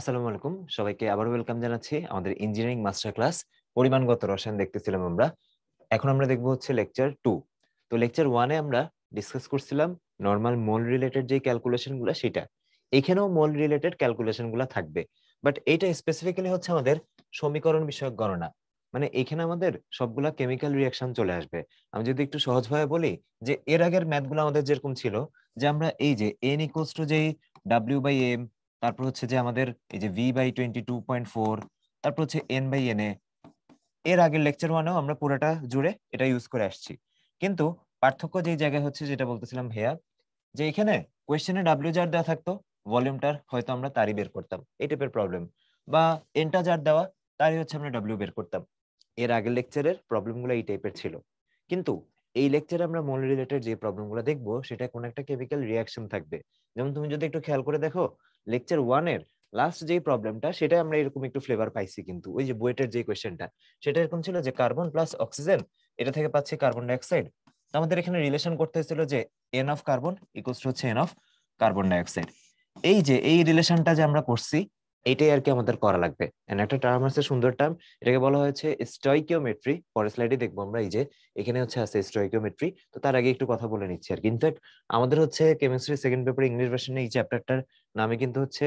আসসালামু আলাইকুম সবাইকে আবার ওয়েলকাম জানাচ্ছি আমাদের ইঞ্জিনিয়ারিং মাস্টার ক্লাস পরিমাণগত রসায়ন দেখতেছিলাম আমরা এখন আমরা দেখব হচ্ছে লেকচার টু তো লেকচার ওয়ানে আমরা ডিসকাস করছিলাম নর্মাল মোল রিলেটেড যে ক্যালকুলেশনগুলো সেটা এখানেও মোল রিলেটেড ক্যালকুলেশনগুলো থাকবে বাট এইটা স্পেসিফিক্যালি হচ্ছে আমাদের সমীকরণ বিষয়ক গণনা মানে এখানে আমাদের সবগুলা কেমিক্যাল রিয়াকশন চলে আসবে আমি যদি একটু সহজভাবে বলি যে এর আগের ম্যাথগুলো আমাদের যেরকম ছিল যে আমরা এই যে এন ইকুয়ালস টু যেই ডাব্লিউ বাই এম তারপর হচ্ছে যে আমাদের এই যে V by twenty two point four তারপর হচ্ছে এন বাই এন এ এর আগের লেকচার ওয়ানেও আমরা পুরোটা জুড়ে এটা ইউজ করে আসছি কিন্তু পার্থক্য যেই জায়গায় হচ্ছে যেটা বলতেছিলাম ভেয়া যে এখানে কোয়েশ্চেনে ডাব্লিউ যার দেওয়া থাকতো ভলিউমটার হয়তো আমরা তারই বের করতাম এই টাইপের প্রবলেম বা এনটা যার দেওয়া তারই হচ্ছে আমরা ডাব্লিউ বের করতাম এর আগের লেকচারের প্রবলেমগুলো এই টাইপের ছিল কিন্তু এই লেকচারে আমরা মোল রিলেটেড যে প্রবলেমগুলো দেখবো সেটা কোনো একটা কেমিক্যাল রিয়াকশন থাকবে যেমন তুমি যদি একটু খেয়াল করে দেখো লেকচার ওয়ানের লাস্ট যে প্রবলেমটা সেটা আমরা এরকম একটু ফ্লেভার পাইছি কিন্তু ওই যে বুয়েটের যে কোয়েশ্চেনটা সেটা এরকম ছিল যে কার্বন প্লাস অক্সিজেন এটা থেকে পাচ্ছে কার্বন ডাইঅক্সাইড আমাদের এখানে রিলেশন করতে হয়েছিল যে N of carbon equal to হচ্ছে এন অফ কার্বন ডাইঅক্সাইড এই যে এই রিলেশনটা যে আমরা করছি এটাই আর কি আমাদের করা লাগবে একটা টার্ম আছে সুন্দর টার্ম এটাকে বলা হয়েছে স্টয়কিওমেট্রি পরের স্লাইডে দেখবো আমরা এই যে এখানে হচ্ছে আছে স্টয়কিওমেট্রি তো তার আগে একটু কথা বলে নিচ্ছি আর কি ইনফ্যাক্ট আমাদের হচ্ছে কেমিস্ট্রি সেকেন্ড পেপার ইংলিশ ভার্সনে এই চ্যাপ্টারটার নামে কিন্তু হচ্ছে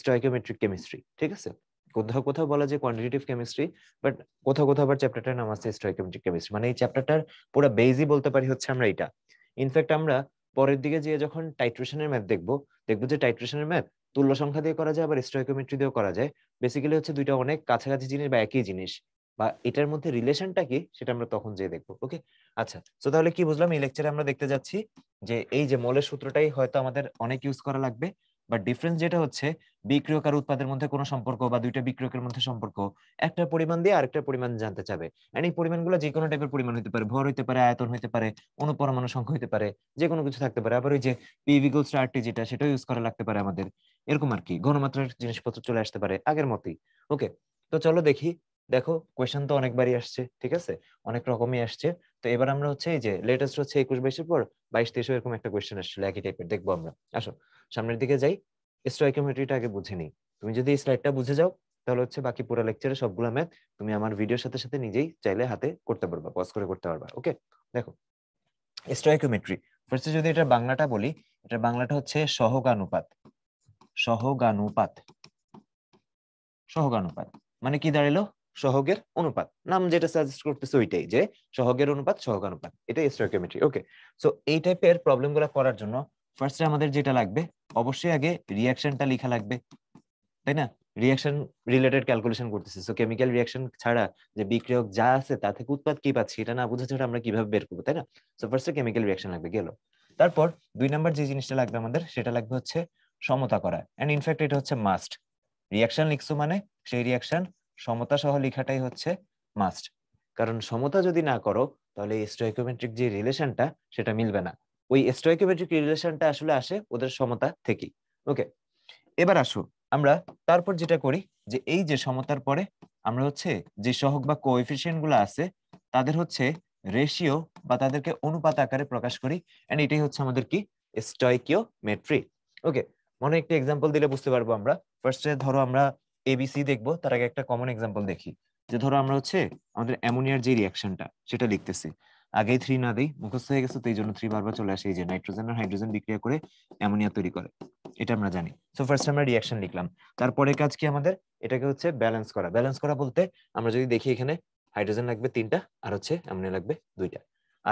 স্টয়কিওমেট্রিক কেমিস্ট্রি ঠিক আছে কোথাও কোথাও বলা যে কোয়ান্টিটেটিভ কেমিস্ট্রি বাট কোথাও কোথাও আবার চ্যাপ্টারটার নাম আছে স্টয়কিওমেট্রিক কেমিস্ট্রি মানে এই চ্যাপ্টারটার পুরো বেজই বলতে পারি হচ্ছে আমরা এটা ইনফ্যাক্ট আমরা পরের দিকে যেয়ে যখন টাইট্রেশনের ম্যাথ দেখবো দেখবো যে টাইট্রেশনের ম্যাথ তুল্য সংখ্যা দিয়ে করা যায় আবার স্টয়কোমেট্রি দিয়েও করা যায় বেসিক্যালি হচ্ছে দুইটা অনেক কাছাকাছি জিনিস বা একই জিনিস বা এটার মধ্যে রিলেশনটা কি সেটা আমরা তখন যেয়ে দেখবো ওকে আচ্ছা তো তাহলে কি বুঝলাম এই লেকচারে আমরা দেখতে যাচ্ছি যে এই যে মলের সূত্রটাই হয়তো আমাদের অনেক ইউজ করা লাগবে বা ডিফারেন্স যেটা হচ্ছে বিক্রিয়ক আর উৎপাদের মধ্যে কোনো সম্পর্ক বা দুইটা বিক্রিয়কের মধ্যে সম্পর্ক একটা পরিমাণ দিয়ে আরেকটা পরিমাণ জানতে চাবে এন্ড এই পরিমাণগুলো যে কোনো টাইপের পরিমাণ হতে পারে ভর হতে পারে আয়তন হতে পারে অনুপরমাণু সংখ্যা হতে পারে যে কোনো কিছু থাকতে পারে আবার ওই যে পিভিগুল স্টারটি যেটা সেটা ইউজ করা লাগতে পারে আমাদের এরকম আর কি ঘনমাত্রার জিনিসপত্র চলে আসতে পারে আগের মতোই ওকে তো চলো দেখি দেখো কোয়েশন তো অনেকবারই আসছে ঠিক আছে অনেক রকমই আসছে তো এবার আমরা হচ্ছে এই যে লেটেস্ট হচ্ছে একুশ বাইশের পর বাইশ তেইশ এরকম একটা কোয়েশ্চেন আসছিল একই টাইপের দেখবো আমরা আসো সামনের দিকে যাই স্টোয়াইকিওমেট্রিটা আগে বুঝে নিই তুমি যদি এই স্লাইডটা বুঝে যাও তাহলে হচ্ছে বাকি পুরো লেকচারে সবগুলো ম্যাথ তুমি আমার ভিডিওর সাথে সাথে নিজেই চাইলে হাতে করতে পারবা পজ করে করতে পারবা ওকে দেখো স্টোয়াইকিওমেট্রি ফার্স্টে যদি এটা বাংলাটা বলি এটা বাংলাটা হচ্ছে সহগানুপাত সহগানুপাত সহগানুপাত মানে কি দাঁড়ালো সহগের অনুপাত নাম যেটা সাজেস্ট করতেছে ওইটাই যে সহগের অনুপাত সহগানুপাত এটা স্টোকিওমেট্রি ওকে সো এই টাইপের প্রবলেমগুলো করার জন্য ফার্স্টে আমাদের যেটা লাগবে অবশ্যই আগে রিয়াকশনটা লেখা লাগবে তাই না রিয়াকশন রিলেটেড ক্যালকুলেশন করতেছে সো কেমিক্যাল রিয়াকশন ছাড়া যে বিক্রিয়ক যা আছে তা থেকে উৎপাদ কি পাচ্ছি এটা না বোঝা ছাড়া আমরা কিভাবে বের করবো তাই না সো ফার্স্টে কেমিক্যাল রিয়াকশন লাগবে গেল তারপর দুই নাম্বার যে জিনিসটা লাগবে আমাদের সেটা লাগবে হচ্ছে সমতা করা অ্যান্ড ইনফ্যাক্ট এটা হচ্ছে মাস্ট রিয়াকশন লিখছো মানে সেই রিয়াকশন সমতা সহ লেখাটাই হচ্ছে মাস্ট কারণ সমতা যদি না করো তাহলে স্টোইকোমেট্রিক যে রিলেশনটা সেটা মিলবে না ওই স্ট্রাইকোমেট্রিক রিলেশনটা আসলে আসে ওদের সমতা থেকেই ওকে এবার আসো আমরা তারপর যেটা করি যে এই যে সমতার পরে আমরা হচ্ছে যে সহক বা কোএফিসিয়েন্ট গুলো আছে তাদের হচ্ছে রেশিও বা তাদেরকে অনুপাত আকারে প্রকাশ করি এন্ড এটাই হচ্ছে আমাদের কি স্টয়কিওমেট্রি ওকে মনে একটা এক্সাম্পল দিলে বুঝতে পারবো আমরা ফার্স্টে ধরো আমরা এবিসি দেখবো তার আগে একটা কমন এক্সাম্পল দেখি যে ধরো আমরা হচ্ছে আমাদের অ্যামোনিয়ার যে রিয়াকশনটা সেটা লিখতেছি আগেই থ্রি না দিই মুখস্থ হয়ে গেছে তো এই জন্য থ্রি বারবার চলে আসে এই যে নাইট্রোজেন আর হাইড্রোজেন বিক্রিয়া করে অ্যামোনিয়া তৈরি করে এটা আমরা জানি সো ফার্স্ট আমরা রিয়াকশন লিখলাম তারপরে কাজ কি আমাদের এটাকে হচ্ছে ব্যালেন্স করা ব্যালেন্স করা বলতে আমরা যদি দেখি এখানে হাইড্রোজেন লাগবে তিনটা আর হচ্ছে অ্যামোনিয়া লাগবে দুইটা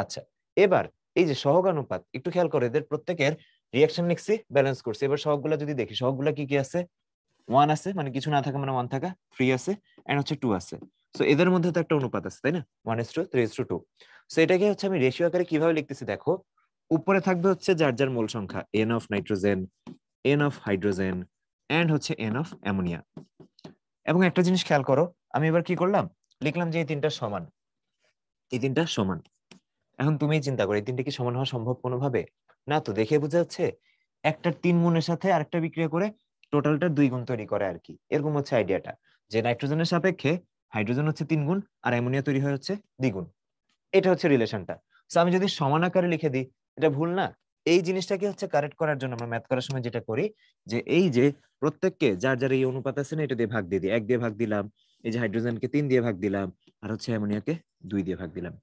আচ্ছা এবার এই যে অনুপাত একটু খেয়াল করে এদের প্রত্যেকের রিয়াকশন লিখছি ব্যালেন্স করছি এবার সহগুলো যদি দেখি সহগুলো কি কি আছে ওয়ান আছে মানে কিছু না থাকা মানে ওয়ান থাকা থ্রি আছে এন্ড হচ্ছে টু আছে সো এদের মধ্যে তো একটা অনুপাত আছে তাই না one is to three is to two so এটাকে হচ্ছে আমি রেশিও আকারে কিভাবে লিখতেছি দেখো উপরে থাকবে হচ্ছে যার যার মূল সংখ্যা N of nitrogen N of hydrogen and হচ্ছে এন অফ অ্যামোনিয়া এবং একটা জিনিস খেয়াল করো আমি এবার কি করলাম লিখলাম যে এই তিনটা সমান এই তিনটা সমান এখন তুমি চিন্তা করো এই তিনটা কি সমান হওয়া সম্ভব কোনোভাবে না তো দেখে বোঝা যাচ্ছে একটা তিন গুণের সাথে আরেকটা বিক্রিয়া করে টোটালটা দুই গুণ তৈরি করে আর কি এরকম হচ্ছে আইডিয়াটা যে নাইট্রোজেনের সাপেক্ষে হাইড্রোজেন হচ্ছে তিন গুণ আর অ্যামোনিয়া তৈরি হয়ে হচ্ছে দ্বিগুণ এটা হচ্ছে রিলেশনটা সো আমি যদি সমান আকারে লিখে দিই এটা ভুল না এই জিনিসটাকে হচ্ছে কারেক্ট করার জন্য আমরা ম্যাথ করার সময় যেটা করি যে এই যে প্রত্যেককে যার যার এই অনুপাত আছে না এটা দিয়ে ভাগ দিয়ে দিই এক দিয়ে ভাগ দিলাম এই যে হাইড্রোজেনকে তিন দিয়ে ভাগ দিলাম আর হচ্ছে অ্যামোনিয়াকে দুই দিয়ে ভাগ দিলাম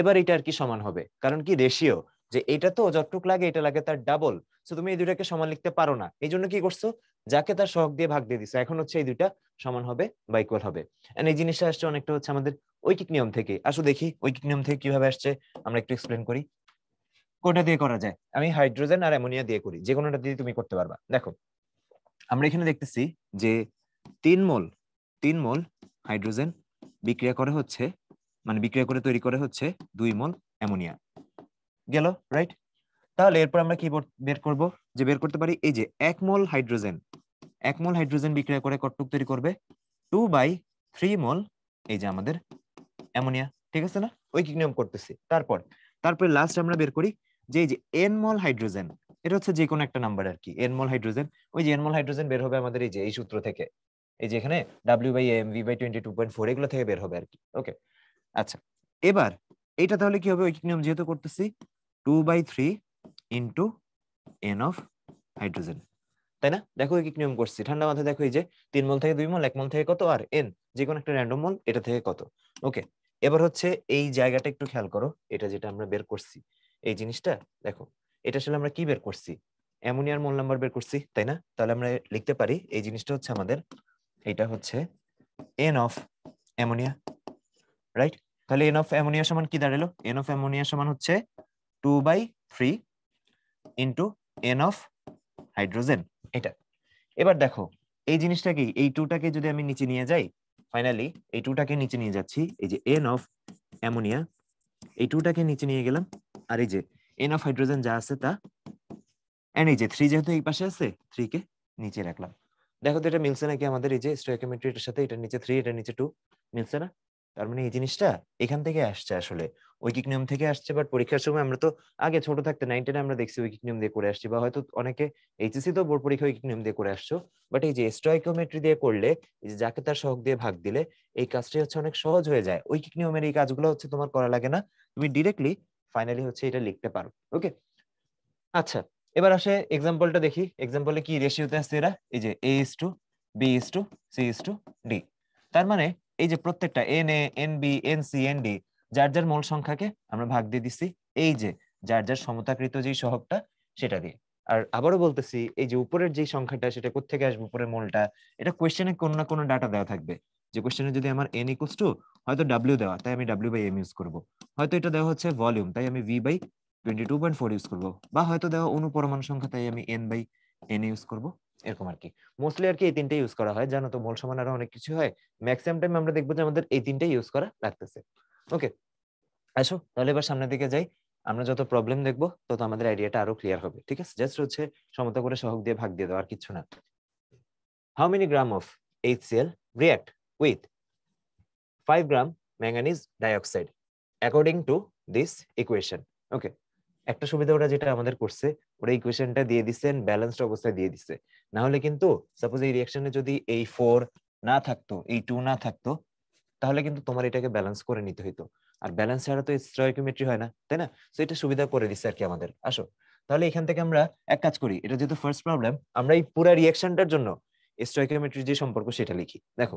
এবার এটা আর কি সমান হবে কারণ কি রেশিও যে এটা তো যতটুক লাগে এটা লাগে তার ডাবল তো তুমি এই দুটাকে সমান লিখতে পারো না এই জন্য কি করছো যাকে তার সহক দিয়ে ভাগ দিয়ে দিছে এখন হচ্ছে এই দুইটা সমান হবে বা ইকুয়াল হবে এই জিনিসটা আসছে অনেকটা হচ্ছে আমাদের ঐকিক নিয়ম থেকে আসো দেখি ঐকিক নিয়ম থেকে কিভাবে আসছে আমরা একটু এক্সপ্লেন করি কোনটা দিয়ে করা যায় আমি হাইড্রোজেন আর অ্যামোনিয়া দিয়ে করি যে কোনোটা দিয়ে তুমি করতে পারবা দেখো আমরা এখানে দেখতেছি যে তিন মোল তিন মোল হাইড্রোজেন বিক্রিয়া করে হচ্ছে মানে বিক্রিয়া করে তৈরি করে হচ্ছে দুই মোল অ্যামোনিয়া গেল রাইট তাহলে এরপর আমরা কি বের করব যে বের করতে পারি এই যে এক মোল হাইড্রোজেন এক মোল হাইড্রোজেন বিক্রিয়া করে কটটুক তৈরি করবে টু বাই থ্রি মোল এই যে আমাদের অ্যামোনিয়া ঠিক আছে না ওই কি নিয়ম করতেছি তারপর তারপরে লাস্ট আমরা বের করি যে এই যে এন মল হাইড্রোজেন এটা হচ্ছে যে কোনো একটা নাম্বার আর কি এন মল হাইড্রোজেন ওই যে এন মল হাইড্রোজেন বের হবে আমাদের এই যে এই সূত্র থেকে এই যে এখানে W by M V by twenty two point four এগুলো থেকে বের হবে আর কি ওকে আচ্ছা এবার এটা তাহলে কি হবে ওই নিয়ম যেহেতু করতেছি two by three into N of hydrogen তাই না দেখো কি নিয়ম করছি ঠান্ডা মাথায় দেখো এই যে তিন মোল থেকে দুই মোল এক মোল থেকে কত আর এন যে কোনো একটা র্যান্ডম মোল এটা থেকে কত ওকে এবার হচ্ছে এই জায়গাটা একটু খেয়াল করো এটা যেটা আমরা বের করছি এই জিনিসটা দেখো এটা আসলে আমরা কি বের করছি অ্যামোনিয়ার মোল নাম্বার বের করছি তাই না তাহলে আমরা লিখতে পারি এই জিনিসটা হচ্ছে আমাদের এটা হচ্ছে এন অফ অ্যামোনিয়া রাইট তাহলে এন অফ অ্যামোনিয়া সমান কি দাঁড়ালো এন অফ অ্যামোনিয়া সমান হচ্ছে two by three into N of hydrogen এটা এবার দেখো এই জিনিসটাকে এই টুটাকে যদি আমি নিচে নিয়ে যাই ফাইনালি এই টুটাকে নিচে নিয়ে যাচ্ছি এই যে এন অফ অ্যামোনিয়া এই টুটাকে নিচে নিয়ে গেলাম আর এই যে এন অফ হাইড্রোজেন যা আছে তা এন এই যে থ্রি যেহেতু এই পাশে আছে থ্রি কে নিচে রাখলাম দেখো তো এটা মিলছে নাকি আমাদের এই যে স্টোকিওমেট্রি স্টোকিওমেট্রিটার সাথে এটা নিচে থ্রি এটা নিচে টু মিলছে না তার মানে এই জিনিসটা এখান থেকে আসছে আসলে ঐকিক নিয়ম থেকে আসছে বাট পরীক্ষার সময় আমরা তো আগে ছোট থাকতে নাইন টেনে আমরা দেখছি ঐকিক নিয়ম দিয়ে করে আসছি বা হয়তো অনেকে এইচএসি তো বোর্ড পরীক্ষা ঐকিক নিয়ম দিয়ে করে আসছো বাট এই যে স্ট্রাইকোমেট্রি দিয়ে করলে এই যে যাকে তার সহক দিয়ে ভাগ দিলে এই কাজটি হচ্ছে অনেক সহজ হয়ে যায় ঐকিক নিয়মের এই কাজগুলো হচ্ছে তোমার করা লাগে না তুমি ডিরেক্টলি ফাইনালি হচ্ছে এটা লিখতে পারো ওকে আচ্ছা এবার আসে এক্সাম্পলটা দেখি এক্সাম্পলে কি রেশিওতে আসছে এরা এই যে A is to B is to C is to D তার মানে এই যে প্রত্যেকটা N A N B N C N D যার যার মূল সংখ্যাকে আমরা ভাগ দিয়ে দিছি এই যে যার যার সমতাকৃত যে সহগটা সেটা দিয়ে আর আবারও বলতেছি এই যে উপরের যে সংখ্যাটা সেটা কোথেকে আসবে উপরের মূলটা এটা কোয়েশ্চেনে কোনো না কোনো ডাটা দেওয়া থাকবে যে কোয়েশ্চেনে যদি আমার এন ইকুয়ালস টু হয়তো ডাব্লিউ দেওয়া তাই আমি ডাব্লিউ বাই এম ইউজ করবো হয়তো এটা দেওয়া হচ্ছে ভলিউম তাই আমি V by twenty two point four use করবো বা হয়তো দেওয়া অনুপরমাণু সংখ্যা তাই আমি এন বাই এন ইউজ করবো এরকম আর কি মোস্টলি আর কি এই তিনটা ইউজ করা হয় জানো তো মোল সমান আরো অনেক কিছু হয় ম্যাক্সিমাম টাইম আমরা দেখবো যে আমাদের এই তিনটা ইউজ করা লাগতেছে ওকে আসো তাহলে এবার সামনের দিকে যাই আমরা যত প্রবলেম দেখব তত আমাদের আইডিয়াটা আরো ক্লিয়ার হবে ঠিক আছে জাস্ট হচ্ছে সমতা করে সহগ দিয়ে ভাগ দিয়ে দাও আর কিছু না how many gram of HCl react with 5 gram manganese dioxide according to this equation okay একটা সুবিধা ওরা যেটা আমাদের করছে ওরা ইকুয়েশনটা দিয়ে দিচ্ছেন ব্যালেন্সড অবস্থায় দিয়ে দিচ্ছে না হলে কিন্তু সাপোজ এই রিয়াকশনে যদি এই ফোর না থাকতো এই টু না থাকতো তাহলে কিন্তু তোমার এটাকে ব্যালেন্স করে নিতে হইতো আর ব্যালেন্স ছাড়া তো স্ট্রয়কিমেট্রি হয় না তাই না তো এটা সুবিধা করে দিচ্ছে আর কি আমাদের আসো তাহলে এখান থেকে আমরা এক কাজ করি এটা যেহেতু ফার্স্ট প্রবলেম আমরা এই পুরো রিয়াকশনটার জন্য স্ট্রয়কিমেট্রি যে সম্পর্ক সেটা লিখি দেখো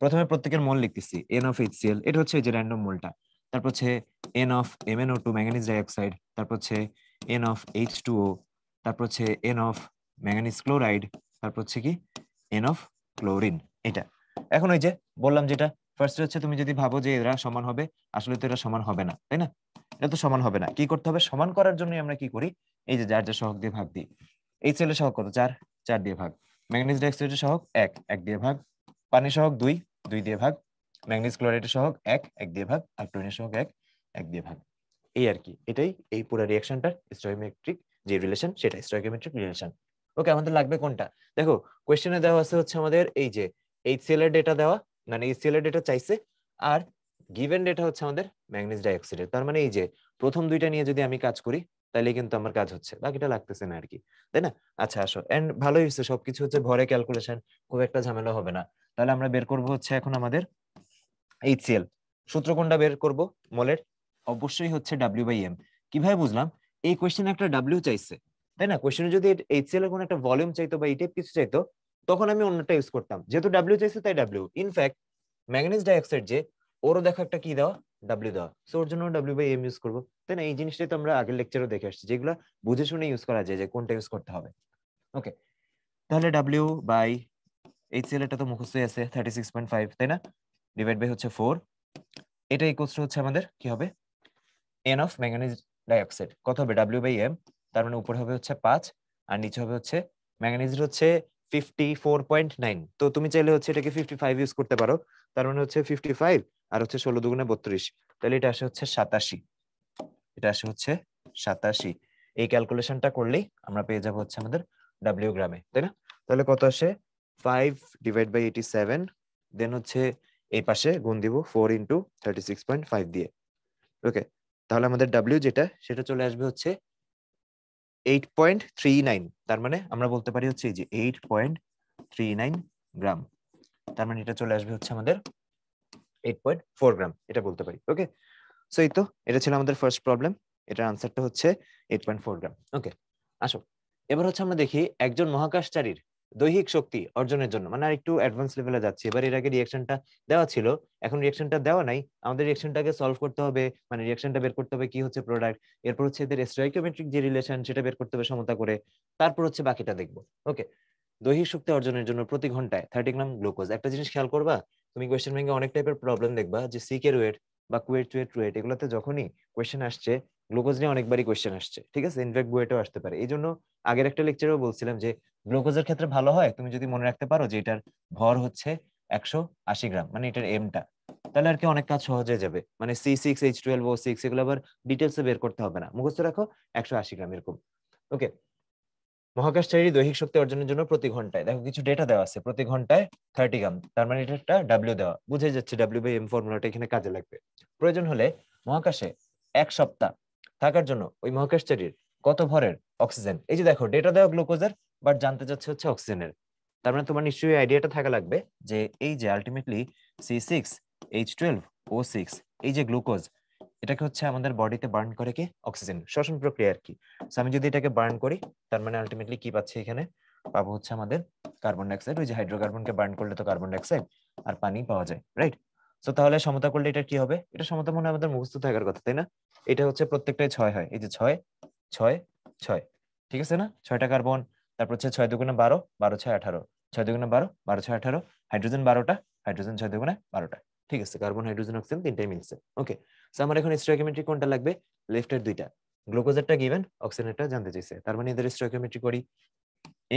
প্রথমে প্রত্যেকের মোল লিখতেছি এন অফ এইচ এটা হচ্ছে এই যে র্যান্ডম মোলটা তারপর হচ্ছে N of M N O two manganese dioxide তারপর হচ্ছে N of H two O তারপর হচ্ছে এন অফ ম্যাঙ্গানিজ ক্লোরাইড তারপর হচ্ছে কি এন অফ ক্লোরিন এটা এখন ওই যে বললাম যেটা ফার্স্ট হচ্ছে তুমি যদি ভাবো যে এরা সমান হবে আসলে তো এরা সমান হবে না তাই না এটা তো সমান হবে না কি করতে হবে সমান করার জন্য আমরা কি করি এই যে যার যার সহক দিয়ে ভাগ দিই এই সেলের সহক কত চার চার দিয়ে ভাগ ম্যাগনেস ডাইঅক্সাইডের সহক এক এক দিয়ে ভাগ পানি সহক দুই দুই দিয়ে ভাগ ম্যাগনিস ক্লোরাইডের সহক এক এক দিয়ে ভাগ আর ক্লোরিনের সহক এক এক দিয়ে ভাগ এই আর কি এটাই এই পুরো রিয়াকশনটার স্টোকিওমেট্রিক যে রিলেশন সেটা স্টোকিওমেট্রিক রিলেশন ওকে আমাদের লাগবে কোনটা দেখো কোয়েশ্চেনে দেওয়া আছে হচ্ছে আমাদের এই যে এইচসিএল এর ডেটা দেওয়া মানে এইচসিএল এর ডেটা চাইছে আর গিভেন ডেটা হচ্ছে আমাদের ম্যাগনেস ডাইঅক্সাইডের তার মানে এই যে প্রথম দুইটা নিয়ে যদি আমি কাজ করি তাহলে কিন্তু আমার কাজ হচ্ছে বাকিটা লাগতেছে না আর কি তাই না আচ্ছা আসো এন্ড ভালোই হচ্ছে সবকিছু হচ্ছে ভরে ক্যালকুলেশন খুব একটা ঝামেলা হবে না তাহলে আমরা বের করব হচ্ছে এখন আমাদের এইচসিএল সূত্র কোনটা বের করব মলের অবশ্যই হচ্ছে ডাব্লিউ বাই এম কিভাবে বুঝলাম এই কোয়েশ্চেন একটা ডাব্লিউ চাইছে তাই না কোয়েশ্চেনে যদি এইচসিএল এর কোনো একটা ভলিউম চাইতো বা এই কিছু চাইতো তখন আমি অন্যটা ইউজ করতাম যেহেতু ডাব্লিউ চাইছে তাই ডাব্লিউ ইনফ্যাক্ট ম্যাগনেস ডাইঅক্সাইড যে ওরও দেখো একটা কি দেওয়া ডাব্লিউ দেওয়া সো ওর জন্য ডাব্লিউ বাই এম ইউজ করবো তাই না এই জিনিসটাই তো আমরা আগের লেকচারও দেখে আসছি যেগুলো বুঝে শুনে ইউজ করা যায় যে কোনটা ইউজ করতে হবে ওকে তাহলে ডাব্লিউ বাই এইচসিএল এটা তো মুখস্থই আছে থার্টি সিক্স পয়েন্ট ফাইভ তাই না ডিভাইড বাই হচ্ছে ফোর এটা ইকুয়ালস টু হচ্ছে আমাদের কি হবে এন অফ ম্যাঙ্গানিজ ডাইঅক্সাইড কত হবে ডাব্লিউ বাই এম তার মানে উপরে হবে হচ্ছে পাঁচ আর নিচে হবে হচ্ছে ম্যাঙ্গানিজের হচ্ছে ফিফটি ফোর পয়েন্ট নাইন তো তুমি চাইলে হচ্ছে এটাকে ফিফটি ফাইভ ইউজ করতে পারো তার মানে হচ্ছে ফিফটি ফাইভ আর হচ্ছে ষোলো দুগুণে বত্রিশ তাহলে এটা আসে হচ্ছে সাতাশি এটা আসে হচ্ছে সাতাশি এই ক্যালকুলেশনটা করলেই আমরা পেয়ে যাবো হচ্ছে আমাদের ডাব্লিউ গ্রামে তাই না তাহলে কত আসে five divide by eighty seven then হচ্ছে এই পাশে গুণ দিব four into thirty six point five দিয়ে ওকে তাহলে আমাদের ডাব্লিউ যেটা সেটা চলে আসবে হচ্ছে এইট পয়েন্ট থ্রি নাইন তার মানে আমরা বলতে পারি হচ্ছে এই যে eight point three nine gram তার মানে এটা চলে আসবে হচ্ছে আমাদের এইট পয়েন্ট ফোর গ্রাম এটা বলতে পারি ওকে সো এই তো এটা ছিল আমাদের ফার্স্ট প্রবলেম এটার আনসারটা হচ্ছে eight point four gram okay আসো এবার হচ্ছে আমরা দেখি একজন মহাকাশচারীর দৈহিক শক্তি অর্জনের জন্য মানে একটু অ্যাডভান্স লেভেলে যাচ্ছি এবার এর আগে রিয়াকশনটা দেওয়া ছিল এখন রিয়াকশনটা দেওয়া নাই আমাদের রিয়াকশনটাকে সলভ করতে হবে মানে রিয়াকশনটা বের করতে হবে কি হচ্ছে প্রোডাক্ট এরপর হচ্ছে এদের স্ট্রাইকোমেট্রিক যে রিলেশন সেটা বের করতে হবে সমতা করে তারপর হচ্ছে বাকিটা দেখবো ওকে দৈহিক শক্তি অর্জনের জন্য প্রতি ঘন্টায় থার্টি গ্রাম গ্লুকোজ একটা জিনিস খেয়াল করবা তুমি কোয়েশ্চেন ব্যাংকে অনেক টাইপের প্রবলেম দেখবা যে সিকের ওয়েট বা কুয়েট টুয়েট রুয়েট এগুলোতে যখনই কোয়েশ্চেন আসছে গ্লুকোজ নিয়ে অনেকবারই কোয়েশ্চেন আসছে ঠিক আছে ইনফ্যাক্ট বুয়েটেও আসতে পারে এই জন্য আগের একটা লেকচারেও বলছিলাম যে গ্লুকোজের ক্ষেত্রে ভালো হয় তুমি যদি মনে রাখতে পারো যে এটার ভর হচ্ছে একশো আশি গ্রাম মানে এটার এমটা তাহলে আর কি অনেক কাজ সহজে যাবে মানে C six H twelve O six এগুলো আবার ডিটেলস বের করতে হবে না মুখস্থ রাখো একশো আশি গ্রাম এরকম ওকে মহাকাশচারী দৈহিক শক্তি অর্জনের জন্য প্রতি ঘন্টায় দেখো কিছু ডেটা দেওয়া আছে প্রতি ঘন্টায় থার্টি গ্রাম তার মানে এটা একটা ডাব্লিউ দেওয়া বুঝে যাচ্ছে ডাব্লিউ বাই এম ফর্মুলাটা এখানে কাজে লাগবে প্রয়োজন হলে মহাকাশে এক সপ্তাহ থাকার জন্য ওই মহাকাশচারীর কত ভরের অক্সিজেন এই যে দেখো ডেটা দেওয়া গ্লুকোজের বাট জানতে চাচ্ছে হচ্ছে অক্সিজেনের তার মানে তোমার নিশ্চয়ই আইডিয়াটা থাকা লাগবে যে এই যে ultimately C six H twelve O six এই যে গ্লুকোজ এটাকে হচ্ছে আমাদের বডিতে বার্ন করে কি অক্সিজেন শ্বসন প্রক্রিয়া আর কি আমি যদি এটাকে বার্ন করি তার মানে আলটিমেটলি কি পাচ্ছি এখানে পাবো হচ্ছে আমাদের কার্বন ডাইঅক্সাইড ওই যে হাইড্রোকার্বনকে বার্ন করলে তো কার্বন ডাইঅক্সাইড আর পানি পাওয়া যায় রাইট তো তাহলে সমতা করলে এটা কি হবে এটা সমতা মনে আমাদের মুখস্থ থাকার কথা তাই না এটা হচ্ছে প্রত্যেকটাই ছয় হয় এই যে ছয় ছয় ছয় ঠিক আছে না ছয়টা কার্বন তারপর হচ্ছে ছয় দুগুণে বারো বারো ছয় আঠারো ছয় দুগুণে বারো বারো ছয় আঠারো হাইড্রোজেন বারোটা হাইড্রোজেন ছয় দুগুণে বারোটা ঠিক আছে কার্বন হাইড্রোজেন অক্সিজেন তিনটাই মিলছে ওকে সো আমার এখন স্ট্রোকেমেট্রি কোনটা লাগবে লেফটের দুইটা গ্লুকোজেরটা গিভেন অক্সিজেনেরটা জানতে চাইছে তার মানে এদের স্ট্রোকেমেট্রি করি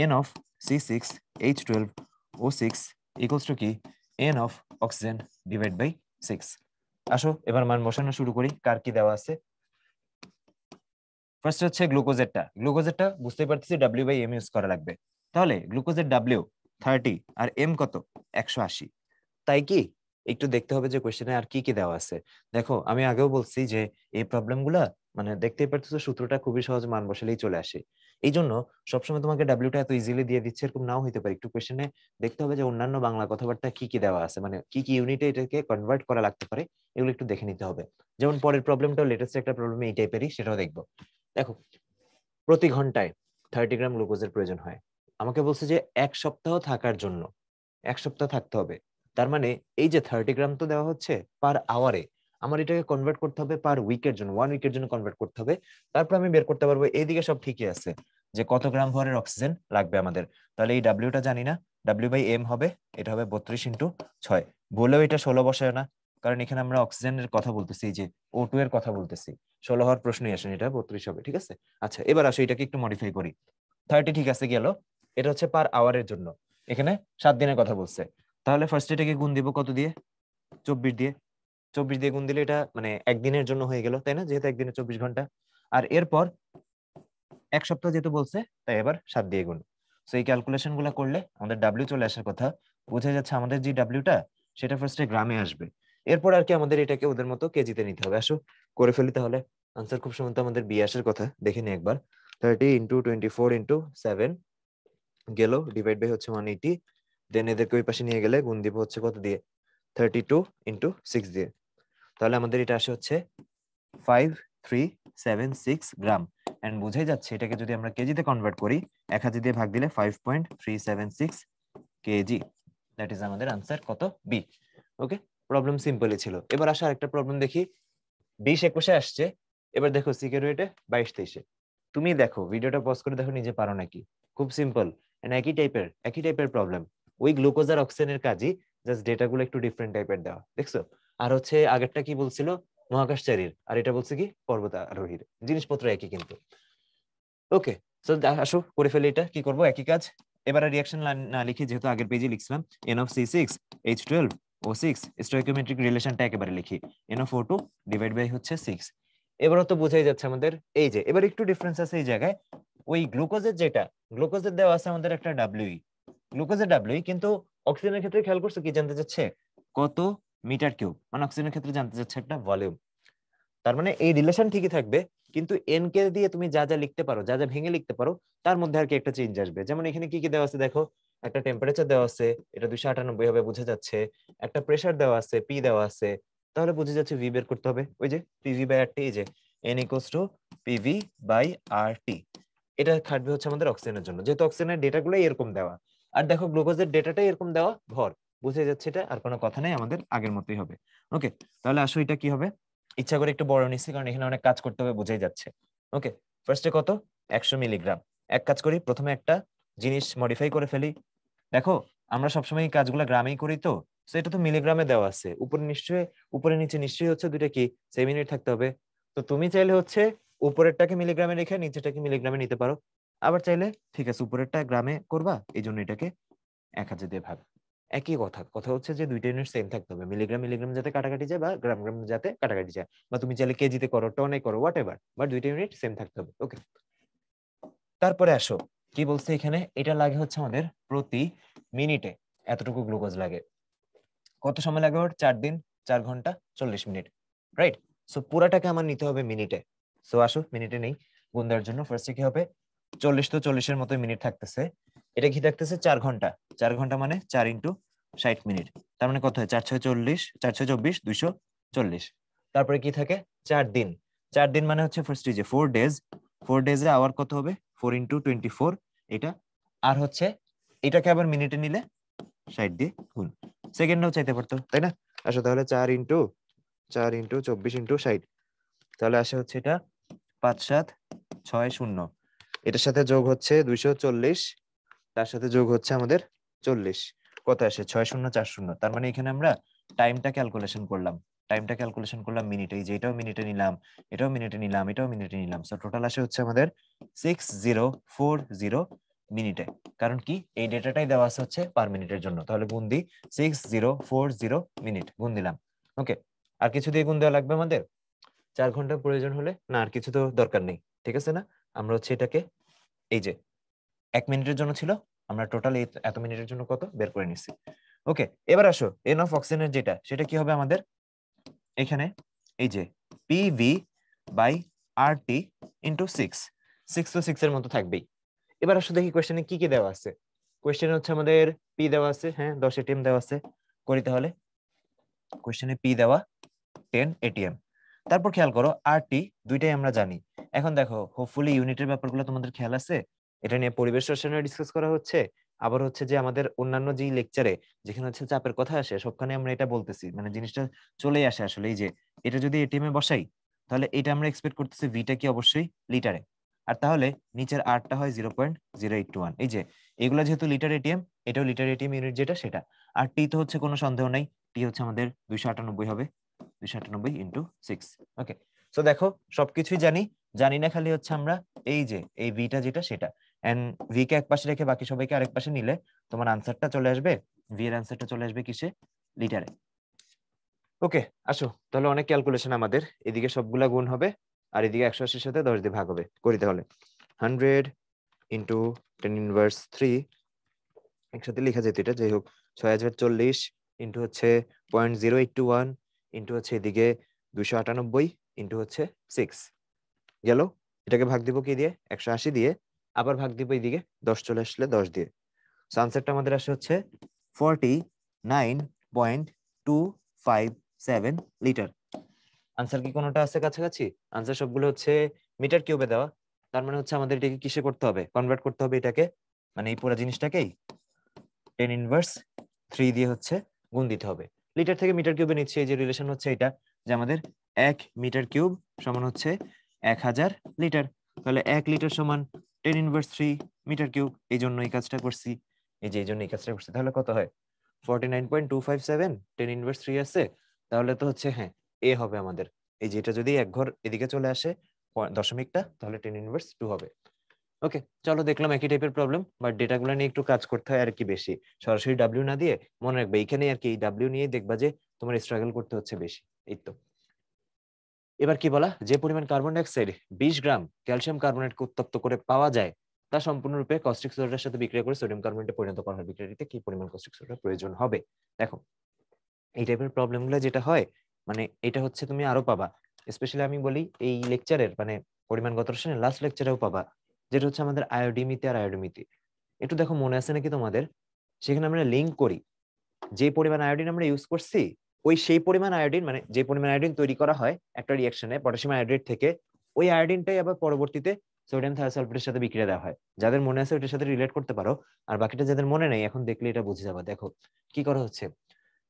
n of C six H twelve O six equals to কি n of oxygen divide by six আসো এবার মান বসানো শুরু করি কার কি দেওয়া আছে ফার্স্ট হচ্ছে গ্লুকোজেরটা গ্লুকোজেরটা বুঝতে পারতেছি ডাব্লিউ বাই এম ইউজ করা লাগবে তাহলে গ্লুকোজের ডাব্লিউ থার্টি আর এম কত একশো আশি তাই কি একটু দেখতে হবে যে কোয়েশ্চেনে আর কি কি দেওয়া আছে দেখো আমি আগেও বলছি যে এই প্রবলেমগুলা মানে দেখতেই পারতেছো সূত্রটা খুবই সহজ মান বসালেই চলে আসে এই জন্য সবসময় তোমাকে ডাব্লিউটা এত ইজিলি দিয়ে দিচ্ছে এরকম নাও হইতে পারে একটু কোয়েশনে দেখতে হবে যে অন্যান্য বাংলা কথাবার্তা কি কি দেওয়া আছে মানে কি কি ইউনিটে এটাকে কনভার্ট করা লাগতে পারে এগুলো একটু দেখে নিতে হবে যেমন পরের প্রবলেমটাও লেটেস্ট একটা প্রবলেম এই টাইপেরই সেটাও দেখবো দেখো প্রতি ঘন্টায় থার্টি গ্রাম গ্লুকোজের প্রয়োজন হয় আমাকে বলছে যে এক সপ্তাহ থাকার জন্য এক সপ্তাহ থাকতে হবে তার মানে এই যে থার্টি গ্রাম তো দেওয়া হচ্ছে পার আওয়ারে আমার এটাকে কনভার্ট করতে হবে পার উইকের জন্য ওয়ান উইকের জন্য কনভার্ট করতে হবে তারপর আমি বের করতে পারবো এইদিকে সব ঠিকই আছে যে কত গ্রাম ভরের অক্সিজেন লাগবে আমাদের তাহলে এই ডাব্লিউটা জানি না ডাব্লিউ বাই এম হবে এটা হবে বত্রিশ ইন্টু ছয় বলেও এটা ষোলো বসায় না কারণ এখানে আমরা অক্সিজেনের কথা বলতেছি যে ও টু এর কথা বলতেছি ষোলো হওয়ার প্রশ্নই আসেন এটা বত্রিশ হবে ঠিক আছে আচ্ছা এবার আসো এটাকে একটু মডিফাই করি থার্টি ঠিক আছে গেল এটা হচ্ছে পার আওয়ারের জন্য এখানে সাত দিনের কথা বলছে তাহলে ফার্স্ট এটাকে গুণ দিব কত দিয়ে চব্বিশ দিয়ে চব্বিশ দিয়ে গুণ দিলে এটা মানে একদিনের জন্য হয়ে গেল তাই না যেহেতু একদিনে চব্বিশ ঘন্টা আর এরপর এক সপ্তাহ যেহেতু বলছে তাই এবার সাত দিয়ে গুণ তো এই ক্যালকুলেশন গুলা করলে আমাদের ডাব্লিউ চলে আসার কথা বোঝা যাচ্ছে আমাদের যে ডাব্লিউটা সেটা ফার্স্টে গ্রামে আসবে এরপর আর কি আমাদের এটাকে ওদের মতো কেজিতে নিতে হবে আসো করে ফেলি তাহলে আনসার খুব সম্ভবত আমাদের বি আসার কথা দেখে নি একবার thirty into twenty four into seven গেল ডিভাইড বাই হচ্ছে ওয়ান এইটি দেন এদেরকে ওই পাশে নিয়ে গেলে গুণ দিব হচ্ছে কত দিয়ে থার্টি টু ইন্টু সিক্স দিয়ে তাহলে আমাদের এটা আসে হচ্ছে five three seven six gram and বোঝাই যাচ্ছে এটাকে যদি আমরা কেজিতে কনভার্ট করি এক হাজি দিয়ে ভাগ দিলে five point three seven six kg that is আমাদের আনসার কত বি ওকে প্রবলেম সিম্পলই ছিল এবার আসা আরেকটা প্রবলেম দেখি বিশ একুশে আসছে এবার দেখো সিকিউরিটি বাইশ তেইশে তুমি দেখো ভিডিওটা পজ করে দেখো নিজে পারো নাকি খুব সিম্পল একই টাইপের একই টাইপের প্রবলেম ওই গ্লুকোজ আর অক্সিজেনের কাজই জাস্ট ডেটাগুলো একটু ডিফারেন্ট টাইপের দেওয়া দেখছো আর হচ্ছে আগেরটা কি বলছিল মহাকাশচারীর আর এটা বলছে কি পর্বতারোহীর জিনিসপত্র একই কিন্তু ওকে সো আসো করে ফেলে এটা কি করব একই কাজ এবারে রিয়াকশন না লিখে যেহেতু আগের পেজে লিখছিলাম n of C six H twelve O six stoichiometric রিলেশনটা একেবারে লিখি n of O two divide by হচ্ছে সিক্স এবারও তো বোঝাই যাচ্ছে আমাদের এই যে এবার একটু ডিফারেন্স আছে এই জায়গায় ওই গ্লুকোজের যেটা গ্লুকোজের দেওয়া আছে আমাদের একটা ডাব্লিউই গ্লুকোজের ডাব্লিউই কিন্তু অক্সিজেনের ক্ষেত্রে খেয়াল করছো কি জানতে চাচ্ছে কত মিটার কিউব মানে অক্সিজেনের ক্ষেত্রে জানতে চাচ্ছে একটা ভলিউম তার মানে এই রিলেশন ঠিকই থাকবে কিন্তু এন কে দিয়ে তুমি যা যা লিখতে পারো যা যা ভেঙে লিখতে পারো তার মধ্যে আর কি একটা চেঞ্জ আসবে যেমন এখানে কি কি দেওয়া আছে দেখো একটা টেম্পারেচার দেওয়া আছে এটা দুইশো আটানব্বই হবে বুঝা যাচ্ছে একটা প্রেশার দেওয়া আছে পি দেওয়া আছে তাহলে বুঝে যাচ্ছে ভি বের করতে হবে ওই যে পিভি বাই আর টি এই যে n equals to PV by R T এটা খাটবে হচ্ছে আমাদের অক্সিজেনের জন্য যেহেতু অক্সিজেনের ডেটাগুলো এরকম দেওয়া আর দেখো গ্লুকোজের ডেটাটাই এরকম দেওয়া ভর বুঝে যাচ্ছে এটা আর কোনো কথা নেই আমাদের আগের মতোই হবে ওকে তাহলে আসো এটা কি হবে ইচ্ছা করে একটু বড় নিচ্ছি কারণ এখানে অনেক কাজ করতে হবে বুঝেই যাচ্ছে ওকে ফার্স্টে কত একশো মিলিগ্রাম এক কাজ করি প্রথমে একটা জিনিস মডিফাই করে ফেলি দেখো আমরা সবসময় এই কাজগুলো গ্রামেই করি তো এটা তো মিলিগ্রামে দেওয়া আছে উপরে নিশ্চয়ই উপরে নিচে নিশ্চয়ই হচ্ছে দুটা কি সেম ইউনিট থাকতে হবে তো তুমি চাইলে হচ্ছে উপরেরটাকে মিলিগ্রামে রেখে নিচেরটাকে মিলিগ্রামে নিতে পারো আবার চাইলে ঠিক আছে উপরেরটা গ্রামে করবা এই জন্য এটাকে এক হাজার দিয়ে ভাগ একই কথা কথা হচ্ছে যে দুইটা ইউনিট সেম থাকতে হবে মিলিগ্রাম মিলিগ্রাম যাতে কাটাকাটি যায় বা গ্রাম গ্রাম যাতে কাটাকাটি যায় বা তুমি চাইলে কেজিতে করো টনে করো হোয়াট এভার বা দুইটা ইউনিট সেম থাকতে হবে ওকে তারপরে আসো কি বলছে এখানে এটা লাগে হচ্ছে আমাদের প্রতি মিনিটে এতটুকু গ্লুকোজ লাগে কত সময় লাগে ওর চার দিন চার ঘন্টা চল্লিশ মিনিট রাইট সো পুরাটাকে আমার নিতে হবে মিনিটে সো আসো মিনিটে নেই গুন্দার দেওয়ার জন্য ফার্স্টে কি হবে চল্লিশ তো চল্লিশের মতো মিনিট থাকতেছে এটা কি থাকতেছে চার ঘন্টা চার ঘন্টা মানে চার ইন্টু ষাট মিনিট তার মানে কত হয় চার ছয় চল্লিশ চার ছয় চব্বিশ দুইশো চল্লিশ তারপরে কি থাকে চার দিন চার দিন মানে হচ্ছে first is four days four ডেজে আওয়ার কত হবে ফোর ইন্টু টোয়েন্টি ফোর এটা আর হচ্ছে এটাকে আবার মিনিটে নিলে ষাট দিয়ে গুণ সেকেন্ডও চাইতে পারতো তাই না আসলে তাহলে চার ইন্টু চার ইন্টু চব্বিশ ইন্টু ষাট তাহলে আসে হচ্ছে এটা পাঁচ সাত ছয় শূন্য এটার সাথে যোগ হচ্ছে দুইশো চল্লিশ তার সাথে যোগ হচ্ছে আমাদের চল্লিশ কত আসে ছয় শূন্য চার শূন্য তার মানে এখানে আমরা টাইমটা ক্যালকুলেশন করলাম টাইমটা ক্যালকুলেশন করলাম মিনিটে এই যে এটাও মিনিটে নিলাম এটাও মিনিটে নিলাম এটাও মিনিটে নিলাম সো টোটাল আসে হচ্ছে আমাদের সিক্স জিরো ফোর জিরো মিনিটে কারণ কি এই ডেটাটাই দেওয়া আছে হচ্ছে পার মিনিটের জন্য তাহলে গুণ দিই six zero four zero minute গুণ দিলাম ওকে আর কিছু দিয়ে গুণ দেওয়া লাগবে আমাদের চার ঘন্টা প্রয়োজন হলে না আর কিছু তো দরকার নেই ঠিক আছে না আমরা হচ্ছে এটাকে এই যে এক মিনিটের জন্য ছিল আমরা টোটাল এত মিনিটের জন্য কত বের করে নিচ্ছি ওকে এবার আসো এন অফ অক্সিজেনের যেটা সেটা কি হবে আমাদের এখানে এই যে PV by R T into six six two six এর মতো থাকবেই এবার আসো দেখি কোয়েশ্চেনে কি কি দেওয়া আছে কোয়েশ্চেন হচ্ছে আমাদের পি দেওয়া আছে হ্যাঁ দশ এটিএম দেওয়া আছে করি তাহলে কোয়েশ্চেনে পি দেওয়া টেন এটিএম তারপর খেয়াল করো আর টি দুইটাই আমরা জানি এখন দেখো হোপফুলি ইউনিটের ব্যাপারগুলো তোমাদের খেয়াল আছে এটা নিয়ে পরিবেশ রসায়নে ডিসকাস করা হচ্ছে আবার হচ্ছে যে আমাদের অন্যান্য যে লেকচারে যেখানে হচ্ছে চাপের কথা আসে সবখানে আমরা এটা বলতেছি মানে জিনিসটা চলেই আসে আসলে এই যে এটা যদি এটিএম এ বসাই তাহলে এটা আমরা এক্সপেক্ট করতেছি ভিটা কি অবশ্যই লিটারে আর তাহলে নিচের আরটা হয় zero point zero eight two one এই যে এগুলো যেহেতু লিটার এটিএম এটাও লিটার এটিএম ইউনিট যেটা সেটা আর টি তো হচ্ছে কোনো সন্দেহ নাই টি হচ্ছে আমাদের দুইশো আটানব্বই হবে দুইশো আটানব্বই ইন্টু সিক্স ওকে সো দেখো সবকিছুই জানি জানি না খালি হচ্ছে আমরা এই যে এই ভিটা যেটা সেটা এন্ড ভি কে এক পাশে রেখে বাকি সবাইকে আরেক পাশে নিলে তোমার আনসারটা চলে আসবে ভি এর আনসারটা চলে আসবে কিসে লিটারে ওকে আসো তাহলে অনেক ক্যালকুলেশন আমাদের এদিকে সবগুলা গুণ হবে আর এদিকে একশো আশির সাথে দশ দিয়ে ভাগ হবে করি তাহলে hundred into ten inverse three একসাথে লেখা যেত এটা যাই হোক ছয় হাজার চল্লিশ ইন্টু হচ্ছে point zero eight two one into হচ্ছে এদিকে দুশো আটানব্বই ইন্টু হচ্ছে সিক্স গেল এটাকে ভাগ দিব কি দিয়ে একশো আশি দিয়ে আবার ভাগ দিব এইদিকে দশ চলে আসলে দশ দিয়ে সো আনসারটা আমাদের আসে হচ্ছে forty nine point two five seven litre answer কি কোনোটা আছে কাছাকাছি আনসার সবগুলো হচ্ছে মিটার কিউবে দেওয়া তার মানে হচ্ছে আমাদের এটাকে কিসে করতে হবে কনভার্ট করতে হবে এটাকে মানে এই পুরো জিনিসটাকেই টেন ইনভার্স থ্রি দিয়ে হচ্ছে গুণ দিতে হবে লিটার থেকে মিটার কিউবে নিচ্ছে এই যে রিলেশন হচ্ছে এটা যে আমাদের এক মিটার কিউব সমান হচ্ছে এক হাজার লিটার তাহলে এক লিটার সমান ten inverse three metre cube এই জন্য এই কাজটা করছি এই যে এই জন্য এই কাজটা করছি তাহলে কত হয় forty nine point two five seven ten আছে তাহলে তো হচ্ছে হ্যাঁ এ হবে আমাদের এই যেটা যদি এক ঘর এদিকে চলে আসে দশমিকটা তাহলে টেন ইনভার্স টু হবে ওকে চলো দেখলাম একই টাইপের প্রবলেম বাট ডেটাগুলো নিয়ে একটু কাজ করতে হয় আর কি বেশি সরাসরি ডাব্লিউ না দিয়ে মনে রাখবে এখানে আর কি এই ডাব্লিউ নিয়ে দেখবা যে তোমার স্ট্রাগল করতে হচ্ছে বেশি এই তো এবার কি বলা যে পরিমাণ কার্বন ডাইঅক্সাইড বিশ গ্রাম ক্যালসিয়াম কার্বনেটকে উত্তপ্ত করে পাওয়া যায় তা সম্পূর্ণরূপে কস্টিক সোডার সাথে বিক্রিয়া করে সোডিয়াম কার্বনেটে পরিণত করা হয় কি পরিমাণ কস্টিক সোডার প্রয়োজন হবে দেখো এই টাইপের গুলো যেটা হয় মানে এটা হচ্ছে তুমি আরো পাবা স্পেশালি আমি বলি এই লেকচারের মানে পরিমাণগত রসায়নের লাস্ট লেকচারেও পাবা যেটা হচ্ছে আমাদের আয়োডিমিতি আর আয়োডিমিতি একটু দেখো মনে আছে নাকি তোমাদের সেখানে আমরা লিঙ্ক করি যে পরিমাণ আয়োডিন আমরা ইউজ করছি ওই সেই পরিমাণ আয়োডিন মানে যে পরিমাণ আয়োডিন তৈরি করা হয় একটা রিয়াকশনে পটাশিয়াম আয়োডাইড থেকে ওই আয়োডিনটাই আবার পরবর্তীতে সোডিয়াম থায়োসালফেটের সাথে বিক্রিয়া দেওয়া হয় যাদের মনে আছে ওটার সাথে রিলেট করতে পারো আর বাকিটা যাদের মনে নেই এখন দেখলে এটা বুঝে যাবে দেখো কি করা হচ্ছে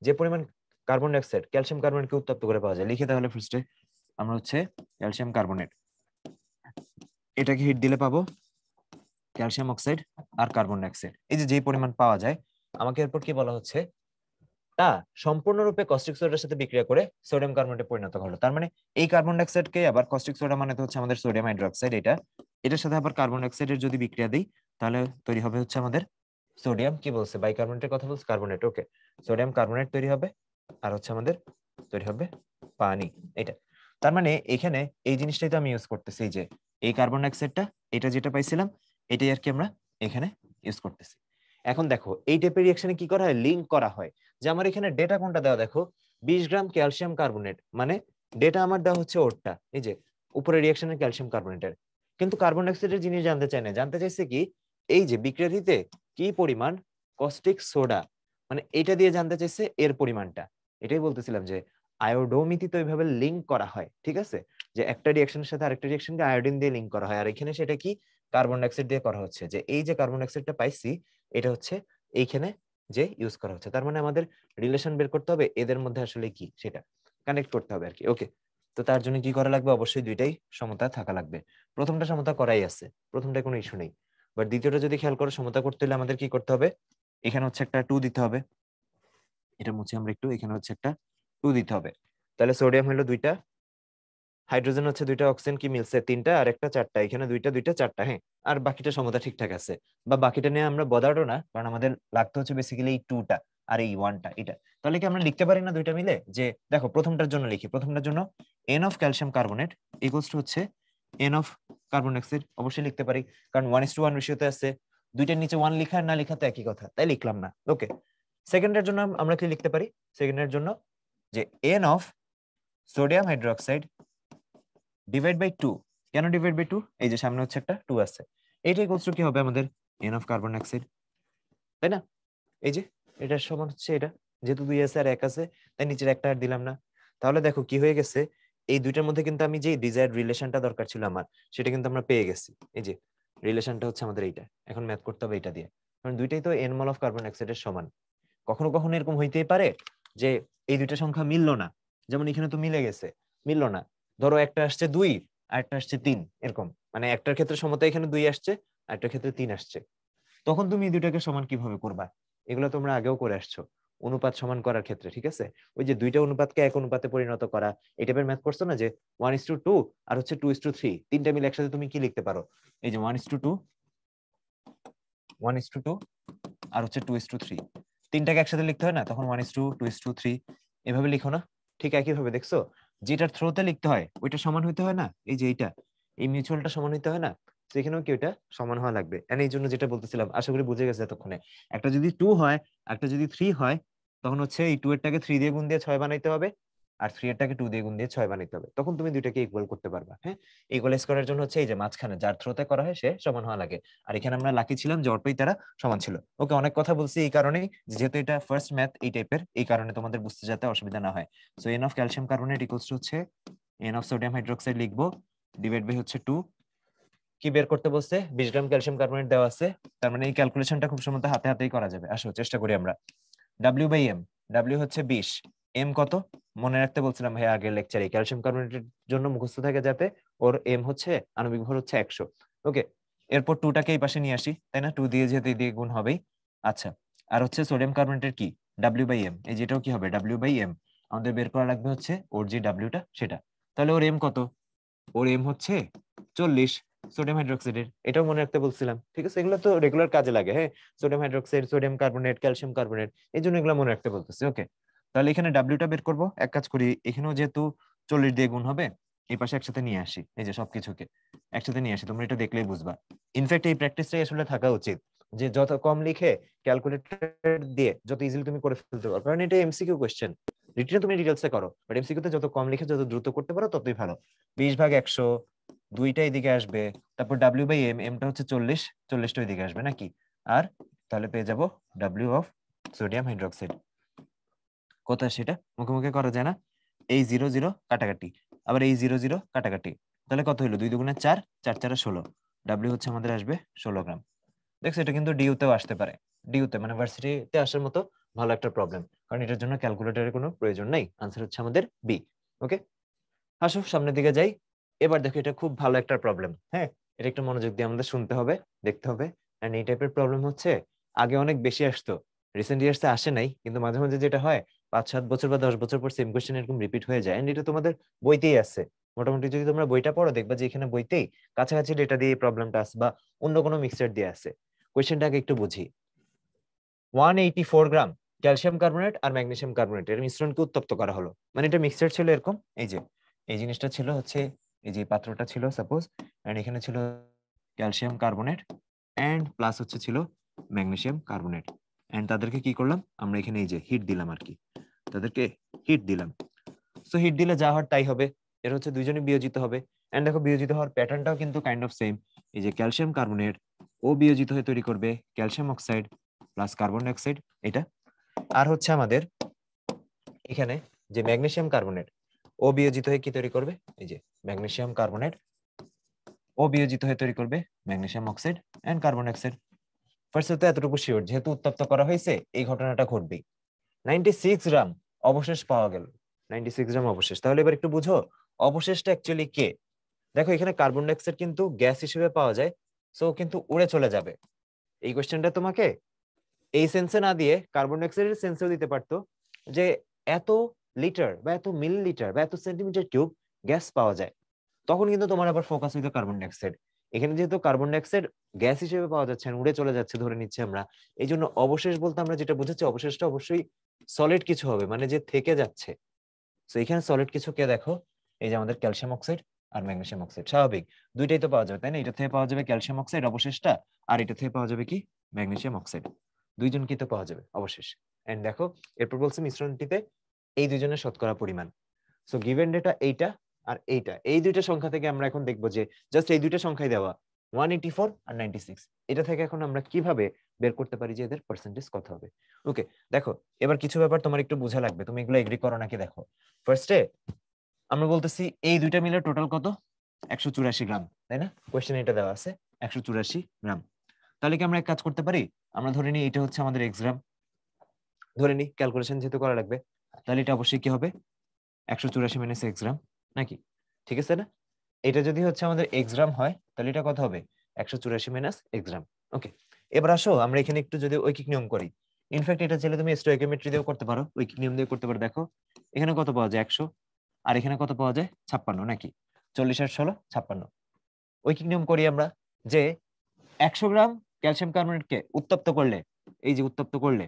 যে পরিমাণ কার্বন ডাইঅক্সাইড ক্যালসিয়াম কার্বনেটকে উত্তপ্ত করে পাওয়া যায় লিখে তাহলে ফার্স্টে আমরা হচ্ছে ক্যালসিয়াম কার্বনেট এটাকে হিট দিলে পাবো ক্যালসিয়াম অক্সাইড আর কার্বন ডাইঅক্সাইড এই যে যেই পরিমাণ পাওয়া যায় আমাকে এরপর কি বলা হচ্ছে তা সম্পূর্ণরূপে কস্টিক সোডার সাথে বিক্রিয়া করে সোডিয়াম কার্বনেটে পরিণত হলো তার মানে এই কার্বন ডাইঅক্সাইডকে আবার কস্টিক সোডা মানে তো হচ্ছে আমাদের সোডিয়াম হাইড্রোক্সাইড এটা এটার সাথে আবার কার্বন ডাইঅক্সাইডের যদি বিক্রিয়া দিই তাহলে তৈরি হবে হচ্ছে আমাদের সোডিয়াম কি বলছে বাইকার্বনেটের কথা বলছে কার্বনেট ওকে সোডিয়াম কার্বনেট তৈরি হবে আর হচ্ছে আমাদের তৈরি হবে পানি এটা তার মানে এখানে এই জিনিসটাই তো আমি ইউজ করতেছি যে এই কার্বন ডাইঅক্সাইডটা এটা যেটা পাইছিলাম এটাই আর কি আমরা এখানে ইউজ করতেছি এখন দেখো এই টাইপের রিয়াকশনে কি করা হয় লিঙ্ক করা হয় যে আমার এখানে ডেটা কোনটা দেওয়া দেখো বিশ গ্রাম ক্যালসিয়াম কার্বনেট মানে ডেটা আমার দেওয়া হচ্ছে ওরটা এই যে উপরে রিয়াকশনের ক্যালসিয়াম কার্বোনেটের কিন্তু কার্বন ডাইঅক্সাইডের জিনিস জানতে চায় না জানতে চাইছে কি এই যে বিক্রিয়াটিতে কি পরিমাণ কস্টিক সোডা মানে এটা দিয়ে জানতে চাইছে এর পরিমাণটা এটাই বলতেছিলাম যে আয়োডোমিতি তো এইভাবে লিঙ্ক করা হয় ঠিক আছে যে একটা রিয়াকশনের সাথে আরেকটা রিয়াকশনকে আয়োডিন দিয়ে লিঙ্ক করা হয় আর এখানে সেটা কি কার্বন ডাইঅক্সাইড দিয়ে করা হচ্ছে যে এই যে কার্বন ডাইঅক্সাইডটা পাইছি এটা হচ্ছে এইখানে যে ইউজ করা হচ্ছে তার মানে আমাদের রিলেশন বের করতে হবে এদের মধ্যে আসলে কি সেটা কানেক্ট করতে হবে আর কি ওকে তো তার জন্য কি করা লাগবে অবশ্যই দুইটাই সমতা থাকা লাগবে প্রথমটা সমতা করাই আছে প্রথমটা কোনো ইস্যু নেই বাট দ্বিতীয়টা যদি খেয়াল করো সমতা করতে হলে আমাদের কি করতে হবে এখানে হচ্ছে একটা টু দিতে হবে এটা মুছে আমরা একটু এখানে হচ্ছে একটা টু দিতে হবে তাহলে সোডিয়াম হলো দুইটা হাইড্রোজেন হচ্ছে দুইটা অক্সিজেন কি মিলছে তিনটা আর একটা চারটা এখানে দুইটা দুইটা চারটা হ্যাঁ আর বাকিটা সমতা ঠিকঠাক আছে বা বাকিটা নিয়ে আমরা বদারও না কারণ আমাদের লাগতে হচ্ছে বেসিক্যালি এই টুটা আর এই ওয়ানটা এটা তাহলে কি আমরা লিখতে পারি না দুইটা মিলে যে দেখো প্রথমটার জন্য লিখি প্রথমটার জন্য n of calcium carbonate equals to হচ্ছে এন অফ কার্বন ডাইঅক্সাইড অবশ্যই লিখতে পারি কারণ ওয়ান ইস টু ওয়ান রেশিওতে আছে দুইটার নিচে ওয়ান লিখা না লেখা তো একই কথা তাই লিখলাম না ওকে সেকেন্ডের জন্য আমরা কি লিখতে পারি সেকেন্ডের জন্য যে N of sodium hydroxide divide by two কেন ডিভাইড বাই টু এই যে সামনে হচ্ছে একটা টু আছে এইটাই কনস্ট্রু কি হবে আমাদের এন অফ কার্বন ডাইঅক্সাইড তাই না এই যে এটার সমান হচ্ছে এটা যেহেতু দুই আছে আর এক আছে তাই নিচের একটা আর দিলাম না তাহলে দেখো কি হয়ে গেছে এই দুইটার মধ্যে কিন্তু আমি যে ডিজায়ার রিলেশনটা দরকার ছিল আমার সেটা কিন্তু আমরা পেয়ে গেছি এই যে রিলেশনটা হচ্ছে আমাদের এইটা এখন ম্যাথ করতে হবে এটা দিয়ে কারণ দুইটাই তো এন মল অফ কার্বন ডাইঅক্সাইডের সমান কখনো কখনো এরকম হইতেই পারে যে এই দুইটা সংখ্যা মিললো না যেমন এখানে তো মিলে গেছে মিললো না ধরো একটা আসছে দুই আর একটা আসছে তিন এরকম মানে একটার ক্ষেত্রে সমতা এখানে দুই আসছে আর একটার ক্ষেত্রে তিন আসছে তখন তুমি দুইটাকে সমান কিভাবে করবা এগুলো তোমরা আগেও করে আসছো অনুপাত সমান করার ক্ষেত্রে ঠিক আছে ওই যে দুইটা অনুপাতকে এক অনুপাতে পরিণত করা এই টাইপের ম্যাথ করছো না যে ওয়ান ইস টু টু আর হচ্ছে টু ইস টু থ্রি তিনটা মিলে একসাথে তুমি কি লিখতে পারো এই যে one is two two one is two two আর হচ্ছে টু ইস টু থ্রি তিনটাকে একসাথে লিখতে হয় না তখন one is two two is to three এভাবে লিখো না ঠিক একইভাবে দেখছো যেটার থ্রোতে লিখতে হয় ওইটা সমান হইতে হয় না এই যে এইটা এই মিউচুয়ালটা সমান হইতে হয় না সেখানেও কি ওইটা সমান হওয়া লাগবে এন এই জন্য যেটা বলতেছিলাম আশা করি বুঝে গেছে এতক্ষণে একটা যদি টু হয় একটা যদি থ্রি হয় তখন হচ্ছে এই টু এরটাকে থ্রি দিয়ে গুণ দিয়ে ছয় বানাইতে হবে আর থ্রি এরটাকে টু দিয়ে গুণ দিয়ে ছয় বানিতে হবে তখন তুমি দুইটাকে ইকুয়াল করতে পারবা হ্যাঁ ইকুয়াল স্কোয়ারের জন্য হচ্ছে এই যে মাঝখানে যার থ্রোতে করা হয় সে সমান হওয়া লাগে আর এখানে আমরা লাকি ছিলাম যে অটোই তারা সমান ছিল ওকে অনেক কথা বলছি এই কারণেই যেহেতু এটা ফার্স্ট ম্যাথ এই টাইপের এই কারণে তোমাদের বুঝতে যাতে অসুবিধা না হয় so n of calcium carbonate equals to হচ্ছে এন অফ সোডিয়াম হাইড্রোক্সাইড লিখবো ডিভাইড বাই হচ্ছে টু কি বের করতে বলছে বিশ গ্রাম ক্যালসিয়াম কার্বনেট দেওয়া আছে তার মানে এই ক্যালকুলেশনটা খুব সম্ভবত হাতে হাতেই করা যাবে আসো চেষ্টা করি আমরা ডাব্লিউ বাই এম ডাব্লিউ হচ্ছে বিশ এম কত মনে রাখতে বলছিলাম ভাই আগের লেকচারে ক্যালসিয়াম কার্বোনেটের জন্য মুখস্থ থাকে যাতে ওর এম হচ্ছে আণবিক ভর হচ্ছে একশো ওকে এরপর টুটাকে এই পাশে নিয়ে আসি তাই না টু দিয়ে যেতে দিয়ে গুণ হবেই আচ্ছা আর হচ্ছে সোডিয়াম কার্বোনেটের কি ডাব্লিউ বাই এম এই যেটাও কি হবে ডাব্লিউ বাই এম আমাদের বের করা লাগবে হচ্ছে ওর যে ডাব্লিউটা সেটা তাহলে ওর এম কত ওর এম হচ্ছে চল্লিশ সোডিয়াম হাইড্রোক্সাইডের এটাও মনে রাখতে বলছিলাম ঠিক আছে এগুলো তো রেগুলার কাজে লাগে হ্যাঁ sodium hydroxide sodium carbonate calcium carbonate এই জন্য এগুলো মনে রাখতে বলতেছি ওকে তাহলে এখানে ডাব্লিউটা বের করব এক কাজ করি এখানেও যেহেতু চল্লিশ দিয়ে গুণ হবে এই পাশে একসাথে নিয়ে আসি এই যে সবকিছুকে একসাথে নিয়ে আসি তোমরা এটা দেখলেই বুঝবা ইনফ্যাক্ট এই প্র্যাকটিসটাই আসলে থাকা উচিত যে যত কম লিখে ক্যালকুলেটর দিয়ে যত ইজিলি তুমি করে ফেলতে পারো কারণ এটা এমসিকিউ কোশ্চেন রিটেনে তুমি ডিটেলসে করো বাট এমসিকিউ তে যত কম লিখে যত দ্রুত করতে পারো ততই ভালো বিশ ভাগ একশো দুইটা এদিকে আসবে তারপর ডাব্লিউ বাই এম এমটা হচ্ছে চল্লিশ চল্লিশটা ওইদিকে আসবে নাকি আর তাহলে পেয়ে যাবো ডাব্লিউ অফ সোডিয়াম হাইড্রোক্সাইড কত আসে এটা মুখে মুখে করা যায় না এই জিরো জিরো কাটাকাটি আবার এই জিরো জিরো কাটাকাটি তাহলে কত হইলো দুই দুগুণে চার চার চারে ষোলো ডাব্লিউ হচ্ছে আমাদের আসবে ষোলো গ্রাম দেখছো এটা কিন্তু ডিউতেও আসতে পারে ডিউতে মানে ভার্সিটিতে আসার মতো ভালো একটা প্রবলেম কারণ এটার জন্য ক্যালকুলেটারের কোনো প্রয়োজন নেই আনসার হচ্ছে আমাদের বি ওকে আসো সামনের দিকে যাই এবার দেখো এটা খুব ভালো একটা প্রবলেম হ্যাঁ এটা একটু মনোযোগ দিয়ে আমাদের শুনতে হবে দেখতে হবে এই টাইপের প্রবলেম হচ্ছে আগে অনেক বেশি আসতো রিসেন্ট ইয়ার্সে আসে নাই কিন্তু মাঝে মাঝে যেটা হয় পাঁচ সাত বছর বা দশ বছর পর সেম কোয়েশ্চেন এরকম রিপিট হয়ে যায় এটা তোমাদের বইতেই আছে মোটামুটি যদি তোমরা বইটা পড়ো দেখবে যে এখানে বইতেই কাছাকাছি ডেটা দিয়ে প্রবলেমটা আস বা অন্য কোনো মিক্সচার দিয়ে আছে কোয়েশ্চেনটাকে একটু বুঝি one eighty four gram calcium carbonate আর ম্যাগনেসিয়াম কার্বনেট এর মিশ্রণকে উত্তপ্ত করা হলো মানে এটা মিক্সচার ছিল এরকম এই যে এই জিনিসটা ছিল হচ্ছে এই যে পাত্রটা ছিল সাপোজ এন্ড এখানে ছিল ক্যালসিয়াম কার্বোনেট এন্ড প্লাস হচ্ছে ছিল ম্যাগনেসিয়াম কার্বোনেট এন্ড তাদেরকে কি করলাম আমরা এখানে এই যে হিট দিলাম আর কি তাদেরকে হিট দিলাম সো হিট দিলে যা হওয়ার তাই হবে এর হচ্ছে দুইজনে বিয়োজিত হবে এন্ড দেখো বিয়োজিত হওয়ার প্যাটার্নটাও কিন্তু কাইন্ড অফ সেম এই যে ক্যালসিয়াম কার্বনেট ও বিয়োজিত হয়ে তৈরি করবে calcium oxide plus carbon dioxide এটা আর হচ্ছে আমাদের এখানে যে ম্যাগনেসিয়াম কার্বনেট ও বিয়োজিত হয়ে কি তৈরি করবে এই যে ম্যাগনেসিয়াম কার্বনেট ও বিয়োজিত হয়ে তৈরি করবে magnesium oxide and carbon dioxide first এতটুকু শিওর যেহেতু উত্তপ্ত করা হয়েছে এই ঘটনাটা ঘটবেই নাইনটি সিক্স গ্রাম অবশেষ পাওয়া গেল নাইনটি সিক্স গ্রাম অবশেষ তাহলে এবার একটু বুঝো অবশেষটা অ্যাকচুয়ালি কে দেখো এখানে কার্বন ডাইঅক্সাইড কিন্তু গ্যাস হিসেবে পাওয়া যায় সো কিন্তু উড়ে চলে যাবে এই কোয়েশ্চেনটা তোমাকে এই সেন্সে না দিয়ে কার্বন ডাইঅক্সাইডের সেন্সেও দিতে পারতো যে এত লিটার বা এত মিলি লিটার বা এত সেন্টিমিটার কিউব গ্যাস পাওয়া যায় তখন কিন্তু তোমার আবার ফোকাস হইতো কার্বন ডাইঅক্সাইড এখানে যেহেতু কার্বন ডাইঅক্সাইড গ্যাস হিসেবে পাওয়া যাচ্ছে উড়ে চলে যাচ্ছে ধরে নিচ্ছে আমরা এই জন্য অবশেষ বলতে আমরা যেটা বুঝাচ্ছি অবশেষটা অবশ্যই সলিড কিছু হবে মানে যে থেকে যাচ্ছে তো এখানে সলিড কিছু কে দেখো এই যে আমাদের ক্যালসিয়াম অক্সাইড আর ম্যাগনেসিয়াম অক্সাইড স্বাভাবিক দুইটাই তো পাওয়া যাবে তাই না এটা থেকে পাওয়া যাবে ক্যালসিয়াম অক্সাইড অবশেষটা আর এটা থেকে পাওয়া যাবে কি ম্যাগনেসিয়াম অক্সাইড দুইজন কি তো পাওয়া যাবে অবশেষ এন্ড দেখো এরপর বলছে মিশ্রণটিতে এই দুজনের শতকরা পরিমাণ সো গিভেন ডেটা এইটা আর এইটা এই দুইটা সংখ্যা থেকে আমরা এখন দেখবো যে জাস্ট এই দুইটা সংখ্যাই দেওয়া ওয়ান এইটি ফোর আর নাইনটি সিক্স এটা থেকে এখন আমরা কিভাবে বের করতে পারি যে এদের পার্সেন্টেজ কত হবে ওকে দেখো এবার কিছু ব্যাপার তোমার একটু বোঝা লাগবে তুমি এগুলো এগ্রি করো নাকি দেখো ফার্স্টে আমরা বলতেছি এই দুইটা মিলে টোটাল কত একশো চুরাশি গ্রাম তাই না কোয়েশ্চেন এটা দেওয়া আছে একশো চুরাশি গ্রাম তাহলে কি আমরা এক কাজ করতে পারি আমরা ধরে নিই এটা হচ্ছে আমাদের এক্স গ্রাম ধরে নিই ক্যালকুলেশন যেহেতু করা লাগবে তাহলে এটা অবশ্যই কি হবে একশো চুরাশি মাইনাস এক্স গ্রাম নাকি ঠিক আছে না এটা যদি হচ্ছে আমাদের এক্সগ্রাম হয় তাহলে এটা কত হবে একশো চুরাশি মাইনাস এক্সাম ওকে এবার আসো আমরা এখানে একটু যদি ঐকিক নিয়ম করি ইনফ্যাক্ট এটা চাইলে তুমি স্টোকিওমেট্রি দিয়েও করতে পারো ঐকিক নিয়ম দিয়ে করতে পারো দেখো এখানে কত পাওয়া যায় একশো আর এখানে কত পাওয়া যায় ছাপ্পান্ন নাকি চল্লিশ আর ষোলো ছাপ্পান্ন ঐকিক নিয়ম করি আমরা যে একশো গ্রাম ক্যালসিয়াম কার্বনেটকে উত্তপ্ত করলে এই যে উত্তপ্ত করলে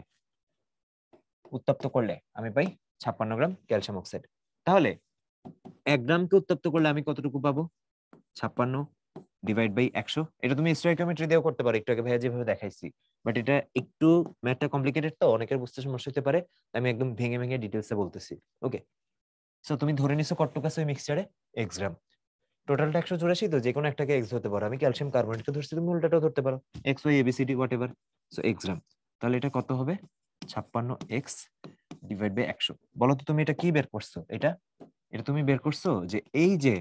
উত্তপ্ত করলে আমি পাই ছাপ্পান্ন গ্রাম ক্যালসিয়াম অক্সাইড তাহলে এক গ্রামকে উত্তপ্ত করলে আমি কতটুকু পাবো ছাপ্পান্ন ডিভাইড বাই একশো এটা তুমি স্টোকিওমেট্রি দিয়েও করতে পারো একটু আগে ভাইয়া যেভাবে দেখাইছি বাট এটা একটু ম্যাথটা কমপ্লিকেটেড তো অনেকের বুঝতে সমস্যা হতে পারে আমি একদম ভেঙে ভেঙে ডিটেলসে বলতেছি ওকে সো তুমি ধরে নিছো কতটুকু আছে ওই মিক্সচারে এক্স গ্রাম টোটালটা একশো চুরাশি তো যে কোনো একটাকে এক্স ধরতে পারো আমি ক্যালসিয়াম কার্বনেটকে ধরছি তুমি উল্টাটাও ধরতে পারো X Y ABCD whatever so X gram তাহলে এটা কত হবে ছাপ্পান্ন এক্স ডিভাইড বাই একশো বলো তো তুমি এটা কি বের করছো এটা এটা তুমি বের করছো যে এই যে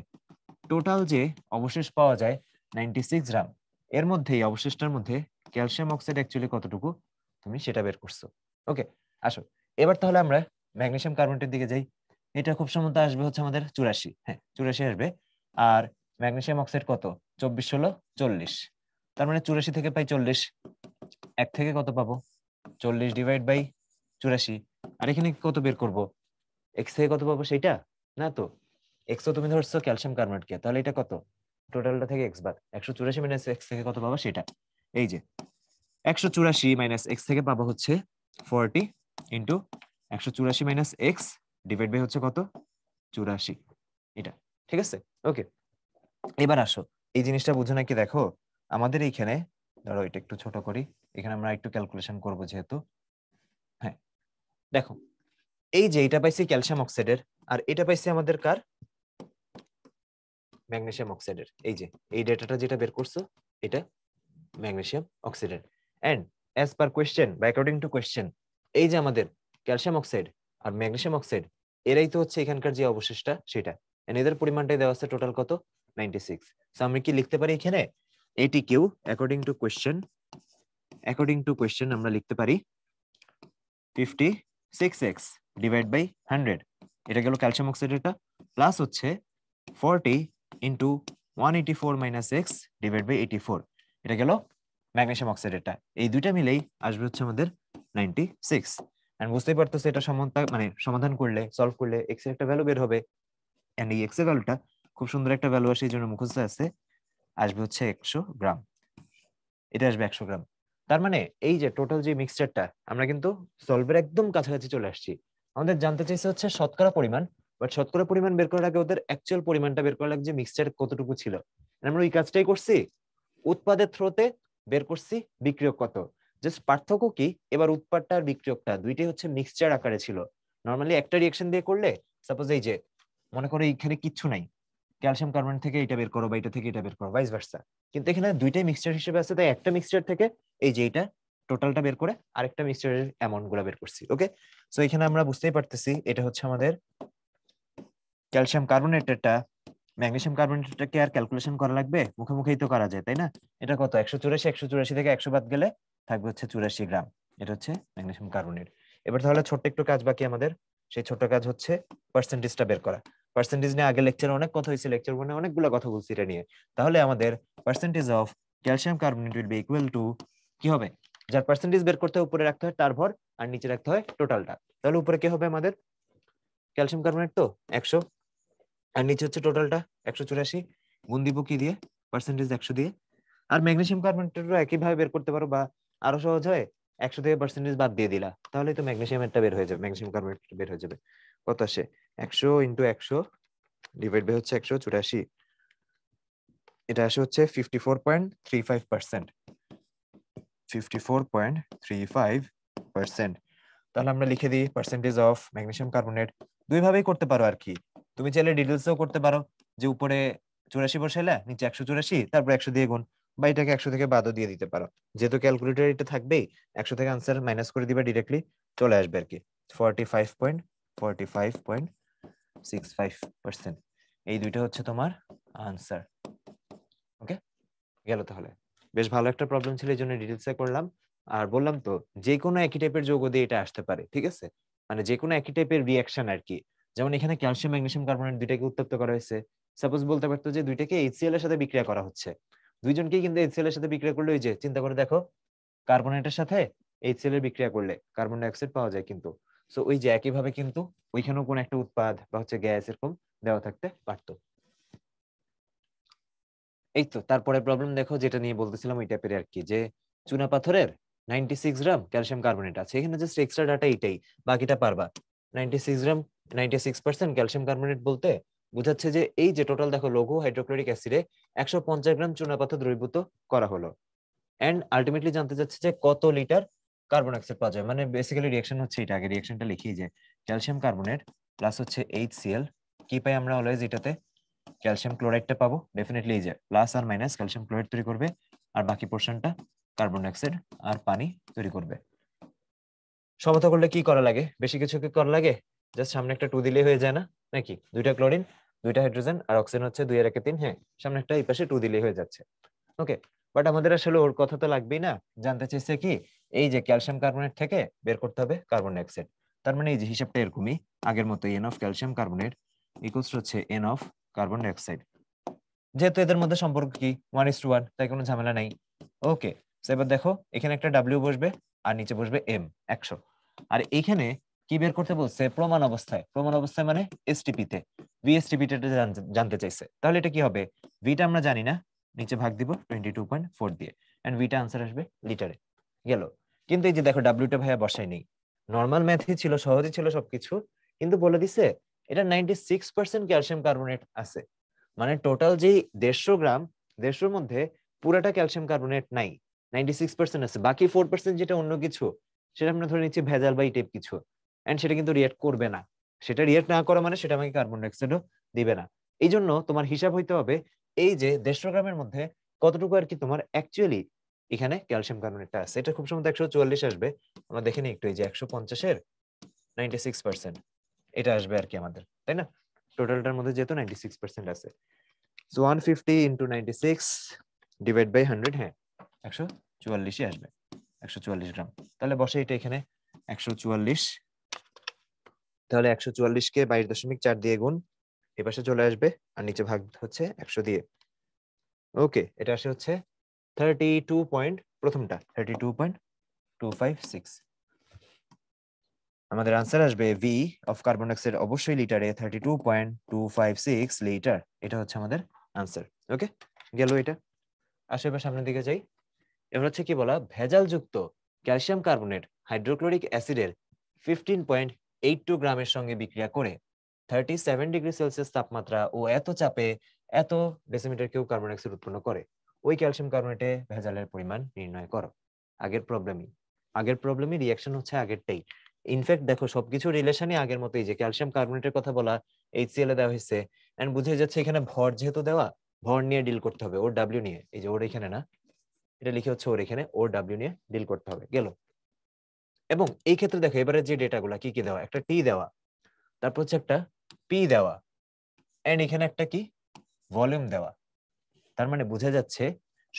টোটাল যে অবশেষ পাওয়া যায় নাইনটি সিক্স গ্রাম এর মধ্যে এই অবশেষটার মধ্যে ক্যালসিয়াম অক্সাইড অ্যাকচুয়ালি কতটুকু তুমি সেটা বের করছো ওকে আসো এবার তাহলে আমরা ম্যাগনেশিয়াম কার্বনেটের দিকে যাই এটা খুব সম্ভবত আসবে হচ্ছে আমাদের চুরাশি হ্যাঁ চুরাশি আসবে আর ম্যাগনেশিয়াম অক্সাইড কত চব্বিশ ষোলো চল্লিশ তার মানে চুরাশি থেকে পাই চল্লিশ এক থেকে কত পাবো চল্লিশ ডিভাইড বাই চুরাশি আর এখানে কত বের করব এক্স থেকে কত পাবো সেটা না তো এক্সও তুমি ধরছো ক্যালসিয়াম কে তাহলে এটা কত টোটালটা থেকে এক্স বাদ একশো চুরাশি মাইনাস এক্স থেকে কত পাবো সেটা এই যে একশো চুরাশি মাইনাস এক্স থেকে পাবো হচ্ছে ফোরটি ইন্টু একশো চুরাশি মাইনাস এক্স ডিভাইড বাই হচ্ছে কত চুরাশি এটা ঠিক আছে ওকে এবার আসো এই জিনিসটা বুঝো নাকি দেখো আমাদের এইখানে ধরো এটা একটু ছোট করি এখানে আমরা একটু ক্যালকুলেশন করব যেহেতু হ্যাঁ দেখো এই যে এটা পাইছি ক্যালসিয়াম অক্সাইডের আর এটা পাইছি আমাদের কার ম্যাগনেসিয়াম অক্সাইডের এই যে এই ডেটাটা যেটা বের করছো এটা ম্যাগনেসিয়াম অক্সাইডের অ্যান্ড অ্যাজ পার কোয়েশ্চেন বা অ্যাকর্ডিং টু কোয়েশ্চেন এই যে আমাদের ক্যালসিয়াম অক্সাইড আর ম্যাগনেসিয়াম অক্সাইড এরাই তো হচ্ছে এখানকার যে অবশেষটা সেটা এদের পরিমাণটাই দেওয়া আছে টোটাল কত নাইনটি সিক্স আমি কি লিখতে পারি এখানে এটি কিউ according to question according to question আমরা লিখতে পারি fifty six X divide by hundred এটা গেল ক্যালসিয়াম অক্সাইডেরটা প্লাস হচ্ছে forty into one eighty four minus X divide by eighty four এটা গেল ম্যাগনেশিয়াম অক্সাইডেরটা এই দুইটা মিলেই আসবে হচ্ছে আমাদের নাইনটি সিক্স অ্যান্ড বুঝতেই পারতো এটা সমাধান মানে সমাধান করলে সলভ করলে এক্স এর একটা ভ্যালু বের হবে অ্যান্ড এই এক্স এর ভ্যালুটা খুব সুন্দর একটা ভ্যালু আসে এই জন্য মুখস্থ আছে আসবে হচ্ছে একশো গ্রাম এটা আসবে একশো গ্রাম তার মানে এই যে টোটাল যে মিক্সচারটা আমরা কিন্তু সলভের একদম কাছাকাছি চলে আসছি আমাদের জানতে চাইছে হচ্ছে শতকরা পরিমাণ বাট শতকরা পরিমাণ বের করার আগে ওদের অ্যাকচুয়াল পরিমাণটা বের করা লাগছে মিক্সচার কতটুকু ছিল মানে আমরা ওই কাজটাই করছি উৎপাদের থ্রোতে বের করছি বিক্রিয়ক কত জাস্ট পার্থক্য কি এবার উৎপাদটা আর বিক্রিয়কটা দুইটাই হচ্ছে মিক্সচার আকারে ছিল নর্মালি একটা রিয়েকশন দিয়ে করলে সাপোজ এই যে মনে করো এখানে কিচ্ছু নাই ক্যালসিয়াম কার্বন থেকে এটা বের করো বা এটা থেকে এটা বের করো ভাইস ভার্সা কিন্তু এখানে দুইটাই মিক্সচার হিসেবে আছে তাই একটা মিক্সচার থেকে এই যে এটা টোটালটা বের করে আরেকটা মিক্সচারের অ্যামাউন্ট গুলা বের করছি ওকে সো এখানে আমরা বুঝতেই পারতেছি এটা হচ্ছে আমাদের ক্যালসিয়াম ম্যাগনেসিয়াম ম্যাগনেশিয়াম কার্বোনেটটাকে আর ক্যালকুলেশন করা লাগবে মুখে মুখেই তো করা যায় তাই না এটা কত একশো চুরাশি একশো চুরাশি থেকে একশো বাদ গেলে থাকবে হচ্ছে চুরাশি গ্রাম এটা হচ্ছে ম্যাগনেশিয়াম কার্বনেট এবার তাহলে ছোট্ট একটু কাজ বাকি আমাদের সেই ছোট কাজ হচ্ছে পার্সেন্টেজটা বের করা পার্সেন্টেজ নিয়ে আগে লেকচারে অনেক কথা হয়েছে লেকচার মানে অনেকগুলো কথা বলছি এটা নিয়ে তাহলে আমাদের percentage of calcium carbonate will be equal to কি হবে যার পার্সেন্টেজ বের করতে হয় উপরে রাখতে হয় তার ভর আর নিচে রাখতে হয় টোটালটা তাহলে উপরে কি হবে আমাদের ক্যালসিয়াম কার্বনেট তো একশো আর নিচে হচ্ছে টোটালটা একশো চুরাশি গুণ দিব কি দিয়ে পার্সেন্টেজ একশো দিয়ে আর ম্যাগনেশিয়াম কার্বনেটটা একইভাবে বের করতে পারো বা আরো সহজ হয় একশো থেকে পার্সেন্টেজ বাদ দিয়ে দিলা তাহলে তো ম্যাগনেশিয়ামেরটা বের হয়ে যাবে ম্যাগনেশিয়াম কার্বনেটটা বের হয়ে যাবে কত আসে একশো ইন্টু একশো ডিভাইড বাই হচ্ছে একশো চুরাশি এটা আসে হচ্ছে fifty four point three five percent 54.35% তাহলে আমরা লিখে দিই পার্সেন্টেজ অফ ম্যাগনেসিয়াম কার্বনেট দুই ভাবেই করতে পারো আর কি তুমি চাইলে ডিটেলসেও করতে পারো যে উপরে চুরাশি বসাইলা নিচে একশো চুরাশি তারপর একশো দিয়ে গুণ বা এটাকে একশো থেকে বাদও দিয়ে দিতে পারো যেহেতু ক্যালকুলেটর এটা থাকবেই একশো থেকে আনসার মাইনাস করে দিবা ডিরেক্টলি চলে আসবে আর কি forty five point forty five point six five percent এই দুইটা হচ্ছে তোমার আনসার ওকে গেল তাহলে বেশ ভালো একটা প্রবলেম ছিল এই জন্য ডিটেলসে করলাম আর বললাম তো যে কোনো একই টাইপের যৌগ দিয়ে এটা আসতে পারে ঠিক আছে মানে যে কোনো একই টাইপের রিয়াকশন আর কি যেমন এখানে ক্যালসিয়াম ম্যাগনেসিয়াম কার্বনেট দুইটাকে উত্তপ্ত করা হয়েছে সাপোজ বলতে পারতো যে দুইটাকে এইচসিএল এর সাথে বিক্রিয়া করা হচ্ছে দুইজনকে কিন্তু এইচসিএল এর সাথে বিক্রিয়া করলে ওই যে চিন্তা করে দেখো কার্বনেটের সাথে এইচসিএল এর বিক্রিয়া করলে কার্বন ডাইঅক্সাইড পাওয়া যায় কিন্তু সো ওই যে একইভাবে কিন্তু ওইখানেও কোন একটা উৎপাদ বা হচ্ছে গ্যাস এরকম দেওয়া থাকতে পারতো এই তো তারপরে প্রবলেম দেখো যেটা নিয়ে বলতেছিলাম ওই টাইপের আর কি যে চুনা পাথরের 96 গ্রাম ক্যালসিয়াম কার্বনেট আছে এখানে জাস্ট এক্সট্রা ডাটা এটাই বাকিটা পারবা 96 গ্রাম 96% ক্যালসিয়াম কার্বনেট বলতে বোঝাচ্ছে যে এই যে টোটাল দেখো লঘু হাইড্রোক্লোরিক অ্যাসিডে 150 গ্রাম চুনা পাথর দ্রবীভূত করা হলো এন্ড আলটিমেটলি জানতে চাচ্ছে যে কত লিটার কার্বন অক্সাইড পাওয়া যায় মানে বেসিক্যালি রিয়াকশন হচ্ছে এটা আগে রিয়াকশনটা লিখি যে ক্যালসিয়াম কার্বনেট প্লাস হচ্ছে এইচ সিএল কি পাই আমরা অলওয়েজ এটাতে ক্যালসিয়াম ক্লোরাইডটা পাবো ডেফিনেটলি এই যে প্লাস আর মাইনাস ক্যালসিয়াম ক্লোরাইড তৈরি করবে আর বাকি পোর্শনটা কার্বন ডাইঅক্সাইড আর পানি তৈরি করবে সমতা করলে কি করা লাগে বেশি কিছু কি করা লাগে জাস্ট সামনে একটা টু দিলে হয়ে যায় না নাকি দুইটা ক্লোরিন দুইটা হাইড্রোজেন আর অক্সিজেন হচ্ছে দুই আর একে তিন হ্যাঁ সামনে একটা এই পাশে টু দিলে হয়ে যাচ্ছে ওকে বাট আমাদের আসলে ওর কথা তো লাগবেই না জানতে চাইছে কি এই যে ক্যালসিয়াম কার্বনেট থেকে বের করতে হবে কার্বন ডাইঅক্সাইড তার মানে এই যে হিসাবটা এরকমই আগের মতো n of calcium carbonate equals হচ্ছে এন অফ কার্বন ডাইঅক্সাইড যেহেতু এদের মধ্যে সম্পর্ক কি ওয়ান ইস টু ওয়ান তাই কোনো ঝামেলা নাই ওকে এবার দেখো এখানে একটা ডাব্লিউ বসবে আর নিচে বসবে এম একশো আর এখানে কি বের করতে বলছে প্রমাণ অবস্থায় প্রমাণ অবস্থায় মানে এসটিপি তে ভিএসটিপি তে জানতে চাইছে তাহলে এটা কি হবে ভিটা আমরা জানি না নিচে ভাগ দিব টোয়েন্টি টু পয়েন্ট ফোর দিয়ে অ্যান্ড ভিটা আনসার আসবে লিটারে গেল কিন্তু এই যে দেখো ডাব্লিউটা ভাইয়া বসায় নেই নর্মাল ম্যাথই ছিল সহজই ছিল সবকিছু কিন্তু বলে দিছে এটা ninety six percent calcium carbonate আছে মানে টোটাল যে দেড়শো গ্রাম দেড়শোর মধ্যে পুরাটা ক্যালসিয়াম কার্বোনেট নাই নাইনটি সিক্স পার্সেন্ট আছে বাকি ফোর পার্সেন্ট যেটা অন্য কিছু সেটা আমরা ধরে নিচ্ছি ভেজাল বা টাইপ কিছু অ্যান্ড সেটা কিন্তু রিয়েক্ট করবে না সেটা রিয়েক্ট না করা মানে সেটা আমাকে কার্বন ডাইঅক্সাইডও দিবে না এই জন্য তোমার হিসাব হইতে হবে এই যে দেড়শো গ্রামের মধ্যে কতটুকু আর কি তোমার অ্যাকচুয়ালি এখানে ক্যালসিয়াম কার্বনেটটা আছে এটা খুব সম্ভবত একশো চুয়াল্লিশ আসবে আমরা দেখে নিই একটু এই যে একশো পঞ্চাশের নাইনটি সিক্স পার্সেন্ট এটা আসবে আর কি আমাদের তাই না টোটালটার মধ্যে যেহেতু নাইনটি সিক্স পার্সেন্ট আছে so one fifty into ninety six divide by hundred হ্যাঁ একশো চুয়াল্লিশই আসবে একশো চুয়াল্লিশ গ্রাম তাহলে বসে এটা এখানে একশো চুয়াল্লিশ তাহলে একশো চুয়াল্লিশকে বাইশ দশমিক চার দিয়ে গুণ এপাশে চলে আসবে আর নিচে ভাগ হচ্ছে একশো দিয়ে ওকে এটা আসে হচ্ছে থার্টি টু পয়েন্ট প্রথমটা thirty two point two five six আমাদের আনসার আসবে ভি অফ কার্বন ডাইঅক্সাইড অবশ্যই লিটারে thirty two point two five six litre এটা হচ্ছে আমাদের আনসার ওকে গেল এটা আশেপাশে সামনের দিকে যাই এবার হচ্ছে কি বলা ভেজালযুক্ত ক্যালসিয়াম কার্বনেট হাইড্রোক্লোরিক অ্যাসিডের ফিফটিন পয়েন্ট এইট টু গ্রামের সঙ্গে বিক্রিয়া করে থার্টি সেভেন ডিগ্রি সেলসিয়াস তাপমাত্রা ও এত চাপে এত ডেসিমিটার কেউ কার্বন ডাইঅক্সাইড উৎপন্ন করে ওই ক্যালসিয়াম কার্বনেটে ভেজালের পরিমাণ নির্ণয় করো আগের প্রবলেমই আগের প্রবলেমই রিয়াকশন হচ্ছে আগেরটাই ইনফ্যাক্ট দেখো সবকিছু রিলেশনই আগের মতোই যে ক্যালসিয়াম কার্বনেটের কথা বলা এইচসিএল এ দেওয়া হয়েছে এন্ড বুঝে যাচ্ছে এখানে ভর যেহেতু দেওয়া ভর নিয়ে ডিল করতে হবে ওর ডাব্লিউ নিয়ে এই যে ওর এখানে না এটা লিখে হচ্ছে ওর এখানে ওর ডাব্লিউ নিয়ে ডিল করতে হবে গেল এবং এই ক্ষেত্রে দেখো এবারে যে ডেটাগুলো কি কি দেওয়া একটা টি দেওয়া তারপর হচ্ছে একটা পি দেওয়া এন্ড এখানে একটা কি ভলিউম দেওয়া তার মানে বোঝা যাচ্ছে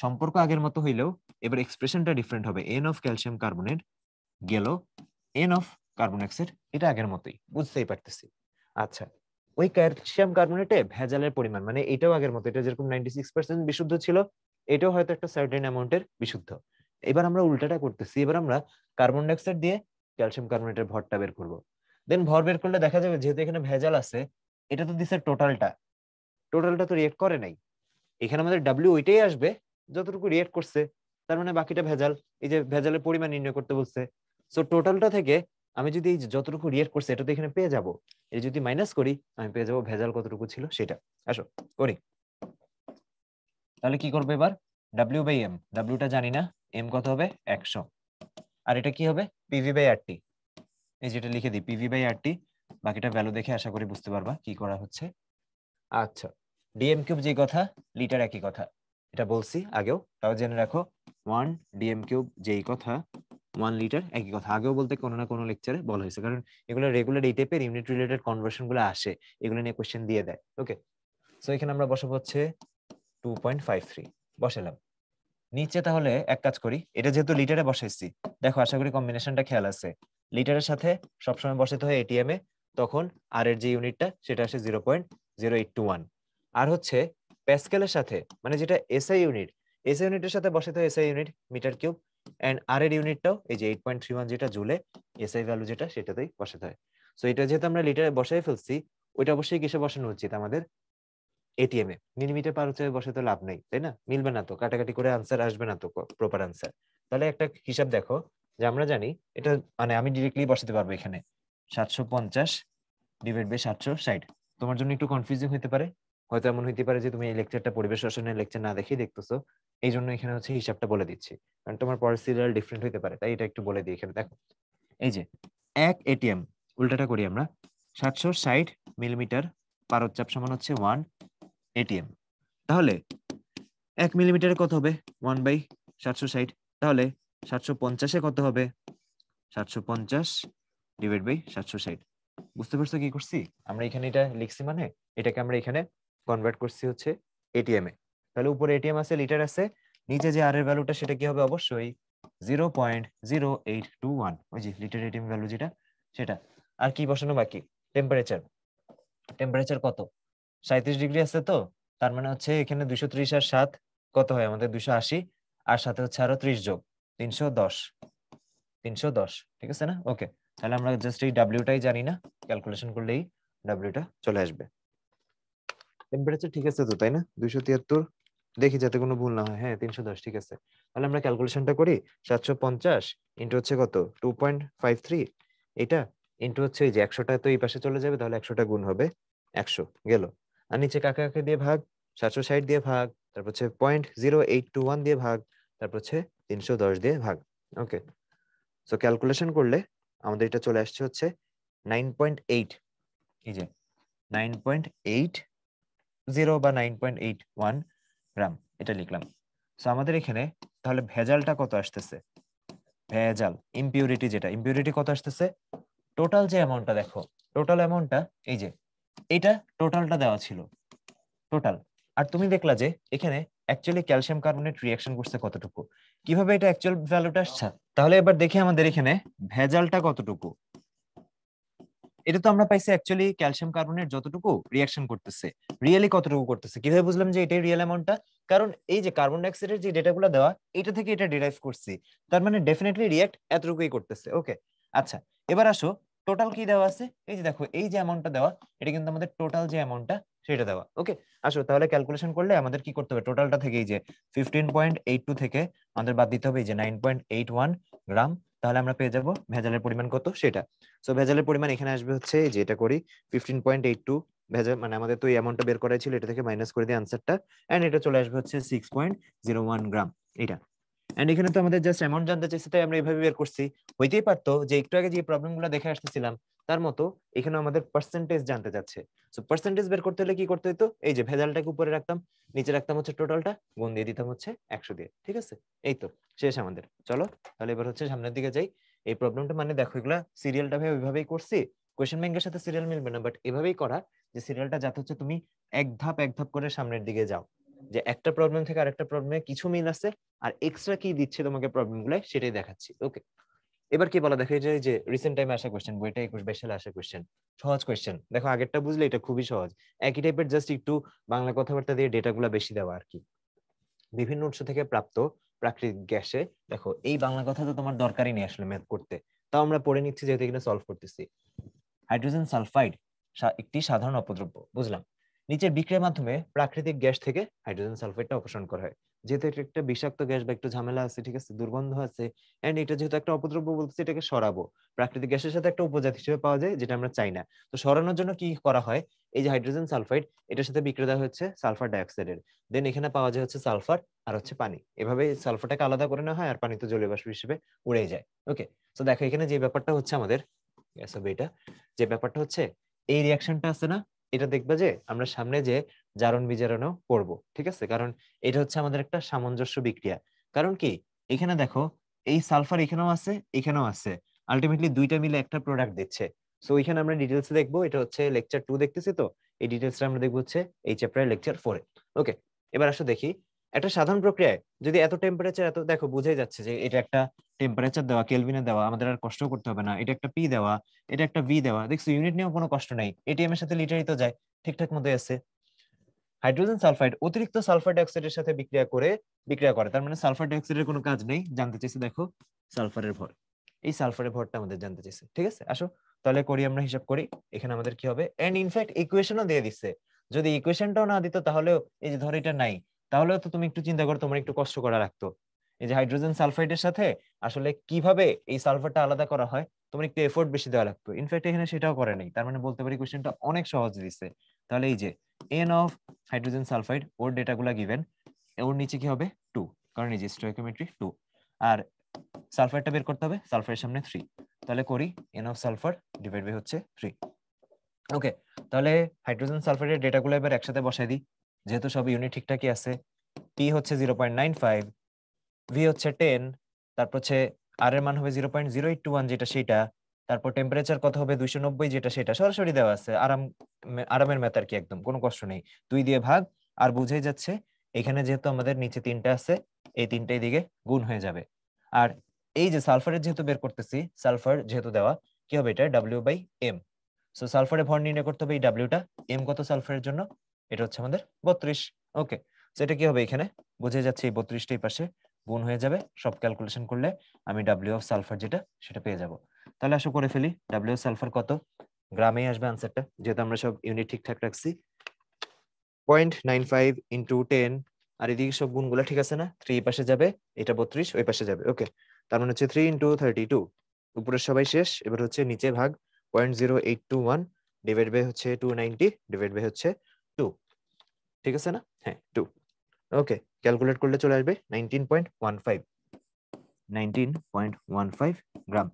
সম্পর্ক আগের মতো হইলেও এবার এক্সপ্রেশনটা ডিফারেন্ট হবে এন অফ ক্যালসিয়াম কার্বনেট গেল এন অফ কার্বন অক্সাইড এটা আগের মতোই বুঝতেই পারতেছি আচ্ছা ওই ক্যালসিয়াম কার্বনেটে ভেজালের পরিমাণ মানে এটাও আগের মতো এটা যেরকম নাইনটি সিক্স পার্সেন্ট বিশুদ্ধ ছিল এটাও হয়তো একটা সার্টেন অ্যামাউন্টের বিশুদ্ধ এবার আমরা উল্টাটা করতেছি এবার আমরা কার্বন ডাইঅক্সাইড দিয়ে ক্যালসিয়াম কার্বনেটের ভরটা বের করব দেন ভর বের করলে দেখা যাবে যেহেতু এখানে ভেজাল আছে এটা তো দিছে টোটালটা টোটালটা তো রিয়েক্ট করে নাই এখানে আমাদের ডাব্লিউ ওইটাই আসবে যতটুকু রিয়েক্ট করছে তার মানে বাকিটা ভেজাল এই যে ভেজালের পরিমাণ নির্ণয় করতে বলছে সো টোটালটা থেকে আমি যদি এই যতটুকু রিয়েক্ট করছি এটা তো এখানে পেয়ে যাবো এটা যদি মাইনাস করি আমি পেয়ে যাবো ভেজাল কতটুকু ছিল সেটা আসো করি তাহলে কি করবে এবার ডাব্লিউ বাই এম ডাব্লিউটা জানি না এম কত হবে একশো আর এটা কি হবে পিভি বাই আরটি এই যেটা লিখে দিই পিভি বাই আরটি বাকিটা ভ্যালু দেখে আশা করি বুঝতে পারবা কি করা হচ্ছে আচ্ছা ডিএম কিউব যে কথা লিটার একই কথা এটা বলছি আগেও তাও জেনে রাখো ওয়ান ডিএম কিউব যেই কথা ওয়ান লিটার একই কথা আগেও বলতে কোনো না কোনো লেকচারে বলা হয়েছে কারণ এগুলো রেগুলার এই টাইপের ইউনিট রিলেটেড কনভার্সন গুলো আসে এগুলো নিয়ে কোয়েশ্চেন দিয়ে দেয় ওকে সো এখানে আমরা বসাবো হচ্ছে টু পয়েন্ট ফাইভ থ্রি বসালাম নিচে তাহলে এক কাজ করি এটা যেহেতু লিটারে বসাইছি দেখো আশা করি কম্বিনেশনটা খেয়াল আছে লিটারের সাথে সবসময় বসাতে হয় এটিএম এ তখন আর এর যে ইউনিটটা সেটা আসে zero point zero eight two one আর হচ্ছে প্যাসকেলের সাথে মানে যেটা এসআই ইউনিট এসআই ইউনিটের সাথে বসাতে হয় SI unit metre cube and R এর ইউনিটটাও এই যে এইট পয়েন্ট থ্রি ওয়ান যেটা জুলে এসআই ভ্যালু যেটা সেটাতেই বসাতে হয় সো এটা যেহেতু আমরা লিটারে বসাই ফেলছি ওইটা অবশ্যই কিসে বসানো উচিত আমাদের এটিএম এ নির্মিতে পার হচ্ছে বসে তো লাভ নেই তাই না মিলবে না তো কাটাকাটি করে আনসার আসবে না তো প্রপার আনসার তাহলে একটা হিসাব দেখো যে আমরা জানি এটা মানে আমি ডিরেক্টলি বসাতে পারবো এখানে সাতশো পঞ্চাশ ডিভাইড বাই সাতশো ষাট তোমার জন্য একটু কনফিউজিং হতে পারে হয়তো এমন হইতে পারে যে তুমি এই লেকচারটা পরিবেশ রসনের লেকচার না দেখেই দেখতেছো এই জন্য এখানে হচ্ছে হিসাবটা বলে দিচ্ছি কারণ তোমার পরের সিরিয়াল ডিফারেন্ট হতে পারে তাই এটা একটু বলে দিই এখানে দেখো এই যে এক এটিএম উল্টাটা করি আমরা সাতশো ষাট মিলিমিটার পারদচাপ সমান হচ্ছে ওয়ান এটিএম তাহলে এক মিলিমিটারে কত হবে ওয়ান বাই সাতশো ষাট তাহলে সাতশো পঞ্চাশে কত হবে সাতশো পঞ্চাশ ডিভাইড বাই সাতশো ষাট বুঝতে পারছো কি করছি আমরা এখানে এটা লিখছি মানে এটাকে আমরা এখানে কনভার্ট করছি হচ্ছে এটিএম এ তাহলে উপরে এটিএম আছে লিটার আছে নিচে যে আর এর ভ্যালুটা সেটা কি হবে অবশ্যই zero point zero eight two one ওই যে লিটার এটিএম ভ্যালু যেটা সেটা আর কি বসানো বাকি টেম্পারেচার টেম্পারেচার কত 37 ডিগ্রি আছে তো তার মানে হচ্ছে এখানে 230 ত্রিশ আর সাত কত হয় আমাদের দুশো আশি আর সাথে হচ্ছে আরো ত্রিশ যোগ তিনশো দশ তিনশো দশ ঠিক আছে না ওকে তাহলে আমরা জাস্ট এই টাই জানি না ক্যালকুলেশন করলেই টা চলে আসবে টেম্পারেচার ঠিক আছে তো তাই না দুইশো দেখি যাতে কোনো ভুল না হয় হ্যাঁ তিনশো দশ ঠিক আছে তাহলে আমরা ক্যালকুলেশনটা করি সাতশো পঞ্চাশ ইন্টু হচ্ছে কত টু পয়েন্ট ফাইভ থ্রি এটা ইন্টু হচ্ছে এই যে একশোটা তো এই পাশে চলে যাবে তাহলে একশোটা গুণ হবে একশো গেল আর নিচে কাকে কাকে দিয়ে ভাগ সাতশো ষাট দিয়ে ভাগ তারপর হচ্ছে point zero eight two one দিয়ে ভাগ তারপর হচ্ছে তিনশো দশ দিয়ে ভাগ ওকে সো ক্যালকুলেশন করলে আমাদের এটা চলে আসছে হচ্ছে নাইন পয়েন্ট এইট এই যে নাইন পয়েন্ট এইট জিরো বা nine point eight one gram এটা লিখলাম সো আমাদের এখানে তাহলে ভেজালটা কত আসতেছে ভেজাল ইম্পিউরিটি যেটা ইম্পিউরিটি কত আসতেছে টোটাল যে অ্যামাউন্টটা দেখো টোটাল অ্যামাউন্টটা এই যে এটা টোটালটা দেওয়া ছিল টোটাল আর তুমি দেখলা যে এখানে অ্যাকচুয়ালি ক্যালসিয়াম কার্বনেট রিয়াকশন করছে কতটুকু কিভাবে এটা অ্যাকচুয়াল ভ্যালুটা আসছে তাহলে এবার দেখি আমাদের এখানে ভেজালটা কতটুকু এটা তো আমরা পাইছি অ্যাকচুয়ালি ক্যালসিয়াম কার্বনের যতটুকু রিয়াকশন করতেছে রিয়েলি কতটুকু করতেছে কিভাবে বুঝলাম যে এটাই রিয়েল অ্যামাউন্টটা কারণ এই যে কার্বন ডাইঅক্সাইডের যে ডেটাগুলো দেওয়া এটা থেকে এটা ডিরাইভ করছি তার মানে ডেফিনেটলি রিয়াক্ট এতটুকুই করতেছে ওকে আচ্ছা এবার আসো টোটাল কি দেওয়া আছে এই যে দেখো এই যে অ্যামাউন্টটা দেওয়া এটা কিন্তু আমাদের টোটাল যে অ্যামাউন্টটা সেটা দেওয়া ওকে আসো তাহলে ক্যালকুলেশন করলে আমাদের কি করতে হবে টোটালটা থেকে এই যে ফিফটিন পয়েন্ট এইট টু থেকে আমাদের বাদ দিতে হবে এই যে nine point eight one gram তাহলে আমরা পেয়ে যাব ভেজালের পরিমাণ কত সেটা সো ভেজালের পরিমাণ এখানে আসবে হচ্ছে যে এটা করি ফিফটিন পয়েন্ট এইট টু ভেজাল মানে আমাদের তো এই অ্যামাউন্টটা বের করা ছিল এটা থেকে মাইনাস করে দিয়ে আনসারটা এন্ড এটা চলে আসবে হচ্ছে six point zero one gram এটা এন্ড এখানে তো আমাদের জাস্ট অ্যামাউন্ট জানতে চাইছে তাই আমরা এভাবে বের করছি হইতেই পারতো যে একটু আগে যে প্রবলেমগুলো দেখে আসতেছিলাম তার মতো এখানে আমাদের পার্সেন্টেজ জানতে চাচ্ছে সো পার্সেন্টেজ বের করতে হলে কি করতে হইতো এই যে ভেজালটাকে উপরে রাখতাম নিচে রাখতাম হচ্ছে টোটালটা গুণ দিয়ে দিতাম হচ্ছে একশো দিয়ে ঠিক আছে এই তো শেষ আমাদের চলো তাহলে এবার হচ্ছে সামনের দিকে যাই এই প্রবলেমটা মানে দেখো এগুলা সিরিয়ালটা ভাই ওইভাবেই করছি কোয়েশ্চেন ব্যাংকের সাথে সিরিয়াল মিলবে না বাট এভাবেই করা যে সিরিয়ালটা যাতে হচ্ছে তুমি এক ধাপ এক ধাপ করে সামনের দিকে যাও যে একটা প্রবলেম থেকে আরেকটা প্রবলেমে কিছু মিল আছে আর এক্সট্রা কি দিচ্ছে তোমাকে প্রবলেমগুলো সেটাই দেখাচ্ছি ওকে এবার কি বলা দেখা যায় যে রিসেন্ট টাইমে আসা কোয়েশ্চেন বইটা একুশ বাইশ সালে আসা কোয়েশ্চেন সহজ কোয়েশ্চেন দেখো আগেরটা বুঝলে এটা খুবই সহজ একই টাইপের জাস্ট একটু বাংলা কথাবার্তা দিয়ে ডেটাগুলো বেশি দেওয়া আর কি বিভিন্ন উৎস থেকে প্রাপ্ত প্রাকৃতিক গ্যাসে দেখো এই বাংলা কথা তো তোমার দরকারই নেই আসলে ম্যাথ করতে তাও আমরা পড়ে নিচ্ছি যেহেতু এখানে সলভ করতেছি হাইড্রোজেন সালফাইড একটি সাধারণ অপদ্রব্য বুঝলাম নিচের বিক্রিয়ার মাধ্যমে প্রাকৃতিক গ্যাস থেকে হাইড্রোজেন সালফেটটা অপসারণ করা হয় যেহেতু এটা একটা বিষাক্ত গ্যাস বা একটু ঝামেলা আছে ঠিক আছে দুর্গন্ধ আছে এন্ড এটা যেহেতু একটা অপদ্রব্য বলতেছে এটাকে সরাবো প্রাকৃতিক গ্যাসের সাথে একটা উপজাত হিসেবে পাওয়া যায় যেটা আমরা চাই না তো সরানোর জন্য কি করা হয় এই যে হাইড্রোজেন সালফাইড এটার সাথে বিক্রেতা হচ্ছে সালফার ডাইঅক্সাইডের দেন এখানে পাওয়া যায় হচ্ছে সালফার আর হচ্ছে পানি এভাবে সালফারটাকে আলাদা করে নেওয়া হয় আর পানি তো জলীয় বাষ্প হিসেবে উড়ে যায় ওকে তো দেখো এখানে যে ব্যাপারটা হচ্ছে আমাদের এটা যে ব্যাপারটা হচ্ছে এই রিয়াকশনটা আছে না এটা দেখবা যে আমরা সামনে যে জারণ বিজারণও করব ঠিক আছে কারণ এটা হচ্ছে আমাদের একটা সামঞ্জস্য বিক্রিয়া কারণ কি এখানে দেখো এই সালফার এখানেও আছে এখানেও আছে আলটিমেটলি দুইটা মিলে একটা প্রোডাক্ট দিচ্ছে সো এখানে আমরা ডিটেলস দেখবো এটা হচ্ছে লেকচার টু দেখতেছি তো এই ডিটেলসটা আমরা দেখবো হচ্ছে এই চ্যাপ্টারের লেকচার ফোরে ওকে এবার আসো দেখি একটা সাধারণ প্রক্রিয়ায় যদি এত টেম্পারেচার এত দেখো বুঝে যাচ্ছে যে এটা একটা টেম্পারেচার দেওয়া কেলভিনে দেওয়া আমাদের আর কষ্ট করতে হবে না এটা একটা পি দেওয়া এটা একটা ভি দেওয়া দেখছো ইউনিট নিয়েও কোনো কষ্ট নাই এটিএম এর সাথে লিটারই তো যায় ঠিকঠাক মতো আছে হাইড্রোজেন সালফাইড অতিরিক্ত সালফার ডাইঅক্সাইডের সাথে বিক্রিয়া করে বিক্রিয়া করে তার মানে সালফার ডাইঅক্সাইডের কোনো কাজ নেই জানতে চাইছে দেখো সালফারের ভর এই সালফারের ভরটা আমাদের জানতে চাইছে ঠিক আছে আসো তাহলে করি আমরা হিসাব করি এখানে আমাদের কি হবে এন্ড ইনফ্যাক্ট ইকুয়েশনও দিয়ে দিচ্ছে যদি ইকুয়েশনটাও না দিত তাহলেও এই যে ধর এটা নাই তাহলেও তো তুমি একটু চিন্তা করো তোমার একটু কষ্ট করা রাখতো এই যে হাইড্রোজেন সালফাইডের সাথে আসলে কিভাবে এই সালফারটা আলাদা করা হয় তোমার একটু এফোর্ট বেশি দেওয়া লাগতো ইনফ্যাক্ট এখানে সেটাও করে নাই তার মানে বলতে পারি কোশ্চেনটা অনেক সহজ দিছে তাহলে এই যে এন অফ হাইড্রোজেন সালফাইড ওর ডেটাগুলা গিভেন ওর নিচে কি হবে টু কারণ এই যে স্টোকিওমেট্রি টু আর সালফারটা বের করতে হবে সালফারের সামনে থ্রি তাহলে করি n of sulphur divide by হচ্ছে থ্রি ওকে তাহলে হাইড্রোজেন সালফাইডের ডেটাগুলো এবার একসাথে বসাই দিই যেহেতু সব ইউনিট ঠিকঠাকই আছে টি হচ্ছে zero point nine five V হচ্ছে টেন তারপর হচ্ছে আর এর মান হবে zero point zero eight two one যেটা সেটা তারপর টেম্পারেচার কত হবে দুইশো নব্বই যেটা সেটা সরাসরি দেওয়া আছে আরাম আরামের ম্যাথ আর কি একদম কোনো কষ্ট নেই দুই দিয়ে ভাগ আর বুঝেই যাচ্ছে এখানে যেহেতু আমাদের নিচে তিনটা আছে এই তিনটাই দিকে গুণ হয়ে যাবে আর এই যে সালফারের যেহেতু বের করতেছি সালফার যেহেতু দেওয়া কি হবে এটা ডাব্লিউ বাই এম সো সালফারে ভর নির্ণয় করতে হবে এই ডাব্লিউটা এম কত সালফারের জন্য এটা হচ্ছে আমাদের বত্রিশ ওকে সেটা কি হবে এখানে বুঝে যাচ্ছে এই বত্রিশটাই পাশে গুণ হয়ে যাবে সব ক্যালকুলেশন করলে আমি ডাব্লিউ অফ সালফার যেটা সেটা পেয়ে যাব তাহলে আশা করে ফেলি ডাব্লিউ অফ সালফার কত গ্রামেই আসবে আনসারটা যেহেতু আমরা সব ইউনিট ঠিকঠাক রাখছি point nine five into ten আর এদিকে সব গুণগুলো ঠিক আছে না থ্রি পাশে যাবে এটা বত্রিশ ওই পাশে যাবে ওকে তার মানে হচ্ছে থ্রি ইন্টু থার্টি টু উপরের সবাই শেষ এবার হচ্ছে নিচে ভাগ point zero eight two one divide by হচ্ছে টু নাইনটি ডিভাইড বাই হচ্ছে টু ঠিক আছে না হ্যাঁ টু ওকে ক্যালকুলেট করলে চলে আসবে nineteen point one five nineteen point one five gram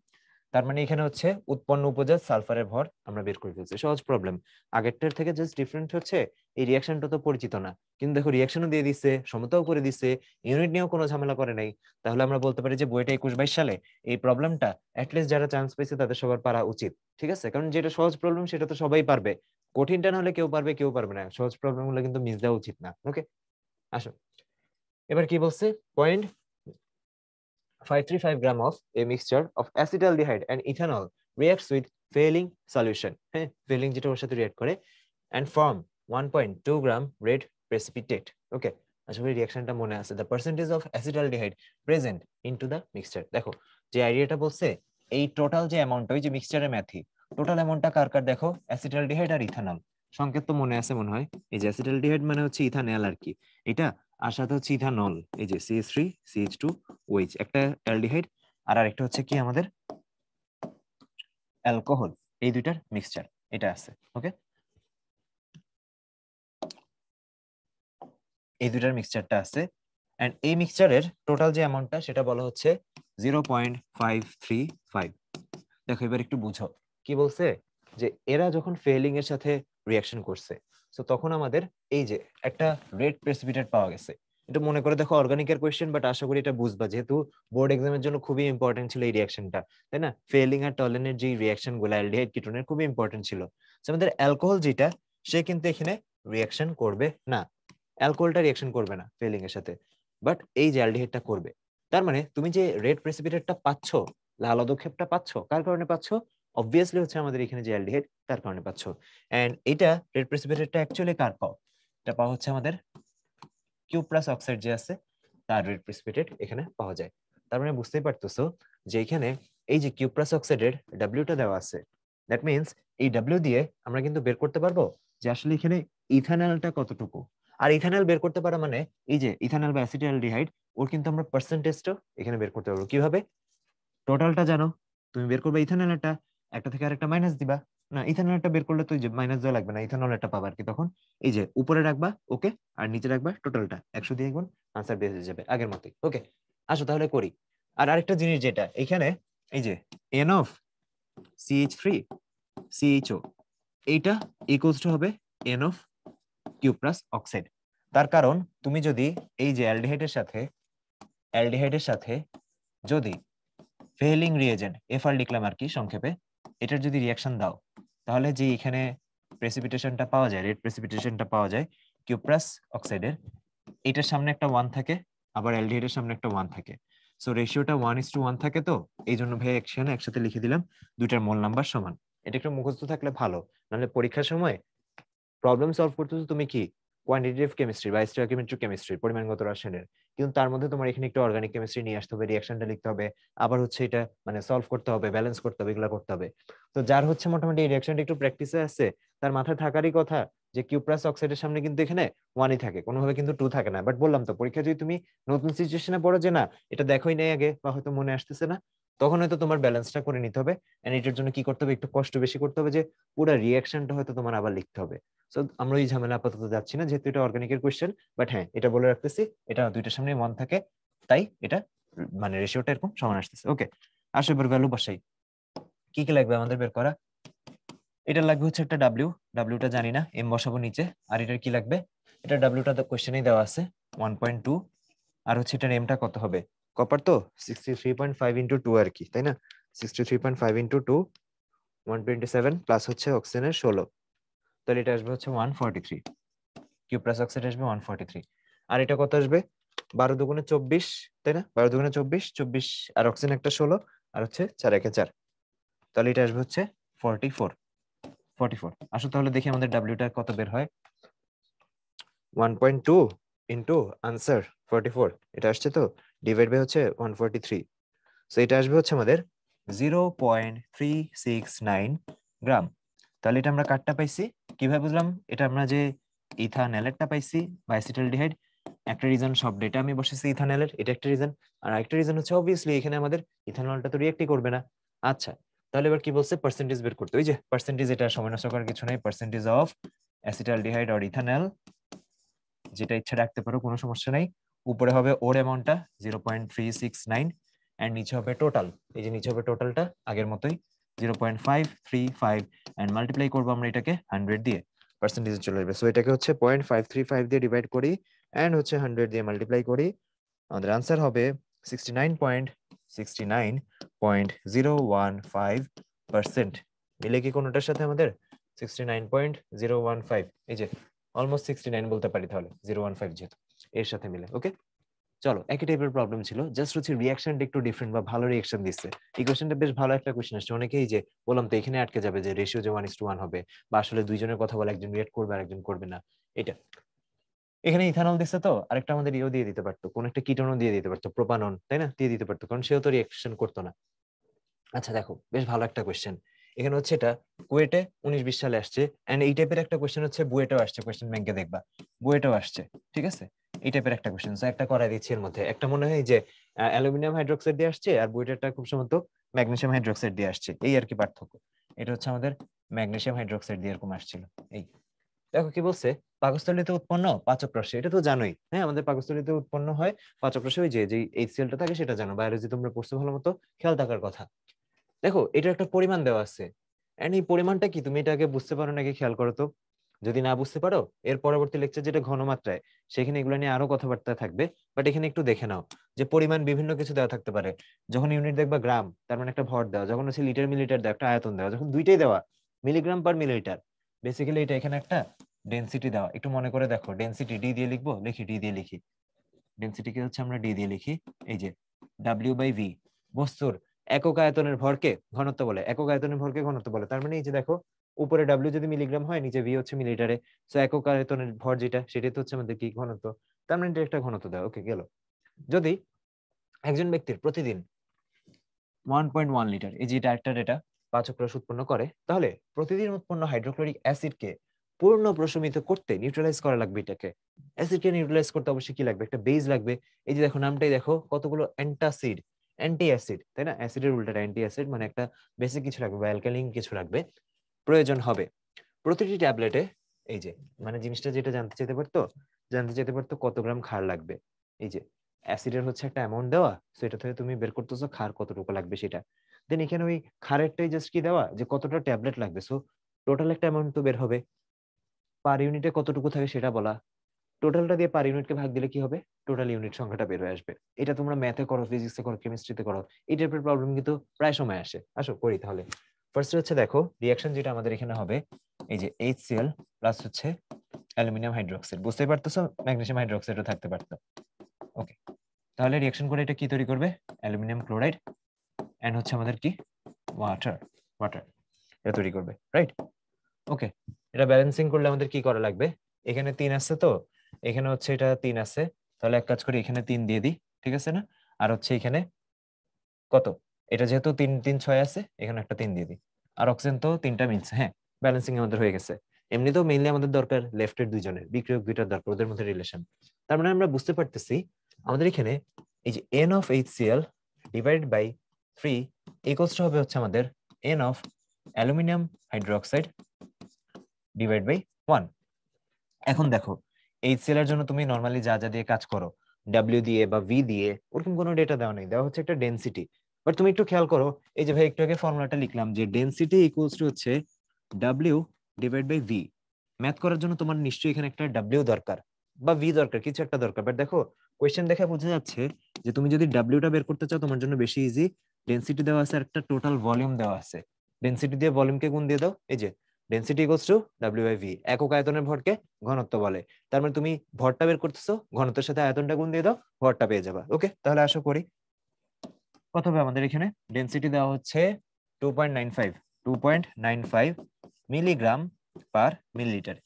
তার মানে এখানে হচ্ছে উৎপন্ন উপজাত সালফারের ভর আমরা বের করে ফেলছি সহজ প্রবলেম আগেরটার থেকে জাস্ট ডিফারেন্ট হচ্ছে এই রিয়াকশনটা তো পরিচিত না কিন্তু দেখো রিয়াকশনও দিয়ে দিচ্ছে সমতাও করে দিচ্ছে ইউনিট নিয়েও কোনো ঝামেলা করে নাই তাহলে আমরা বলতে পারি যে বইটা একুশ বাইশ সালে এই প্রবলেমটা অ্যাটলিস্ট যারা চান্স পেয়েছে তাদের সবার পারা উচিত ঠিক আছে কারণ যেটা সহজ প্রবলেম সেটা তো সবাই পারবে কঠিনটা না হলে কেউ পারবে কেউ পারবে না সহজ প্রবলেমগুলো কিন্তু মিস দেওয়া উচিত না ওকে আসো এবার কি বলছে point five three five gram of a mixture of aldehyde and ethanol reacts with Fehling solution হ্যাঁ ফেলিং যেটা ওর সাথে রিয়াক্ট করে and form one point two gram red precipitate okay আশা করি রিয়াকশনটা মনে আছে the percentage of acetaldehyde present in to the mixture দেখো যে আইডিয়াটা বলছে এই টোটাল যে অ্যামাউন্টটা ওই যে মিক্সচারের ম্যাথি টোটাল অ্যামাউন্টটা কার কার দেখো অ্যাসিডাল ডিহাইড আর ইথানল সংকেত তো মনে আছে মনে হয় এই যে অ্যাসিটালডিহাইড মানে হচ্ছে ইথানল আর কি এটা আর সাথে হচ্ছে ইথানল এই যে সিএস থ্রি সিএইচ টু একটা অ্যালডিহাইড আর আরেকটা হচ্ছে কি আমাদের অ্যালকোহল এই দুইটার মিক্সচার এটা আছে ওকে এই দুইটার মিক্সচারটা আছে এন্ড এই মিক্সচারের টোটাল যে অ্যামাউন্টটা সেটা বলা হচ্ছে zero point five three five দেখো এবার একটু বুঝো কি বলছে যে এরা যখন ফেলিং এর সাথে রিয়াকশন করছে তো তখন আমাদের এই যে একটা রেড প্রেসিপিটেট পাওয়া গেছে এটা মনে করে দেখো অর্গানিকের কোয়েশ্চেন বাট আশা করি এটা বুঝবা যেহেতু বোর্ড এক্সামের জন্য খুবই ইম্পর্টেন্ট ছিল এই রিয়াকশনটা তাই না ফেলিং আর টলেনের যে রিয়াকশন গুলো অ্যালডিহাইড কিটোনের খুবই ইম্পর্টেন্ট ছিল আমাদের অ্যালকোহল যেটা সে কিন্তু এখানে রিয়াকশন করবে না অ্যালকোহলটা রিয়াকশন করবে না ফেলিং এর সাথে বাট এই যে অ্যালডিহাইডটা করবে তার মানে তুমি যে রেড প্রেসিপিটেটটা পাচ্ছ লাল অদক্ষেপটা পাচ্ছ কার কারণে পাচ্ছ অবভিয়াসলি হচ্ছে আমাদের এখানে যে অ্যালডিহাইড তার কারণে পাচ্ছ এন্ড এটা রেড প্রেসিপিটেটটা অ্যাকচুয়ালি কার পাও এটা পাওয়া হচ্ছে আমাদের কিউ প্লাস অক্সাইড যে আছে তার রেড প্রেসিপিটেট এখানে পাওয়া যায় তার মানে বুঝতেই পারতেছো যে এখানে এই যে কিউ প্লাস অক্সাইডের ডাব্লিউটা দেওয়া আছে দ্যাট মিনস এই ডাব্লিউ দিয়ে আমরা কিন্তু বের করতে পারবো যে আসলে এখানে ইথানলটা কতটুকু আর ইথানল বের করতে পারা মানে এই যে ইথানল বা অ্যাসিটালডিহাইড ওর কিন্তু আমরা পার্সেন্টেজটা এখানে বের করতে পারবো কিভাবে টোটালটা জানো তুমি বের করবে ইথানলটা একটা থেকে আরেকটা মাইনাস দিবা না ইথানলটা বের করলে তো যে মাইনাস দেওয়া লাগবে না ইথানল একটা পাবা আর কি তখন এই যে উপরে রাখবা ওকে আর নিচে রাখবা টোটালটা একশো দিয়ে গুণ আনসার বের হয়ে যাবে আগের মতোই ওকে আসো তাহলে করি আর আরেকটা জিনিস যেটা এখানে এই যে N of CH three CHO এইটা ইকুয়ালস টু হবে n of Q plus oxide তার কারণ তুমি যদি এই যে অ্যালডিহাইডের সাথে অ্যালডিহাইডের সাথে যদি ফেলিং রিয়েজেন্ট এফআর লিখলাম আর কি সংক্ষেপে এটার যদি রিয়াকশন দাও তাহলে যে এখানে প্রেসিপিটেশনটা পাওয়া যায় রেড প্রেসিপিটেশনটা পাওয়া যায় কিউপ্রাস অক্সাইডের এটার সামনে একটা ওয়ান থাকে আবার অ্যালডিহাইডের সামনে একটা ওয়ান থাকে সো রেশিওটা ওয়ান ইস টু ওয়ান থাকে তো এই জন্য ভাই একসাথে একসাথে লিখে দিলাম দুইটার মোল নাম্বার সমান এটা একটু মুখস্থ থাকলে ভালো নাহলে পরীক্ষার সময় প্রবলেম সলভ করতে তুমি কি কোয়ান্টিটেটিভ কেমিস্ট্রি বা স্টোকিমেট্রিক কেমিস্ট্রি পরিমাণগত রাসায়নের কিন্তু তার মধ্যে তোমার এখানে একটু অর্গানিক কেমিস্ট্রি নিয়ে আসতে হবে রিয়াকশনটা লিখতে হবে আবার হচ্ছে এটা মানে সলভ করতে হবে ব্যালেন্স করতে হবে এগুলো করতে হবে তো যার হচ্ছে মোটামুটি এই রিয়াকশনটা একটু প্র্যাকটিসে আছে তার মাথায় থাকারই কথা যে কিউপ্রাস অক্সাইডের সামনে কিন্তু এখানে ওয়ানই থাকে কোনোভাবে কিন্তু টু থাকে না বাট বললাম তো পরীক্ষা যদি তুমি নতুন সিচুয়েশনে পড়ো যে না এটা দেখোই নাই আগে বা হয়তো মনে আসতেছে না তখন হয়তো তোমার ব্যালেন্সটা করে নিতে হবে এন্ড এটার জন্য কি করতে হবে একটু কষ্ট বেশি করতে হবে যে পুরো রিয়াকশনটা হয়তো তোমার আবার লিখতে হবে সো আমরা ওই ঝামেলা আপাতত যাচ্ছি না যেহেতু এটা অর্গানিকের কোয়েশ্চেন বাট হ্যাঁ এটা বলে রাখতেছি এটা দুইটার সামনে মন থাকে তাই এটা মানে রেশিওটা এরকম সমান আসতেছে ওকে আসো এবার ভ্যালু বসাই কি কি লাগবে আমাদের বের করা এটা লাগবে হচ্ছে একটা ডাব্লিউ ডাব্লিউটা জানি না এম বসাবো নিচে আর এটার কি লাগবে এটা ডাব্লিউটা কোয়েশ্চেনেই দেওয়া আছে ওয়ান পয়েন্ট টু আর হচ্ছে এটার এমটা কত হবে কপার তো sixty three point five into two আর কি তাই না sixty three point five into two one twenty seven plus হচ্ছে অক্সিজেনের ষোলো তাহলে এটা আসবে হচ্ছে one forty three Q plus oxide আসবে ওয়ান ফর্টি থ্রি আর এটা কত আসবে বারো দুগুণে চব্বিশ তাই না বারো দুগুণে চব্বিশ চব্বিশ আর অক্সিজেন একটা ষোলো আর হচ্ছে চার একে চার তাহলে এটা আসবে হচ্ছে ফর্টি ফোর ফোর্টি ফোর আসো তাহলে দেখি আমাদের ডাব্লিউটা কত বের হয় one point two into answer forty four এটা আসছে তো ডিভাইড বাই হচ্ছে ওয়ান ফর্টি থ্রি সো এটা আসবে হচ্ছে আমাদের zero point three six nine gram তাহলে এটা আমরা কাঠটা পাইছি কিভাবে বুঝলাম এটা আমরা যে ইথানলেটটা পাইছি বাইসিটালডিহাইড একটা রিজন সব ডেটা আমি বসেছি ইথানলেট এটা একটা রিজন আর একটা রিজন হচ্ছে অবভিয়াসলি এখানে আমাদের ইথানলটা তো রিয়েক্টই করবে না আচ্ছা তাহলে এবার কি বলছে পার্সেন্টেজ বের করতে ওই যে পার্সেন্টেজ এটা সময় নষ্ট করার কিছু নাই percentage of acetaldehyde or ethanol যেটা ইচ্ছা রাখতে পারো কোনো সমস্যা নাই উপরে হবে ওর অ্যামাউন্টটা zero point three six nine and নিচে হবে টোটাল এই যে নিচে হবে টোটালটা আগের মতোই zero point five three five and multiply করবো আমরা এটাকে হান্ড্রেড দিয়ে পার্সেন্টেজে চলে আসবে সো এটাকে হচ্ছে পয়েন্ট ফাইভ থ্রি ফাইভ দিয়ে ডিভাইড করি অ্যান্ড হচ্ছে হান্ড্রেড দিয়ে মাল্টিপ্লাই করি আমাদের আনসার হবে sixty nine point sixty nine point zero one five percent মিলে কি কোনোটার সাথে আমাদের sixty nine point zero one five এই যে অলমোস্ট সিক্সটি নাইন বলতে পারি তাহলে জিরো ওয়ান ফাইভ যেহেতু এর সাথে মিলে ওকে চলো একই টাইপের প্রবলেম ছিল জাস্ট হচ্ছে রিয়াকশনটা একটু ডিফারেন্ট বা ভালো রিয়াকশন দিচ্ছে ইকুয়েশনটা বেশ ভালো একটা কোশ্চেন আসছে অনেকেই যে বললাম তো এখানে আটকে যাবে যে রেশিও যে ওয়ান ইস টু ওয়ান হবে বা আসলে দুইজনের কথা বলে একজন রিয়েট করবে আর একজন করবে না এটা এখানে ইথানল দিচ্ছে তো আরেকটা আমাদের ইও দিয়ে দিতে পারতো কোন একটা কিটনও দিয়ে দিতে পারতো প্রোপানন তাই না দিয়ে দিতে পারতো কারণ সেও তো রিয়াকশন করতো না আচ্ছা দেখো বেশ ভালো একটা কোয়েশ্চেন এখানে হচ্ছে এটা কুয়েটে উনিশ বিশ সালে আসছে অ্যান্ড এই টাইপের একটা কোয়েশ্চেন হচ্ছে বুয়েটেও আসছে কোয়েশ্চেন ব্যাংকে দেখবা বুয়েটেও আসছে ঠিক আছে এই টাইপের একটা কোয়েশ্চেন একটা করাই দিচ্ছি এর মধ্যে একটা মনে হয় যে অ্যালুমিনিয়াম হাইড্রোক্সাইড দিয়ে আসছে আর বুয়েটেরটা খুব সম্ভবত ম্যাগনেসিয়াম হাইড্রোক্সাইড দিয়ে আসছে এই আর কি পার্থক্য এটা হচ্ছে আমাদের ম্যাগনেসিয়াম হাইড্রোক্সাইড দিয়ে এরকম আসছিল এই দেখো কি বলছে পাকস্থলীতে উৎপন্ন পাচক রসে এটা তো জানোই হ্যাঁ আমাদের পাকস্থলীতে উৎপন্ন হয় পাচক রসে ওই যে যে এইচসিএলটা থাকে সেটা জানো বায়োলজি তোমরা পড়ছো ভালো মতো খেয়াল থাকার কথা দেখো এটার একটা পরিমাণ দেওয়া আছে এই পরিমাণটা কি তুমি এটাকে বুঝতে পারো নাকি খেয়াল করো তো যদি না বুঝতে পারো এর পরবর্তী লেকচার যেটা ঘনমাত্রায় সেখানে এগুলো নিয়ে আরো কথাবার্তা থাকবে বাট এখানে একটু দেখে নাও যে পরিমাণ বিভিন্ন কিছু দেওয়া থাকতে পারে যখন ইউনিট দেখবা গ্রাম তার মানে একটা ভর দেওয়া যখন হচ্ছে লিটার মিলিটার দেওয়া একটা আয়তন দেওয়া যখন দুইটাই দেওয়া মিলিগ্রাম পার মিলিলিটার বেসিক্যালি এটা এখানে একটা ডেন্সিটি দেওয়া একটু মনে করে দেখো ডেন্সিটি ডি দিয়ে লিখবো লিখি ডি দিয়ে লিখি কি হচ্ছে আমরা ডি দিয়ে লিখি এই যে ডাব্লিউ বাই ভি বস্তুর একক আয়তনের ভরকে ঘনত্ব বলে একক আয়তনের ভরকে ঘনত্ব বলে তার মানে এই যে দেখো উপরে ডাব্লিউ যদি মিলিগ্রাম হয় নিচে ভি হচ্ছে মিলিটারে সো একক আয়তনের ভর যেটা সেটাই তো হচ্ছে আমাদের কি ঘনত্ব তার মানে একটা ঘনত্ব দেয় ওকে গেল যদি একজন ব্যক্তির প্রতিদিন ওয়ান পয়েন্ট ওয়ান লিটার এই যে একটা ডেটা পাচক রস উৎপন্ন করে তাহলে প্রতিদিন উৎপন্ন হাইড্রোক্লোরিক অ্যাসিডকে পূর্ণ প্রশমিত করতে নিউট্রালাইজ করা লাগবে এটাকে অ্যাসিডকে নিউট্রালাইজ করতে অবশ্যই কি লাগবে একটা বেজ লাগবে এই যে দেখো নামটাই দেখো কতগুলো অ্যান্টাসিড অ্যান্টি অ্যাসিড তাই না অ্যাসিডের উল্টাটা অ্যান্টি অ্যাসিড মানে একটা বেশি কিছু লাগবে অ্যালকালিন কিছু লাগবে প্রয়োজন হবে প্রতিটি ট্যাবলেটে এই যে মানে জিনিসটা যেটা জানতে চাইতে পারতো জানতে চাইতে পারতো কত গ্রাম খার লাগবে এই যে অ্যাসিডের হচ্ছে একটা অ্যামাউন্ট দেওয়া সো এটা থেকে তুমি বের করতেছো খার কতটুকু লাগবে সেটা দেন এখানে ওই খারেরটাই জাস্ট কি দেওয়া যে কতটা ট্যাবলেট লাগবে সো টোটাল একটা অ্যামাউন্ট তো বের হবে পার ইউনিটে কতটুকু থাকে সেটা বলা টোটালটা দিয়ে পার ইউনিটকে ভাগ দিলে কি হবে টোটাল ইউনিট সংখ্যাটা বের হয়ে আসবে এটা তোমরা ম্যাথে করো ফিজিক্সে করো কেমিস্ট্রিতে করো এই টাইপের প্রবলেম কিন্তু প্রায় সময় আসে আসো করি তাহলে ফার্স্ট হচ্ছে দেখো রিয়াকশন যেটা আমাদের এখানে হবে এই যে HCl প্লাস হচ্ছে অ্যালুমিনিয়াম হাইড্রোক্সাইড বুঝতে পারতেছো ম্যাগনেসিয়াম হাইড্রোক্সাইডও থাকতে পারতো ওকে তাহলে রিয়াকশন করে এটা কি তৈরি করবে অ্যালুমিনিয়াম ক্লোরাইড অ্যান্ড হচ্ছে আমাদের কি ওয়াটার ওয়াটার এটা তৈরি করবে রাইট ওকে এটা ব্যালেন্সিং করলে আমাদের কি করা লাগবে এখানে তিন আসছে তো এখানে হচ্ছে এটা তিন আছে তাহলে এক কাজ করি এখানে তিন দিয়ে দিই ঠিক আছে না আর হচ্ছে এখানে কত এটা যেহেতু তিন তিন ছয় আছে এখানে একটা তিন দিয়ে দিই আর অক্সিজেন তো তিনটা মিলছে হ্যাঁ ব্যালেন্সিং আমাদের হয়ে গেছে এমনিতেও মেইনলি আমাদের দরকার লেফটের দুইজনের বিক্রিয়ক দুইটার দরকার ওদের মধ্যে রিলেশন তার মানে আমরা বুঝতে পারতেছি আমাদের এখানে এই যে N of H CL divide by three ইকোসটা হবে হচ্ছে আমাদের n of aluminium hydroxide divide by one এখন দেখো এইচসিএল এর জন্য তুমি নর্মালি যা যা দিয়ে কাজ করো ডাব্লিউ দিয়ে বা ভি দিয়ে ওরকম কোনো ডেটা দেওয়া নেই দেওয়া হচ্ছে একটা ডেনসিটি বাট তুমি একটু খেয়াল করো এই যে ভাই একটু আগে ফর্মুলাটা লিখলাম যে ডেনসিটি ইকুয়ালস টু হচ্ছে W divide by V math করার জন্য তোমার নিশ্চয়ই এখানে একটা ডাব্লিউ দরকার বা ভি দরকার কিছু একটা দরকার বাট দেখো কোয়েশ্চেন দেখে বোঝা যাচ্ছে যে তুমি যদি ডাব্লিউটা বের করতে চাও তোমার জন্য বেশি ইজি ডেনসিটি দেওয়া আছে আর একটা টোটাল ভলিউম দেওয়া আছে ডেন্সিটি দিয়ে ভলিউমকে গুণ দিয়ে দাও এই যে density equals to W V একক আয়তনের ভরকে ঘনত্ব বলে তার মানে তুমি ভরটা বের করতেছো ঘনত্বের সাথে আয়তনটা গুণ দিয়ে দাও ভরটা পেয়ে যাবা ওকে তাহলে আশা করি প্রথমে আমাদের এখানে ডেন্সিটি দেওয়া হচ্ছে two point nine five two point nine five milligram per millilitre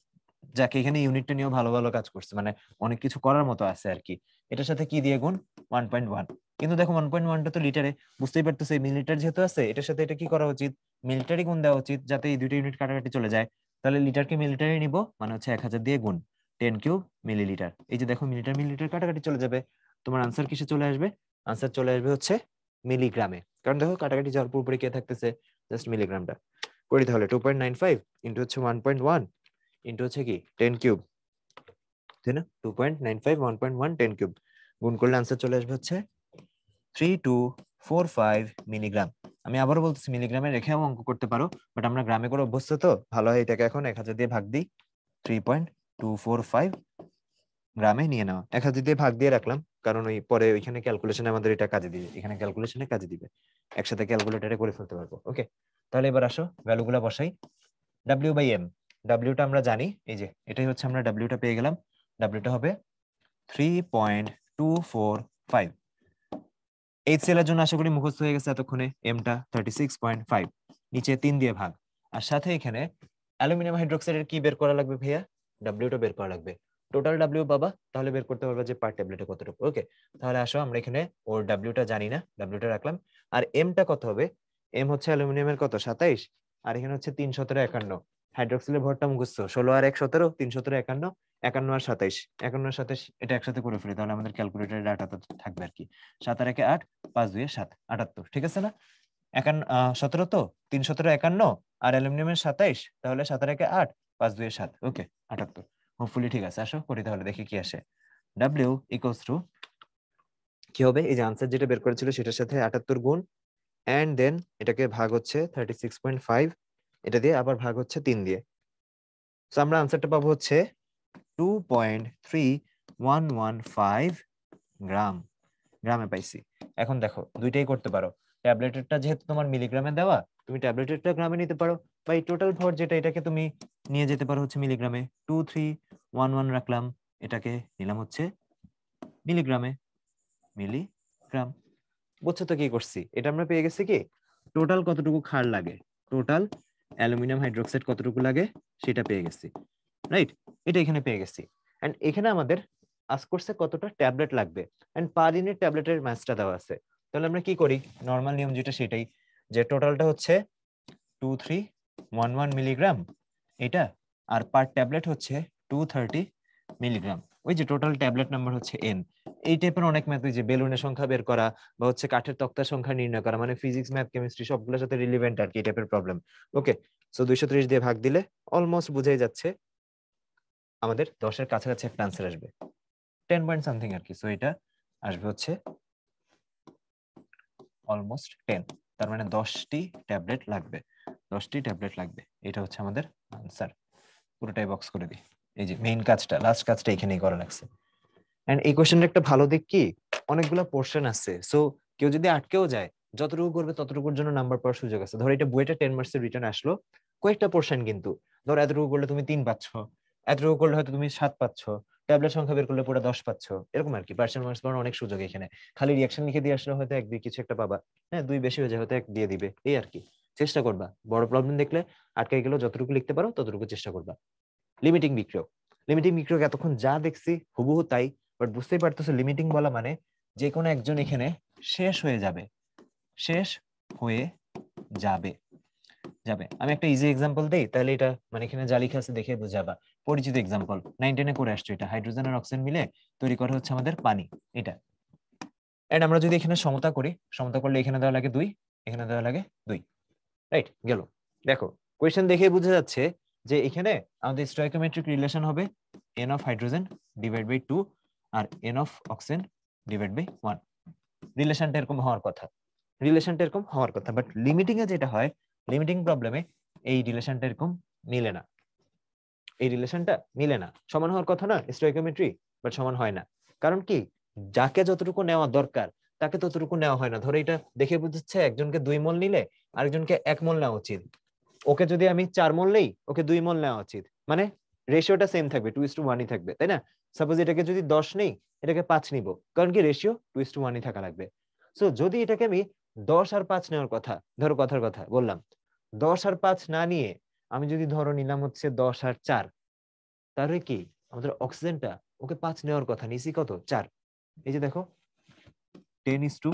যাকে এখানে ইউনিটটা নিয়েও ভালো ভালো কাজ করছে মানে অনেক কিছু করার মতো আছে আর কি এটার সাথে কি দিয়ে গুণ ওয়ান পয়েন্ট ওয়ান কিন্তু দেখো ওয়ান পয়েন্ট ওয়ানটা তো লিটারে বুঝতেই পারতেছে মিলিটার যেহেতু আছে এটার সাথে এটা কি করা উচিত মিলিটারি গুণ দেওয়া উচিত যাতে এই দুইটা ইউনিট কাটাকাটি চলে যায় তাহলে লিটারকে মিলিটারি নিব মানে হচ্ছে এক হাজার দিয়ে গুণ টেন কিউব মিলিলিটার এই যে দেখো মিলিটার মিলিলিটার কাটাকাটি চলে যাবে তোমার আনসার কিসে চলে আসবে আনসার চলে আসবে হচ্ছে মিলিগ্রামে কারণ দেখো কাটাকাটি যাওয়ার পূর্বে কে থাকতেছে জাস্ট মিলিগ্রামটা করি তাহলে two point nine five into হচ্ছে ওয়ান পয়েন্ট ওয়ান ইন্টু হচ্ছে কি টেন কিউব তাই না two point nine five one point one ten cube গুণ করলে আনসার চলে আসবে হচ্ছে three two four five milligram আমি আবারও বলতেছি মিলিগ্রামে রেখেও অঙ্ক করতে পারো বাট আমরা গ্রামে করে অভ্যস্ত তো ভালো হয় এটাকে এখন এক হাজার দিয়ে ভাগ দিই three point two four five গ্রামে নিয়ে নেওয়া এক হাজার দিয়ে ভাগ দিয়ে রাখলাম কারণ ওই পরে ওইখানে ক্যালকুলেশন আমাদের এটা কাজে দিবে এখানে ক্যালকুলেশনে কাজে দিবে একসাথে ক্যালকুলেটারে করে ফেলতে পারবো ওকে তাহলে এবার আসো ভ্যালুগুলো বসাই ডাব্লিউ বাই এম টা আমরা জানি এই যে এটাই হচ্ছে আমরা টা পেয়ে গেলাম ডাব্লিউটা হবে three point two four five H সেলের জন্য আশা করি মুখস্থ হয়ে গেছে এতক্ষণে এমটা থার্টি সিক্স পয়েন্ট ফাইভ নিচে তিন দিয়ে ভাগ আর সাথে এখানে অ্যালুমিনিয়াম হাইড্রোক্সাইডের কি বের করা লাগবে ভাইয়া ডাব্লিউটা বের করা লাগবে টোটাল ডাব্লিউ পাবা তাহলে বের করতে পারবা যে পার ট্যাবলেটে কতটুকু ওকে তাহলে আসো আমরা এখানে ওর ডাব্লিউটা জানি না ডাব্লিউটা রাখলাম আর এমটা কত হবে এম হচ্ছে অ্যালুমিনিয়ামের কত সাতাইশ আর এখানে হচ্ছে তিন সতেরো একান্ন হাইড্রোক্সিলের ভরটা মুখস্থ ষোলো আর এক সতেরো তিন সতেরো একান্ন একান্ন আর সাতাইশ একান্ন আর সাতাইশ এটা একসাথে করে ফেলি তাহলে আমাদের ক্যালকুলেটারের তো থাকবে আর কি সাত আর একে আট পাঁচ দুয়ে সাত আটাত্তর ঠিক আছে না একান্ন সতেরো তো তিন সতেরো একান্ন আর অ্যালুমিনিয়ামের সাতাইশ তাহলে সাত আর একে আট পাঁচ দুয়ে সাত ওকে আটাত্তর হোপফুলি ঠিক আছে আসো করি তাহলে দেখি কি আসে ডাব্লিউ ইকোস টু কি হবে এই যে আনসার যেটা বের করেছিল সেটার সাথে আটাত্তর গুণ অ্যান্ড দেন এটাকে ভাগ হচ্ছে থার্টি সিক্স পয়েন্ট ফাইভ এটা দিয়ে আবার ভাগ হচ্ছে তিন দিয়ে তো আমরা আনসারটা পাবো হচ্ছে two point three one one five gram গ্রামে পাইছি এখন দেখো দুইটাই করতে পারো ট্যাবলেটেরটা যেহেতু তোমার মিলিগ্রামে দেওয়া তুমি ট্যাবলেটেরটা গ্রামে নিতে পারো বা এই টোটাল ভর যেটা এটাকে তুমি নিয়ে যেতে পারো হচ্ছে মিলিগ্রামে টু থ্রি ওয়ান ওয়ান রাখলাম এটাকে নিলাম হচ্ছে মিলিগ্রামে মিলিগ্রাম বুঝছো তো কি করছি এটা আমরা পেয়ে গেছি কি টোটাল কতটুকু খার লাগে টোটাল অ্যালুমিনিয়াম হাইড্রোক্সাইড কতটুকু লাগে সেটা পেয়ে গেছি রাইট এটা এখানে পেয়ে গেছি অ্যান্ড এখানে আমাদের আজ করছে কতটা ট্যাবলেট লাগবে অ্যান্ড পার ইউনিট ট্যাবলেটের ম্যাচটা দেওয়া আছে তাহলে আমরা কি করি নর্মাল নিয়ম যেটা সেটাই যে টোটালটা হচ্ছে two three one one milligram এটা আর পার ট্যাবলেট হচ্ছে টু থার্টি মিলিগ্রাম ওই যে টোটাল ট্যাবলেট নাম্বার হচ্ছে এন এই টাইপের অনেক ম্যাথ যে বেলুনের সংখ্যা বের করা বা হচ্ছে কাঠের তক্তার সংখ্যা নির্ণয় করা মানে ফিজিক্স ম্যাথ কেমিস্ট্রি সবগুলোর সাথে রিলিভেন্ট আর কি এই টাইপের প্রবলেম ওকে সো দুইশো ত্রিশ দিয়ে ভাগ দিলে অলমোস্ট বুঝাই যাচ্ছে আমাদের দশের কাছাকাছি একটা আনসার আসবে টেন পয়েন্ট সামথিং আর কি সো এটা আসবে হচ্ছে অলমোস্ট টেন তার মানে দশটি ট্যাবলেট লাগবে দশটি ট্যাবলেট লাগবে এটা হচ্ছে আমাদের আনসার পুরোটাই বক্স করে দিই এই যে মেইন কাজটা লাস্ট কাজটা এখানেই করা লাগছে এন্ড এই কোশ্চেনের একটা ভালো দিক কি অনেকগুলো পোর্শন আছে সো কেউ যদি আটকেও যায় যতটুকু করবে ততটুকুর জন্য নাম্বার পাওয়ার সুযোগ আছে ধর এটা বইটা টেন মার্কসের রিটার্ন আসলো কয়েকটা পোর্শন কিন্তু ধর এতটুকু করলে তুমি তিন পাচ্ছ এতটুকু করলে হয়তো তুমি সাত পাচ্ছ ট্যাবলেট সংখ্যা বের করলে পুরো দশ পাচ্ছ এরকম আর কি পার্সেন্ট মার্কস পাওয়ার অনেক সুযোগ এখানে খালি রিয়াকশন লিখে দিয়ে আসলে হয়তো এক দুই কিছু একটা পাবা হ্যাঁ দুই বেশি হয়ে যায় হয়তো এক দিয়ে দিবে এই আর কি চেষ্টা করবা বড় প্রবলেম দেখলে আটকে গেলে যতটুকু লিখতে পারো ততটুকু চেষ্টা করবা লিমিটিং বিক্রিয়ক লিমিটিং বিক্রিয়ক এতক্ষণ যা দেখছি হুবহু তাই বাট বুঝতেই পারতেছো লিমিটিং বলা মানে যে কোনো একজন এখানে শেষ হয়ে যাবে শেষ হয়ে যাবে যাবে আমি একটা ইজি এক্সাম্পল দেই তাহলে এটা মানে এখানে যা লিখা আছে দেখে বুঝাবা পরিচিত এক্সাম্পল নাইন টেনে করে আসছো এটা হাইড্রোজেন আর অক্সিজেন মিলে তৈরি করা হচ্ছে আমাদের পানি এটা এন্ড আমরা যদি এখানে সমতা করি সমতা করলে এখানে দেওয়া লাগে দুই এখানে দেওয়া লাগে দুই রাইট গেল দেখো কোয়েশ্চেন দেখে বোঝা যাচ্ছে যে এখানে আমাদের স্টয়কিওমেট্রিক রিলেশন হবে n of hydrogen divide by two আর n of oxygen divide by one রিলেশনটা এরকম হওয়ার কথা রিলেশনটা এরকম হওয়ার কথা বাট লিমিটিং এ যেটা হয় লিমিটিং প্রবলেমে এই রিলেশনটা এরকম মিলে না এই রিলেশনটা মিলে না সমান হওয়ার কথা না স্টয়কিওমেট্রি বাট সমান হয় না কারণ কি যাকে যতটুকু নেওয়া দরকার তাকে ততটুকু নেওয়া হয় না ধরো এটা দেখে বুঝছে একজনকে দুই মোল নিলে আরেকজনকে এক মোল নেওয়া উচিত ওকে যদি আমি চার মোল নেই ওকে দুই মোল নেওয়া উচিত মানে রেশিওটা সেম থাকবে টু ইস টু ওয়ানই থাকবে তাই না সাপোজ এটাকে যদি দশ নেই এটাকে পাঁচ নিব কারণ কি রেশিও টু ইস টু ওয়ানই থাকা লাগবে সো যদি এটাকে আমি দশ আর পাঁচ নেওয়ার কথা ধরো কথার কথা বললাম দশ আর পাঁচ না নিয়ে আমি যদি ধরো নিলাম হচ্ছে দশ আর চার তাহলে কি আমাদের অক্সিজেনটা ওকে পাঁচ নেওয়ার কথা নিছি কত চার এই যে দেখো টেন ইস টু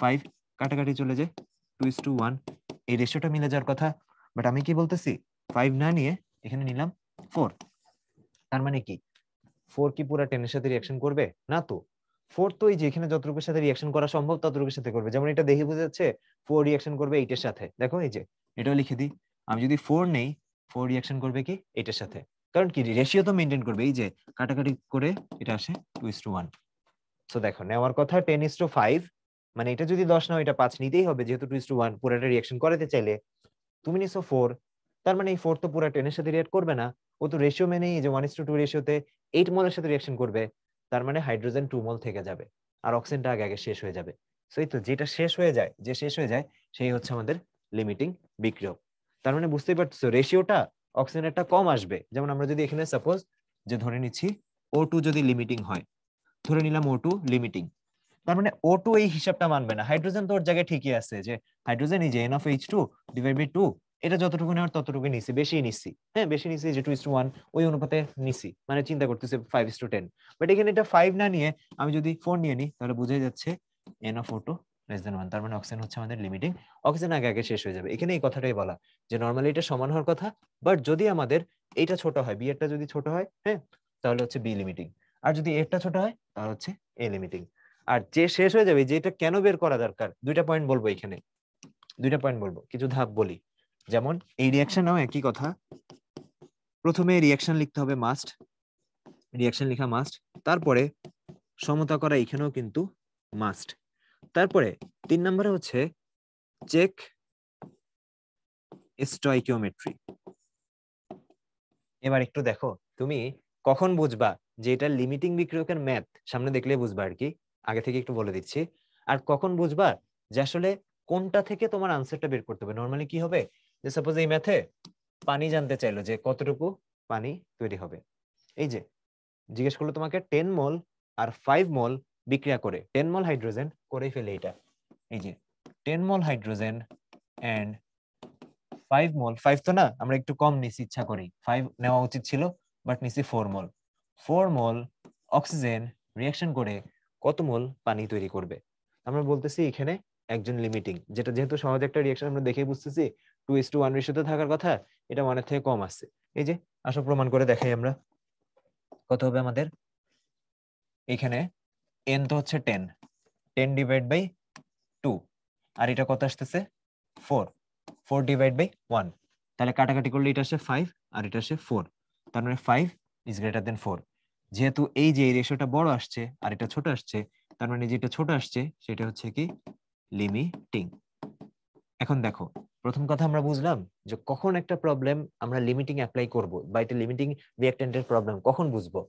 ফাইভ কাটাকাটি চলে যায় টু ইস টু ওয়ান এই রেশিওটা মিলে যাওয়ার কথা বাট আমি কি বলতেছি ফাইভ না নিয়ে এখানে নিলাম ফোর তার মানে কি ফোর কি পুরো টেনের সাথে রিয়াকশন করবে না তো ফোর তো এই যেখানে যতটুকুর সাথে রিয়াকশন করা সম্ভব ততটুকুর সাথে করবে যেমন এটা দেখে বোঝা যাচ্ছে ফোর রিয়াকশন করবে এইটের সাথে দেখো এই যে এটাও লিখে দিই আমি যদি ফোর নেই ফোর রিয়াকশন করবে কি এইটের সাথে কারণ কি রেশিও তো মেনটেন করবে এই যে কাটাকাটি করে এটা আসে two is two one so দেখো নেওয়ার কথা টেন ইস টু ফাইভ মানে এটা যদি দশ নাও এটা পাঁচ নিতেই হবে যেহেতু টু ইস টু ওয়ান পুরোটা রিয়াকশন করাতে চাইলে তুমি নিছো ফোর তার মানে এই ফোর তো পুরো টেনের সাথে রিয়েক্ট করবে না ও তো রেশিও মেনেই যে ওয়ান ইস টু টু রেশিওতে এইট মলের সাথে রিয়াকশন করবে তার মানে হাইড্রোজেন টু মল থেকে যাবে আর অক্সিজেনটা আগে আগে শেষ হয়ে যাবে সেই তো যেটা শেষ হয়ে যায় যে শেষ হয়ে যায় সেই হচ্ছে আমাদের লিমিটিং বিক্রিয়ক তার মানে বুঝতেই পারছো রেশিওটা অক্সিজেনেরটা কম আসবে যেমন আমরা যদি এখানে সাপোজ যে ধরে নিচ্ছি ও টু যদি লিমিটিং হয় ধরে নিলাম ও টু লিমিটিং তার মানে ও টু এই হিসাবটা মানবে না হাইড্রোজেন তো ওর জায়গায় ঠিকই আছে যে hydrogen is n of H two divide by two এটা যতটুকু নেওয়ার ততটুকু নিছি বেশি নিছি হ্যাঁ বেশি নিছি যে টু ইস টু ওয়ান ওই অনুপাতে নিছি মানে চিন্তা করতেছে five is two ten but এখানে এটা ফাইভ না নিয়ে আমি যদি ফোর নিয়ে নিই তাহলে বুঝে যাচ্ছে n of O two less than one তার মানে অক্সিজেন হচ্ছে আমাদের লিমিটিং অক্সিজেন আগে আগে শেষ হয়ে যাবে এখানে এই কথাটাই বলা যে নর্মালি এটা সমান হওয়ার কথা বাট যদি আমাদের এটা ছোট হয় বি এরটা যদি ছোট হয় হ্যাঁ তাহলে হচ্ছে বি লিমিটিং আর যদি এরটা ছোট হয় তাহলে হচ্ছে এ লিমিটিং আর যে শেষ হয়ে যাবে যে এটা কেন বের করা দরকার দুইটা পয়েন্ট বলবো এখানে দুইটা পয়েন্ট বলবো কিছু ধাপ বলি যেমন এই রিয়াকশনও একই কথা প্রথমে রিয়াকশন লিখতে হবে মাস্ট রিয়াকশন লেখা মাস্ট তারপরে সমতা করা এখানেও কিন্তু মাস্ট তারপরে তিন নম্বরে হচ্ছে চেক স্টয়কিওমেট্রি এবার একটু দেখো তুমি কখন বুঝবা যে এটা লিমিটিং বিক্রিয়কের ম্যাথ সামনে দেখলে বুঝবা আর কি আগে থেকে একটু বলে দিচ্ছি আর কখন বুঝবা যে আসলে কোনটা থেকে তোমার আনসারটা বের করতে হবে নর্মালি কি হবে যে সাপোজ এই ম্যাথে পানি জানতে চাইলো যে কতটুকু পানি তৈরি হবে এই যে জিজ্ঞেস করলো তোমাকে টেন মল আর ফাইভ মল বিক্রিয়া করে টেন মল হাইড্রোজেন করে ফেলে এটা এই যে ten mole hydrogen and five mole five তো না আমরা একটু কম নিছি ইচ্ছা করি ফাইভ নেওয়া উচিত ছিল বাট নিছি four mole four mole oxygen reaction করে কত মোল পানি তৈরি করবে আমরা বলতেছি এখানে একজন লিমিটিং যেটা যেহেতু সহজ একটা রিয়েকশন আমরা দেখে বুঝতেছি টু ইস টু ওয়ান রেশিওতে থাকার কথা এটা ওয়ানের থেকে কম আসছে এই যে আসো প্রমাণ করে দেখাই আমরা কত হবে আমাদের এখানে এন তো হচ্ছে ten ten divide by two আর এটা কত আসতেছে four four divide by one তাহলে কাটাকাটি করলে এটা আসে ফাইভ আর এটা আসে ফোর তার মানে five is greater than four যেহেতু এই যে রেশিওটা বড় আসছে আর এটা ছোট আসছে তার মানে যেটা ছোট আসছে সেটা হচ্ছে কি লিমিটিং এখন দেখো প্রথম কথা আমরা বুঝলাম যে কখন একটা প্রবলেম আমরা লিমিটিং অ্যাপ্লাই করব বা এটা লিমিটিং এর প্রবলেম কখন বুঝবো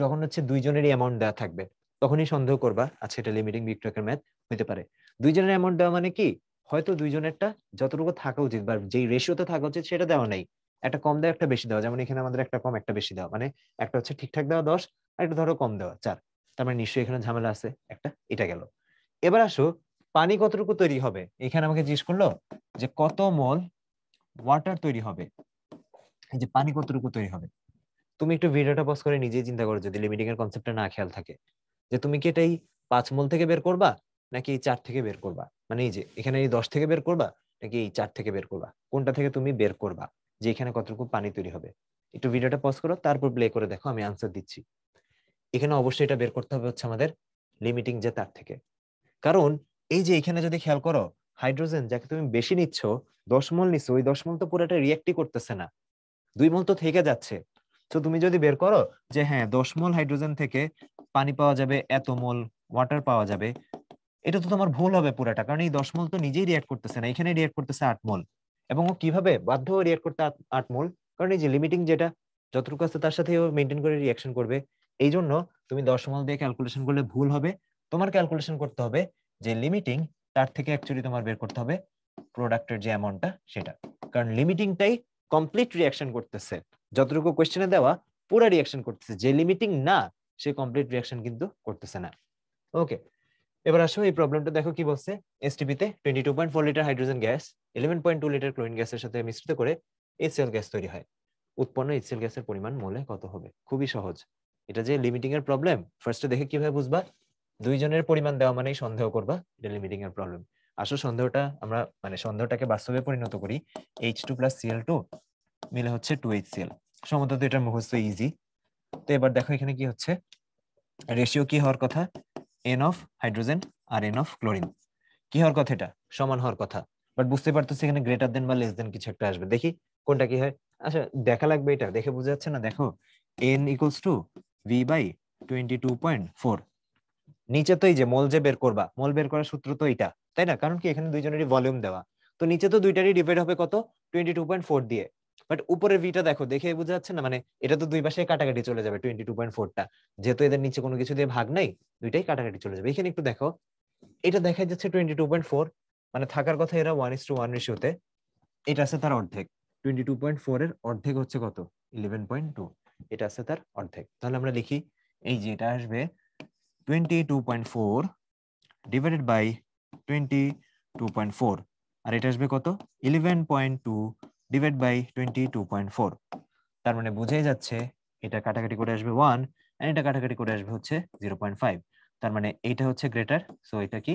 যখন হচ্ছে দুইজনেরই অ্যামাউন্ট দেওয়া থাকবে তখনই সন্দেহ করবা আচ্ছা এটা লিমিটিং বিক্রয়কের ম্যাথ হতে পারে দুইজনের অ্যামাউন্ট দেওয়া মানে কি হয়তো দুইজনেরটা যতটুকু থাকা উচিত বা যেই রেশিওতে থাকা উচিত সেটা দেওয়া নাই একটা কম দেওয়া একটা বেশি দেওয়া যেমন এখানে আমাদের একটা কম একটা বেশি দেওয়া মানে একটা হচ্ছে ঠিকঠাক দেওয়া দশ আর একটা ধরো কম দেওয়া চার তার মানে নিশ্চয়ই এখানে ঝামেলা আছে একটা এটা গেল এবার আসো পানি কতটুকু তৈরি হবে এখানে আমাকে জিজ্ঞেস করলো যে কত মল ওয়াটার তৈরি হবে এই যে পানি কতটুকু তৈরি হবে তুমি একটু ভিডিওটা পজ করে নিজেই চিন্তা করো যদি লিমিটিং এর কনসেপ্টটা না খেয়াল থাকে যে তুমি কি এটাই পাঁচ মল থেকে বের করবা নাকি এই চার থেকে বের করবা মানে এই যে এখানে এই দশ থেকে বের করবা নাকি এই চার থেকে বের করবা কোনটা থেকে তুমি বের করবা যে এখানে কতটুকু পানি তৈরি হবে একটু ভিডিওটা পজ করো তারপর প্লে করে দেখো আমি আনসার দিচ্ছি এখানে অবশ্যই এটা বের করতে হবে হচ্ছে আমাদের লিমিটিং যে তার থেকে কারণ এই যে এখানে যদি খেয়াল করো হাইড্রোজেন যাকে তুমি বেশি নিচ্ছ দশ মল নিচ্ছ ওই দশ মল তো পুরোটা রিয়াক্টই করতেছে না দুই মল তো থেকে যাচ্ছে তো তুমি যদি বের করো যে হ্যাঁ দশ মল হাইড্রোজেন থেকে পানি পাওয়া যাবে এত মল ওয়াটার পাওয়া যাবে এটা তো তোমার ভুল হবে পুরাটা কারণ এই দশ মল তো নিজেই রিয়াক্ট করতেছে না এখানে রিয়াক্ট করতেছে আট মল এবং ও কিভাবে বাধ্য হয়ে রিয়াক্ট করতে আটমোল কারণ এই যে লিমিটিং যেটা যতটুকু আছে তার সাথে ও মেনটেন করে রিয়াকশন করবে এই জন্য তুমি দশমাল দিয়ে ক্যালকুলেশন করলে ভুল হবে তোমার ক্যালকুলেশন করতে হবে যে লিমিটিং তার থেকে অ্যাকচুয়ালি তোমার বের করতে হবে প্রোডাক্টের যে অ্যামাউন্টটা সেটা কারণ লিমিটিংটাই কমপ্লিট রিয়াকশন করতেছে যতটুকু কোয়েশ্চেনে দেওয়া পুরো রিয়াকশন করতেছে যে লিমিটিং না সে কমপ্লিট রিয়াকশন কিন্তু করতেছে না ওকে এবার আসো এই প্রবলেমটা দেখো কি বলছে এসটিপিতে twenty two point four litre hydrogen gas eleven point two litre chlorine গ্যাসের সাথে মিশ্রিত করে এইচসিএল গ্যাস তৈরি হয় উৎপন্ন এইচসিএল গ্যাসের পরিমাণ মোলে কত হবে খুবই সহজ এটা যে লিমিটিং এর প্রবলেম ফার্স্টে দেখে কিভাবে বুঝবা দুইজনের পরিমাণ দেওয়া মানেই সন্দেহ করবা এটা লিমিটিং এর প্রবলেম আসল সন্দেহটা আমরা মানে সন্দেহটাকে বাস্তবে পরিণত করি H two plus CL two মিলে হচ্ছে টু এইচ সিএল সম্ভবত এটা মুখস্থ ইজি তো এবার দেখো এখানে কি হচ্ছে রেশিও কি হওয়ার কথা এন অফ হাইড্রোজেন আর এন অফ ক্লোরিন কি হওয়ার কথা এটা সমান হওয়ার কথা বাট বুঝতে পারতেছি এখানে গ্রেটার দেন বা লেস দেন কিছু একটা আসবে দেখি কোনটা কি হয় আচ্ছা দেখা লাগবে এটা দেখে বুঝা যাচ্ছে না দেখো n equals to V by twenty নিচে তো এই যে মোল যে বের করবা মোল বের করার সূত্র তো এটা তাই না কারণ কি এখানে দুইজনেরই ভলিউম দেওয়া তো নিচে তো দুইটারই ডিভাইড হবে কত 22.4 দিয়ে বাট উপরের ভিটা দেখো দেখে বোঝা যাচ্ছে না মানে এটা তো দুই পাশে কাটাকাটি চলে যাবে 22.4 টা যেহেতু এদের নিচে কোনো কিছু দিয়ে ভাগ নাই দুইটাই কাটাকাটি চলে যাবে এখানে একটু দেখো এটা দেখা যাচ্ছে টোয়েন্টি মানে থাকার কথা এরা ওয়ান ইস টু ওয়ান রেশিওতে এটা আছে তার অর্ধেক টোয়েন্টি টু পয়েন্ট ফোর এর অর্ধেক হচ্ছে কত ইলেভেন পয়েন্ট টু এটা আছে তার অর্ধেক তাহলে আমরা লিখি এই যে এটা আসবে twenty two point four divided by twenty two point four আর এটা আসবে কত eleven point two divide by twenty two point four তার মানে বোঝাই যাচ্ছে এটা কাটাকাটি করে আসবে ওয়ান অ্যান্ড এটা কাটাকাটি করে আসবে হচ্ছে জিরো পয়েন্ট ফাইভ তার মানে এইটা হচ্ছে গ্রেটার সো এটা কি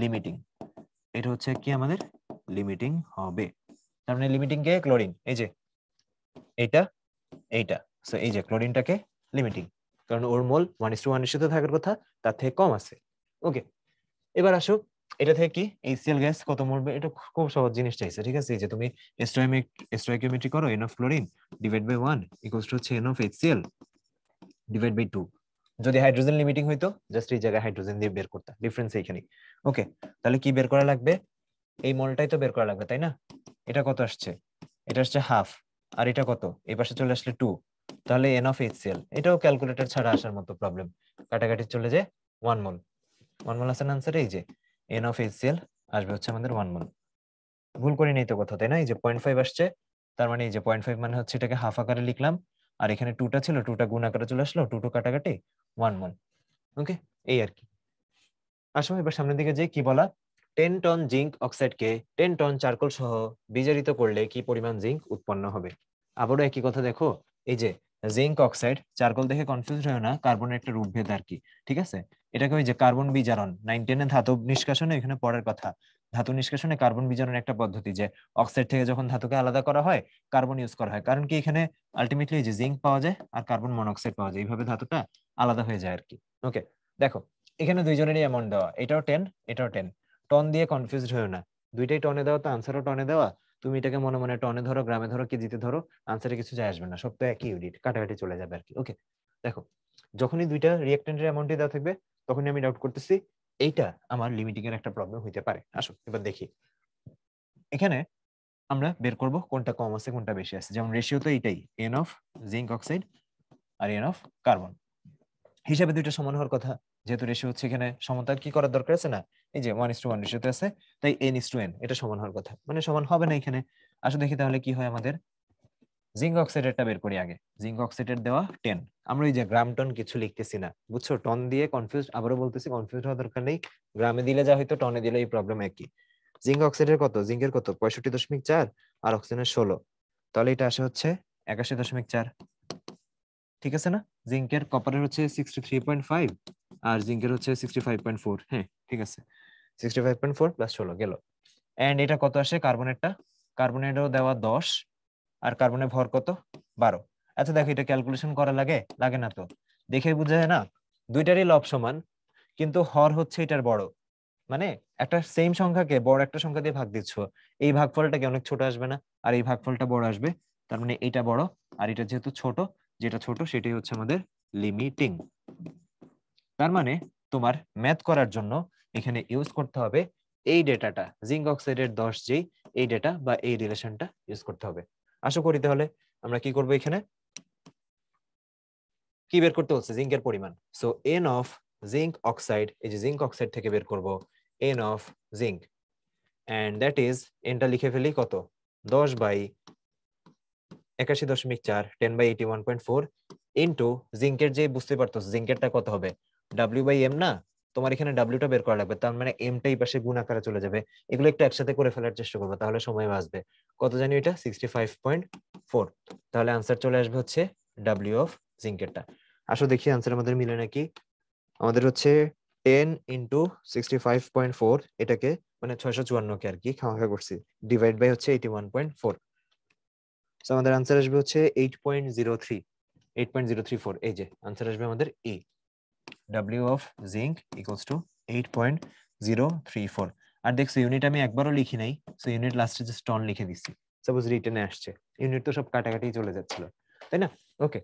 লিমিটিং এটা হচ্ছে কি আমাদের লিমিটিং হবে তার মানে লিমিটিং কে ক্লোরিন এই যে এইটা এইটা সো এই যে ক্লোরিনটাকে লিমিটিং কারণ ওর mole one is two one এর সাথে থাকার কথা তার থেকে কম আছে ওকে এবার আসো এটা থেকে কি এই গ্যাস কত মরবে এটা খুব সহজ জিনিস চাইছে ঠিক আছে এই যে তুমি স্টোয়ামিক স্টোয়াকিওমেট্রি করো n of chlorine divide by one equals to হচ্ছে N of HCL divide by two যদি হাইড্রোজেন লিমিটিং হইতো জাস্ট এই জায়গায় হাইড্রোজেন দিয়ে বের করতে ডিফারেন্স এইখানে ওকে তাহলে কি বের করা লাগবে এই মলটাই তো বের করা লাগবে তাই না এটা কত আসছে এটা আসছে হাফ আর এটা কত এই পাশে চলে আসলে টু তাহলে এন অফ এইচসিএল এটাও ক্যালকুলেটর ছাড়া আসার মতো প্রবলেম কাটাকাটি চলে যায় ওয়ান মল ওয়ান মল আসার আনসার এই যে এন অফ এইচসিএল আসবে হচ্ছে আমাদের ওয়ান মল ভুল করে নেই তো কথা তাই না এই যে পয়েন্ট ফাইভ আসছে তার মানে এই যে পয়েন্ট ফাইভ মানে হচ্ছে এটাকে হাফ আকারে লিখলাম আর এখানে টুটা ছিল টুটা গুণা করে চলে আসলো টু কাটাকাটি ওয়ান ওয়ান ওকে এই আর কি আসো এবার সামনের দিকে যে কি বলা টেন টন জিঙ্ক অক্সাইডকে টেন টন চারকোল সহ বিজারিত করলে কি পরিমাণ জিঙ্ক উৎপন্ন হবে আবারও একই কথা দেখো এই যে জিঙ্ক অক্সাইড চারকোল দেখে কনফিউজ হয় না কার্বনের একটা রূপভেদ আর কি ঠিক আছে এটাকে ওই যে কার্বন বিজারণ নাইন টেনে ধাতব নিষ্কাশনে এখানে পড়ার কথা ধাতু নিষ্কাশনে কার্বন বিজনের একটা পদ্ধতি যে অক্সাইড থেকে যখন ধাতুকে আলাদা করা হয় কার্বন ইউজ করা হয় কারণ কি এখানে আলটিমেটলি যে জিঙ্ক পাওয়া যায় আর কার্বন মনোক্সাইড পাওয়া যায় এইভাবে ধাতুটা আলাদা হয়ে যায় আর কি ওকে দেখো এখানে দুইজনেরই অ্যামাউন্ট দেওয়া এটাও টেন এটাও টেন টন দিয়ে কনফিউজড হয়েও না দুইটাই টনে দেওয়া তো আনসারও টনে দেওয়া তুমি এটাকে মনে মনে টনে ধরো গ্রামে ধরো দিতে ধরো আনসারে কিছু যায় আসবে না সব তো একই ইউনিট কাটাকাটি চলে যাবে আর কি ওকে দেখো যখনই দুইটা রিয়েক্টেন্টের অ্যামাউন্টই দেওয়া থাকবে তখনই আমি ডাউট করতেছি এইটা আমার লিমিটিং এর একটা প্রবলেম হইতে পারে আসো এবার দেখি এখানে আমরা বের করব কোনটা কম আছে কোনটা বেশি আছে যেমন রেশিও তো এইটাই এন অফ জিঙ্ক অক্সাইড আর এন অফ কার্বন হিসাবে দুইটা সমান হওয়ার কথা যেহেতু রেশিও হচ্ছে এখানে সমতার কি করার দরকার আছে না এই যে ওয়ান ইস টু ওয়ান রেশিওতে আছে তাই এন ইস টু এন এটা সমান হওয়ার কথা মানে সমান হবে না এখানে আসো দেখি তাহলে কি হয় আমাদের জিঙ্ক অক্সাইডেরটা বের করি আগে জিঙ্ক অক্সাইডের দেওয়া টেন আমরা এই যে গ্রাম টন কিছু লিখতেছি না বুঝছো টন দিয়ে কনফিউজ আবারও বলতেছি কনফিউজ হওয়ার দরকার নেই গ্রামে দিলে যা হয়তো টনে দিলে এই প্রবলেম একই জিঙ্ক অক্সাইডের কত জিঙ্কের কত পঁয়ষট্টি দশমিক চার আর অক্সিজেনের ষোলো তাহলে এটা আসে হচ্ছে একাশি দশমিক চার ঠিক আছে না জিঙ্কের কপারের হচ্ছে সিক্সটি থ্রি পয়েন্ট ফাইভ আর জিঙ্কের হচ্ছে সিক্সটি ফাইভ পয়েন্ট ফোর হ্যাঁ ঠিক আছে sixty five point four plus ষোলো গেল অ্যান্ড এটা কত আসে কার্বনেটটা কার্বনেটও দেওয়া দশ আর কার্বনের ভর কত বারো আচ্ছা দেখো এটা ক্যালকুলেশন করা লাগে লাগে না তো দেখে বুঝা যায় না দুইটারই লব সমান কিন্তু হর হচ্ছে এটার বড় মানে একটা সেম সংখ্যাকে বড় একটা সংখ্যা দিয়ে ভাগ দিচ্ছ এই ভাগফলটাকে অনেক ছোট আসবে না আর এই ভাগফলটা বড় আসবে তার মানে এটা বড় আর এটা যেহেতু ছোট যেটা ছোট সেটাই হচ্ছে আমাদের লিমিটিং তার মানে তোমার ম্যাথ করার জন্য এখানে ইউজ করতে হবে এই ডেটাটা জিঙ্ক অক্সাইডের দশ যেই এই ডেটা বা এই রিলেশনটা ইউজ করতে হবে আশা করি তাহলে আমরা কি করব এখানে কি বের করতে বলছে জিঙ্কের পরিমাণ so n of zinc oxide এই যে জিঙ্ক অক্সাইড থেকে বের করব n of zinc and that is এনটা লিখে ফেলি কত দশ বাই একাশি দশমিক চার ten by eighty one point four into জিঙ্কের যে বুঝতে পারতো জিঙ্কেরটা কত হবে ডাব্লিউ বাই এম না তোমার এখানে ডাব্লিউটা বের করা লাগবে তার মানে এমটা এই পাশে গুণ আকারে চলে যাবে এগুলো একটু একসাথে করে ফেলার চেষ্টা করবো তাহলে সময় বাঁচবে কত জানি এটা সিক্সটি ফাইভ পয়েন্ট ফোর তাহলে আনসার চলে আসবে হচ্ছে ডাব্লিউ অফ জিঙ্কেরটা আসো দেখি আনসার আমাদের মিলে নাকি আমাদের হচ্ছে ten into sixty five point four এটাকে মানে ছয়শো চুয়ান্নকে আর কি খামাখা করছি ডিভাইড বাই হচ্ছে এইটি ওয়ান পয়েন্ট ফোর আমাদের আনসার আসবে হচ্ছে eight point zero three eight point zero three four এই যে আনসার আসবে আমাদের এ W of zinc equals to 8.034 আর দেখছো ইউনিট আমি একবারও লিখি নাই সো ইউনিট লাস্টে যে স্টন লিখে দিচ্ছি সাপোজ রিটেনে আসছে ইউনিট তো সব কাটাকাটি চলে যাচ্ছিল তাই না ওকে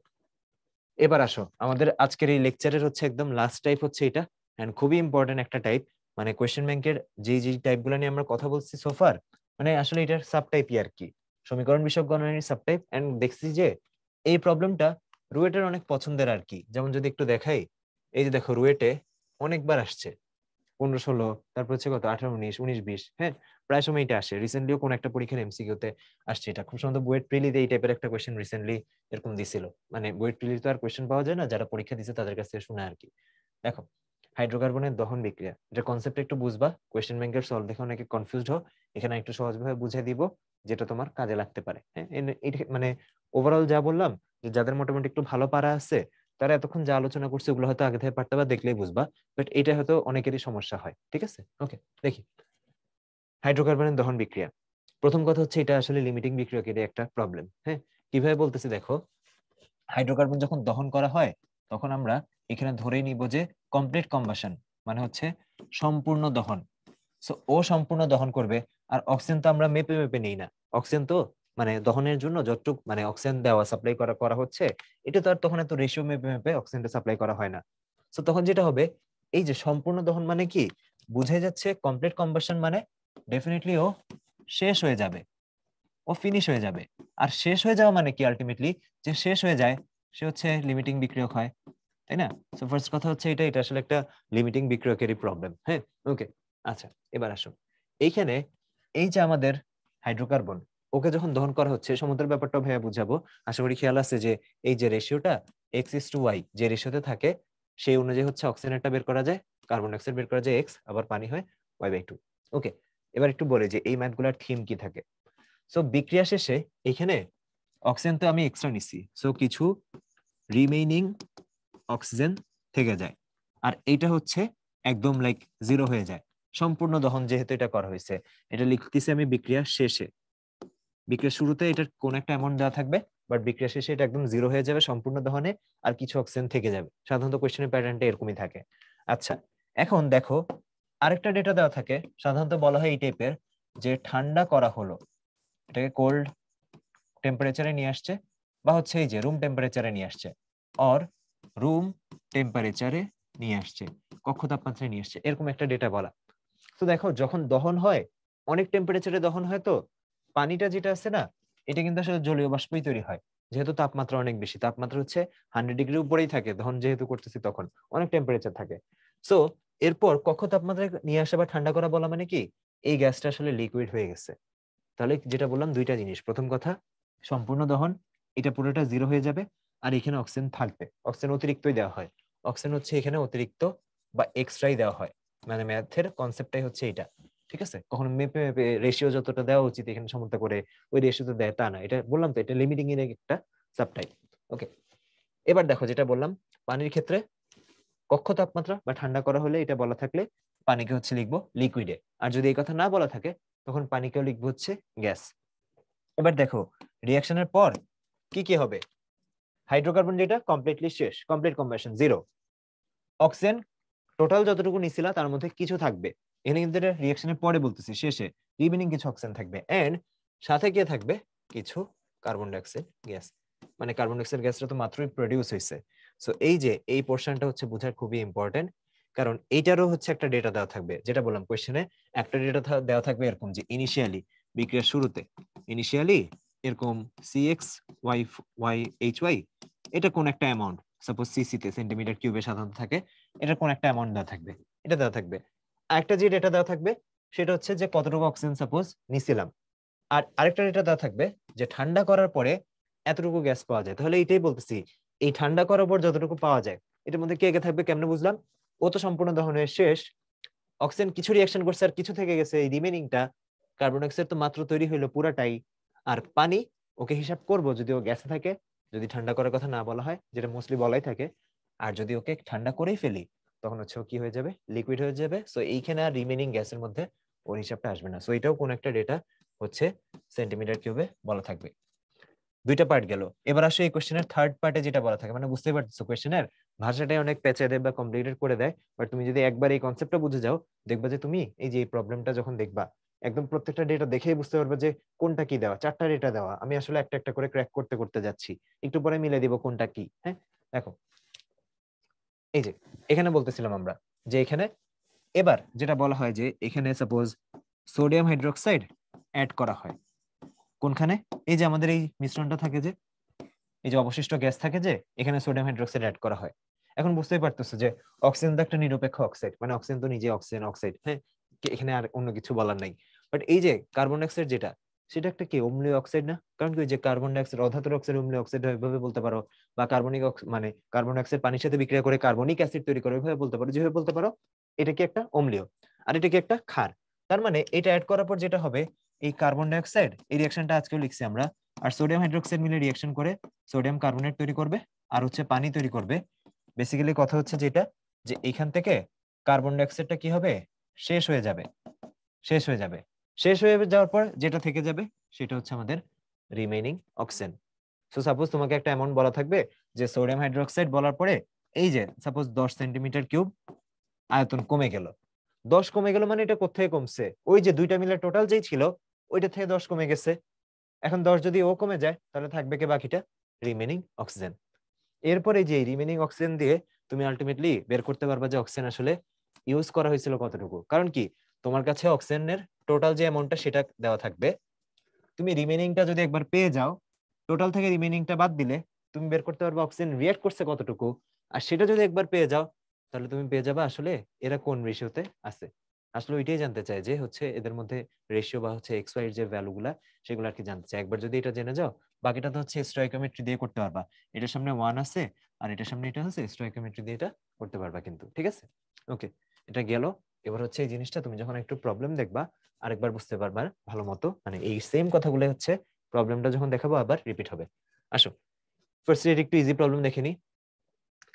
এবার আসো আমাদের আজকের এই লেকচারের হচ্ছে একদম লাস্ট টাইপ হচ্ছে এটা এন্ড খুবই ইম্পর্টেন্ট একটা টাইপ মানে কোয়েশ্চেন ব্যাংকের যে যে টাইপগুলো নিয়ে আমরা কথা বলছি সোফার মানে আসলে এটার সাবটাইপই আর কি সমীকরণ বিষয়ক গণনার সাবটাইপ এন্ড দেখছি যে এই প্রবলেমটা রুয়েটার অনেক পছন্দের আর কি যেমন যদি একটু দেখাই এই যে দেখো রুয়েটে অনেকবার আসছে পনেরো ষোলো তারপর হচ্ছে কত আঠারো উনিশ উনিশ বিশ হ্যাঁ প্রায় সময় এটা আসে রিসেন্টলিও কোন একটা পরীক্ষার তে আসছে এটা খুব সম্ভবত বুয়েট প্রিলি এই টাইপের একটা কোয়েশ্চেন রিসেন্টলি এরকম দিছিল মানে বুয়েট প্রিলি তো আর কোয়েশ্চেন পাওয়া যায় না যারা পরীক্ষা দিছে তাদের কাছ থেকে শুনে আর কি দেখো হাইড্রোকার্বনের দহন বিক্রিয়া এটা কনসেপ্ট একটু বুঝবা কোয়েশ্চেন ব্যাংকের সলভ দেখে অনেকে কনফিউজড হোক এখানে একটু সহজভাবে বুঝে দিব যেটা তোমার কাজে লাগতে পারে হ্যাঁ মানে ওভারঅল যা বললাম যে যাদের মোটামুটি একটু ভালো পারা আছে তারা এতক্ষণ যা আলোচনা করছে ওগুলো হয়তো আগে থেকে পারতে বা দেখলেই বুঝবা বাট এটা হয়তো অনেকেরই সমস্যা হয় ঠিক আছে ওকে দেখি হাইড্রোকার্বনের দহন বিক্রিয়া প্রথম কথা হচ্ছে এটা আসলে লিমিটিং বিক্রিয়কের একটা প্রবলেম হ্যাঁ কিভাবে বলতেছি দেখো হাইড্রোকার্বন যখন দহন করা হয় তখন আমরা এখানে ধরেই নিব যে কমপ্লিট কম্বাসন মানে হচ্ছে সম্পূর্ণ দহন সো ও সম্পূর্ণ দহন করবে আর অক্সিজেন তো আমরা মেপে মেপে নেই না অক্সিজেন তো মানে দহনের জন্য যতটুক মানে অক্সিজেন দেওয়া সাপ্লাই করা করা হচ্ছে এটা তো আর তখন এত রেশিও মেপে মেপে অক্সিজেনটা সাপ্লাই করা হয় না তো তখন যেটা হবে এই যে সম্পূর্ণ দহন মানে কি বুঝে যাচ্ছে কমপ্লিট কম্বাসন মানে ডেফিনেটলি ও শেষ হয়ে যাবে ও ফিনিশ হয়ে যাবে আর শেষ হয়ে যাওয়া মানে কি আলটিমেটলি যে শেষ হয়ে যায় সে হচ্ছে লিমিটিং বিক্রিয়ক হয় তাই না সো ফার্স্ট কথা হচ্ছে এটা এটা আসলে একটা লিমিটিং বিক্রিয়কেরই প্রবলেম হ্যাঁ ওকে আচ্ছা এবার আসুন এইখানে এই যে আমাদের হাইড্রোকার্বন ওকে যখন দহন করা হচ্ছে সমুদ্রের ব্যাপারটা ভাইয়া বুঝাবো আশা করি খেয়াল আছে যে এই যে রেশিওটা এক্স ইস টু ওয়াই যে রেশিওতে থাকে সেই অনুযায়ী হচ্ছে অক্সিজেনটা বের করা যায় কার্বন ডাইঅক্সাইড বের করা যায় এক্স আবার পানি হয় ওয়াই বাই টু ওকে এবার একটু বলে যে এই ম্যাথগুলোর থিম কি থাকে সো বিক্রিয়া শেষে এখানে অক্সিজেন তো আমি এক্সট্রা নিছি সো কিছু রিমেইনিং অক্সিজেন থেকে যায় আর এটা হচ্ছে একদম লাইক জিরো হয়ে যায় সম্পূর্ণ দহন যেহেতু এটা করা হয়েছে এটা লিখতেছি আমি বিক্রিয়া শেষে বিক্রয় শুরুতে এটার কোন একটা অ্যামাউন্ট দেওয়া থাকবে বাট বিক্রয় শেষে এটা একদম জিরো হয়ে যাবে সম্পূর্ণ দহনে আর কিছু অক্সিজেন থেকে যাবে সাধারণত কোয়েশ্চেনের প্যাটার্নটা এরকমই থাকে আচ্ছা এখন দেখো আরেকটা ডেটা দেওয়া থাকে সাধারণত বলা হয় এই টাইপের যে ঠান্ডা করা হলো এটাকে কোল্ড টেম্পারেচারে নিয়ে আসছে বা হচ্ছে এই যে রুম টেম্পারেচারে নিয়ে আসছে অর রুম টেম্পারেচারে নিয়ে আসছে কক্ষ তাপমাত্রায় নিয়ে আসছে এরকম একটা ডেটা বলা তো দেখো যখন দহন হয় অনেক টেম্পারেচারে দহন হয় তো পানিটা যেটা আছে না এটা কিন্তু আসলে জলীয় বাষ্পই তৈরি হয় যেহেতু তাপমাত্রা অনেক বেশি তাপমাত্রা হচ্ছে হান্ড্রেড ডিগ্রি উপরেই থাকে ধন যেহেতু করতেছি তখন অনেক টেম্পারেচার থাকে সো এরপর কক্ষ তাপমাত্রা নিয়ে আসা বা ঠান্ডা করা বলা মানে কি এই গ্যাসটা আসলে লিকুইড হয়ে গেছে তাহলে যেটা বললাম দুইটা জিনিস প্রথম কথা সম্পূর্ণ দহন এটা পুরোটা জিরো হয়ে যাবে আর এখানে অক্সিজেন থাকবে অক্সিজেন অতিরিক্তই দেওয়া হয় অক্সিজেন হচ্ছে এখানে অতিরিক্ত বা এক্সট্রাই দেওয়া হয় মানে ম্যাথের কনসেপ্টটাই হচ্ছে এটা ঠিক আছে কখনো মেপে মেপে রেশিও যতটা দেওয়া উচিত এখানে সমতা করে ওই রেশিওতে দেয় তা না এটা বললাম তো এটা লিমিটিং এর একটা সাবটাইপ ওকে এবার দেখো যেটা বললাম পানির ক্ষেত্রে কক্ষ তাপমাত্রা বা ঠান্ডা করা হলে এটা বলা থাকলে পানিকে হচ্ছে লিখবো লিকুইডে আর যদি এই কথা না বলা থাকে তখন পানিকেও লিখবো হচ্ছে গ্যাস এবার দেখো রিয়াকশনের পর কি কি হবে হাইড্রোকার্বন যেটা কমপ্লিটলি শেষ complete combustion zero oxygen total যতটুকু নিছিলা তার মধ্যে কিছু থাকবে এখানে রিয়াকশনের পরে বলতেছি শেষে রিমেনিং কিছু অক্সিজেন থাকবে এন্ড সাথে গিয়ে থাকবে কিছু কার্বন ডাইঅক্সাইড গ্যাস মানে কার্বন ডাইঅক্সাইড গ্যাসটা তো মাত্রই প্রডিউস হয়েছে সো এই যে এই পোর্শনটা হচ্ছে বোঝার খুবই ইম্পর্টেন্ট কারণ হচ্ছে একটা ডেটা দেওয়া থাকবে যেটা বললাম কোয়েশ্চেনে একটা ডেটা দেওয়া থাকবে এরকম যে ইনিশিয়ালি বিক্রিয়ার শুরুতে ইনিশিয়ালি এরকম X Y Y H Y এটা কোন একটা অ্যামাউন্ট সাপোজ সিসিতে সেন্টিমিটার কিউবে সাধারণত থাকে এটা কোন একটা অ্যামাউন্ট দেওয়া থাকবে এটা দেওয়া থাকবে আরেকটা যে ডেটা দেওয়া থাকবে সেটা হচ্ছে যে কতটুকু অক্সিজেন সাপোজ নিছিলাম আর আরেকটা ডেটা দেওয়া থাকবে যে ঠান্ডা করার পরে এতটুকু গ্যাস পাওয়া যায় তাহলে এটাই বলতেছি এই ঠান্ডা করার পর যতটুকু পাওয়া যায় এটার মধ্যে কে কে থাকবে কেমনে বুঝলাম ও তো সম্পূর্ণ দহনের শেষ অক্সিজেন কিছু রিয়াকশন করছে আর কিছু থেকে গেছে এই রিমেনিংটা কার্বন ডাইঅক্সাইড তো মাত্র তৈরি হইলো পুরাটাই আর পানি ওকে হিসাব করব যদি ও গ্যাসে থাকে যদি ঠান্ডা করার কথা না বলা হয় যেটা মোস্টলি বলাই থাকে আর যদি ওকে ঠান্ডা করেই ফেলি তখন হচ্ছে কি হয়ে যাবে লিকুইড হয়ে যাবে সো এইখানে আর রিমেনিং গ্যাসের মধ্যে ওর হিসাবটা আসবে না সো এটাও কোন একটা ডেটা হচ্ছে সেন্টিমিটার কিউবে বলা থাকবে দুইটা পার্ট গেল এবার আসো এই কোশ্চেনের থার্ড পার্টে যেটা বলা থাকে মানে বুঝতে পারছো কোশ্চেনের ভাষাটাই অনেক প্যাচে দেয় বা কমপ্লিকেটেড করে দেয় বাট তুমি যদি একবার এই কনসেপ্টটা বুঝে যাও দেখবা যে তুমি এই যে এই প্রবলেমটা যখন দেখবা একদম প্রত্যেকটা ডেটা দেখেই বুঝতে পারবে যে কোনটা কি দেওয়া চারটা ডেটা দেওয়া আমি আসলে একটা একটা করে ক্র্যাক করতে করতে যাচ্ছি একটু পরে মিলে দিব কোনটা কি হ্যাঁ দেখো এই যে এখানে বলতেছিলাম আমরা যে এখানে এবার যেটা বলা হয় যে এখানে সাপোজ সোডিয়াম হাইড্রোক্সাইড অ্যাড করা হয় কোনখানে এই যে আমাদের এই মিশ্রণটা থাকে যে এই যে অবশিষ্ট গ্যাস থাকে যে এখানে সোডিয়াম হাইড্রোক্সাইড অ্যাড করা হয় এখন বুঝতেই পারতেছো যে অক্সিজেন তো একটা নিরপেক্ষ অক্সাইড মানে অক্সিজেন তো নিজে অক্সিজেন অক্সাইড হ্যাঁ এখানে আর অন্য কিছু বলার নাই বাট এই যে কার্বন ডাইঅক্সাইড যেটা সেটা একটা কি অম্লীয় অক্সাইড না কারণ কি যে কার্বন ডাইঅক্সাইড অধাতুর অক্সাইড অম্লীয় অক্সাইড এভাবে বলতে পারো বা কার্বনিক মানে কার্বন ডাইঅক্সাইড পানির সাথে বিক্রিয়া করে কার্বনিক অ্যাসিড তৈরি করে ওইভাবে বলতে পারো যেভাবে বলতে পারো এটা কি একটা অম্লীয় আর এটা কি একটা ক্ষার তার মানে এটা অ্যাড করার পর যেটা হবে এই কার্বন ডাইঅক্সাইড এই রিয়াকশনটা আজকেও লিখছি আমরা আর সোডিয়াম হাইড্রোক্সাইড মিলে রিয়াকশন করে সোডিয়াম কার্বনেট তৈরি করবে আর হচ্ছে পানি তৈরি করবে বেসিক্যালি কথা হচ্ছে যেটা যে এইখান থেকে কার্বন ডাইঅক্সাইডটা কি হবে শেষ হয়ে যাবে শেষ হয়ে যাবে শেষ হয়ে যাওয়ার পর যেটা থেকে যাবে সেটা হচ্ছে আমাদের রিমেনিং অক্সেন সো সাপোজ তোমাকে একটা অ্যামাউন্ট বলা থাকবে যে সোডিয়াম হাইড্রোক্সাইড বলার পরে এই যে সাপোজ দশ সেন্টিমিটার কিউব আয়তন কমে গেল দশ কমে গেল মানে এটা কোথায় কমছে ওই যে দুইটা মিলে টোটাল যেই ছিল ওইটা থেকে দশ কমে গেছে এখন দশ যদি ও কমে যায় তাহলে থাকবে কি বাকিটা রিমেনিং অক্সিজেন এরপরে যে রিমেনিং অক্সিজেন দিয়ে তুমি আলটিমেটলি বের করতে পারবা যে অক্সিজেন আসলে ইউজ করা হয়েছিল কতটুকু কারণ কি তোমার কাছে অক্সিজেনের টোটাল যে অ্যামাউন্টটা সেটা দেওয়া থাকবে তুমি রিমেনিংটা যদি একবার পেয়ে যাও টোটাল থেকে রিমেনিংটা বাদ দিলে তুমি বের করতে পারবে অক্সিজেন রিয়াক্ট করছে কতটুকু আর সেটা যদি একবার পেয়ে যাও তাহলে তুমি পেয়ে যাবে আসলে এরা কোন রেশিওতে আছে আসলে ওইটাই জানতে চাই যে হচ্ছে এদের মধ্যে রেশিও বা হচ্ছে এক্স ওয়াই যে ভ্যালুগুলো সেগুলো আর কি জানতে চাই একবার যদি এটা জেনে যাও বাকিটা তো হচ্ছে স্ট্রাইকোমেট্রি দিয়ে করতে পারবা এটার সামনে ওয়ান আছে আর এটার সামনে এটা হচ্ছে স্ট্রাইকোমেট্রি দিয়ে এটা করতে পারবা কিন্তু ঠিক আছে ওকে এটা গেল এবার হচ্ছে এই জিনিসটা তুমি যখন একটু প্রবলেম দেখবা আরেকবার বুঝতে পারবার ভালো মতো মানে এই সেম কথাগুলো হচ্ছে প্রবলেমটা যখন দেখাবো আবার রিপিট হবে আসো ফার্স্ট এর একটু ইজি প্রবলেম দেখে নি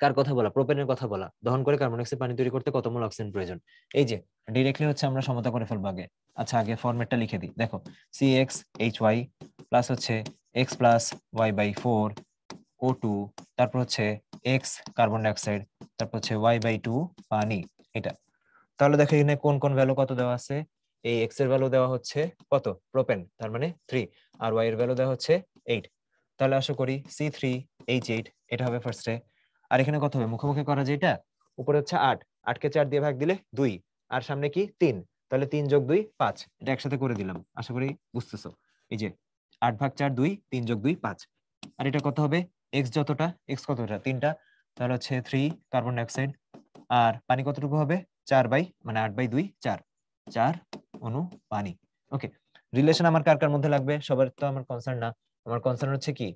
কার কথা বলা প্রোপেনের কথা বলা দহন করে কার্বন অক্সাইড পানি তৈরি করতে কত মোল অক্সিজেন প্রয়োজন এই যে ডিরেক্টলি হচ্ছে আমরা সমতা করে ফেলবো আগে আচ্ছা আগে ফরম্যাটটা লিখে দিই দেখো C X H Y plus হচ্ছে X plus Y by four O two তারপর হচ্ছে এক্স কার্বন ডাইঅক্সাইড তারপর হচ্ছে ওয়াই বাই টু পানি এটা তাহলে দেখো এখানে কোন কোন ভ্যালু কত দেওয়া আছে এই এক্স এর ভ্যালু দেওয়া হচ্ছে কত প্রোপেন তার মানে থ্রি আর ওয়াই এর ভ্যালু দেওয়া হচ্ছে এইট তাহলে আশা করি সি থ্রি এইচ এইট এটা হবে ফার্স্টে আর এখানে কত হবে মুখোমুখি করা এটা উপরে হচ্ছে আট আটকে চার দিয়ে ভাগ দিলে দুই আর সামনে কি তিন তাহলে তিন যোগ দুই পাঁচ এটা একসাথে করে দিলাম আশা করি বুঝতেছো এই যে আট ভাগ চার দুই তিন যোগ দুই পাঁচ আর এটা কত হবে এক্স যতটা এক্স কতটা তিনটা তাহলে হচ্ছে থ্রি কার্বন ডাইঅক্সাইড আর পানি কতটুকু হবে চার বাই মানে আট বাই দুই চার চার অণু পানি ওকে রিলেশন আমার কার কার মধ্যে লাগবে সবার তো আমার কনসার্ন না আমার কনসার্ন হচ্ছে কি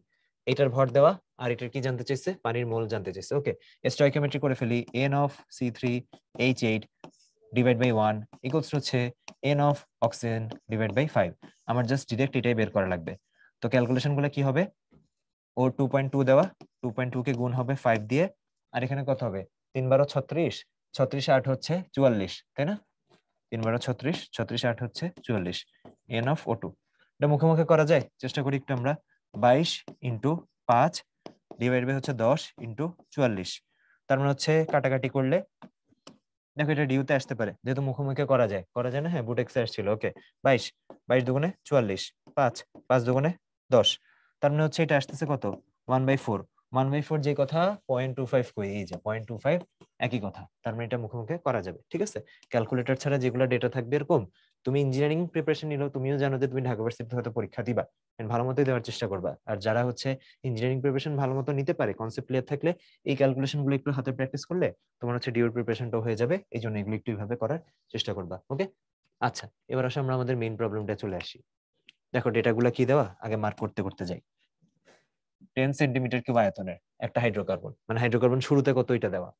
এটার ভর দেওয়া আর এটার কি জানতে চাইছে পানির মোল জানতে চাইছে ওকে স্টয়কিওমেট্রি করে ফেলি n of C three H eight divide by one equals হচ্ছে N of oxygen divide by five আমার জাস্ট ডিরেক্ট এটাই বের করা লাগবে তো ক্যালকুলেশন গুলো কি হবে ও টু পয়েন্ট টু দেওয়া টু পয়েন্ট টু কে গুণ হবে ফাইভ দিয়ে আর এখানে কত হবে তিন বারো ছত্রিশ ছত্রিশ আট হচ্ছে চুয়াল্লিশ তাই না তিন বারো ছত্রিশ ছত্রিশ আট হচ্ছে চুয়াল্লিশ এন অফ ও টু এটা মুখে করা যায় চেষ্টা করি একটু আমরা বাইশ ইন্টু পাঁচ ডিভাইড বাই হচ্ছে দশ ইন্টু চুয়াল্লিশ তার মানে হচ্ছে কাটাকাটি করলে দেখো এটা ডিউতে আসতে পারে যেহেতু মুখোমুখি করা যায় করা যায় না হ্যাঁ বুট বুটেক্সে আসছিল ওকে বাইশ বাইশ দুগুণে চুয়াল্লিশ পাঁচ পাঁচ দুগুণে দশ তার মানে হচ্ছে এটা আসতেছে কত one by four one by four যে কথা পয়েন্ট টু ফাইভ কই এই যে পয়েন্ট টু ফাইভ একই কথা তার মানে এটা মুখে মুখে করা যাবে ঠিক আছে ক্যালকুলেটর ছাড়া যেগুলো ডেটা থাকবে এরকম তুমি ইঞ্জিনিয়ারিং প্রিপারেশন নিলেও তুমিও জানো যে তুমি ঢাকা ভার্সিটিতে হয়তো পরীক্ষা দিবা ভালো মতোই দেওয়ার চেষ্টা করবা আর যারা হচ্ছে ইঞ্জিনিয়ারিং প্রিপারেশন ভালো মতো নিতে পারে কনসেপ্ট ক্লিয়ার থাকলে এই ক্যালকুলেশন গুলো একটু হাতে প্র্যাকটিস করলে তোমার হচ্ছে ডিউর প্রিপারেশনটা হয়ে যাবে এই জন্য এগুলো একটু এইভাবে করার চেষ্টা করবা ওকে আচ্ছা এবার আসলে আমরা আমাদের মেইন প্রবলেমটা চলে আসি দেখো ডেটাগুলো কি দেওয়া আগে মার্ক করতে করতে যাই টেন সেন্টিমিটার কিউব আয়তনের একটা হাইড্রোকার্বন মানে হাইড্রোকার্বন শুরুতে কত এটা দেওয়া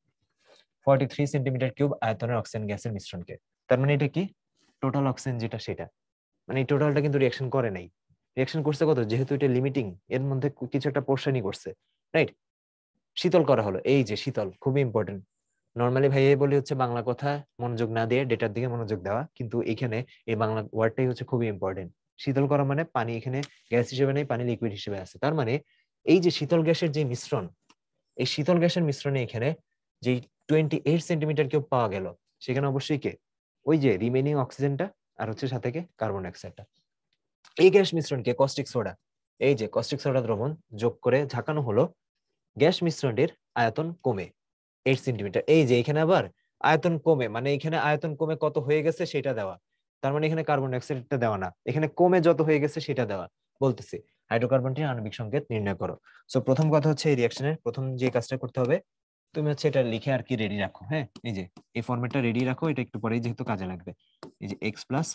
সেন্টিমিটার কিউব আয়তনের অক্সিজেন গ্যাসের মিশ্রণকে তার মানে এটা কি টোটাল অক্সিজেন যেটা সেটা মানে এই টোটালটা কিন্তু রিয়াকশন করে নাই রিয়াকশন করছে কত যেহেতু এটা লিমিটিং এর মধ্যে কিছু একটা পোর্শনই করছে রাইট শীতল করা হলো এই যে শীতল খুবই ইম্পর্টেন্ট নর্মালি ভাই বলি হচ্ছে বাংলা কথা মনোযোগ না দিয়ে ডেটার দিকে মনোযোগ দেওয়া কিন্তু এখানে এই বাংলা ওয়ার্ডটাই হচ্ছে খুবই ইম্পর্টেন্ট শীতল করা মানে পানি এখানে গ্যাস হিসেবে নেই পানি লিকুইড হিসেবে আছে তার মানে এই যে শীতল গ্যাসের যে মিশ্রণ এই শীতল গ্যাসের মিশ্রণে এখানে যে টোয়েন্টি এইট সেন্টিমিটার কেউ পাওয়া গেল সেখানে অবশ্যই কে ওই যে রিমেনিং অক্সিজেনটা আর হচ্ছে সাথে কে কার্বন ডাইঅক্সাইডটা এই গ্যাস মিশ্রণকে কস্টিক সোডা এই যে কস্টিক সোডা দ্রবণ যোগ করে ঝাঁকানো হলো গ্যাস মিশ্রণটির আয়তন কমে এইট সেন্টিমিটার এই যে এখানে আবার আয়তন কমে মানে এখানে আয়তন কমে কত হয়ে গেছে সেটা দেওয়া তার মানে এখানে কার্বন ডাইঅক্সাইডটা দেওয়া না এখানে কমে যত হয়ে গেছে সেটা দেওয়া বলতেছি হাইড্রোকার্বনটির আণবিক সংকেত নির্ণয় করো সো প্রথম কথা হচ্ছে এই রিয়াকশনের প্রথম যে কাজটা করতে হবে তুমি হচ্ছে এটা লিখে আর কি রেডি রাখো হ্যাঁ এই যে এই ফরম্যাটটা রেডি রাখো এটা একটু পরেই যেহেতু কাজে লাগবে এই যে X plus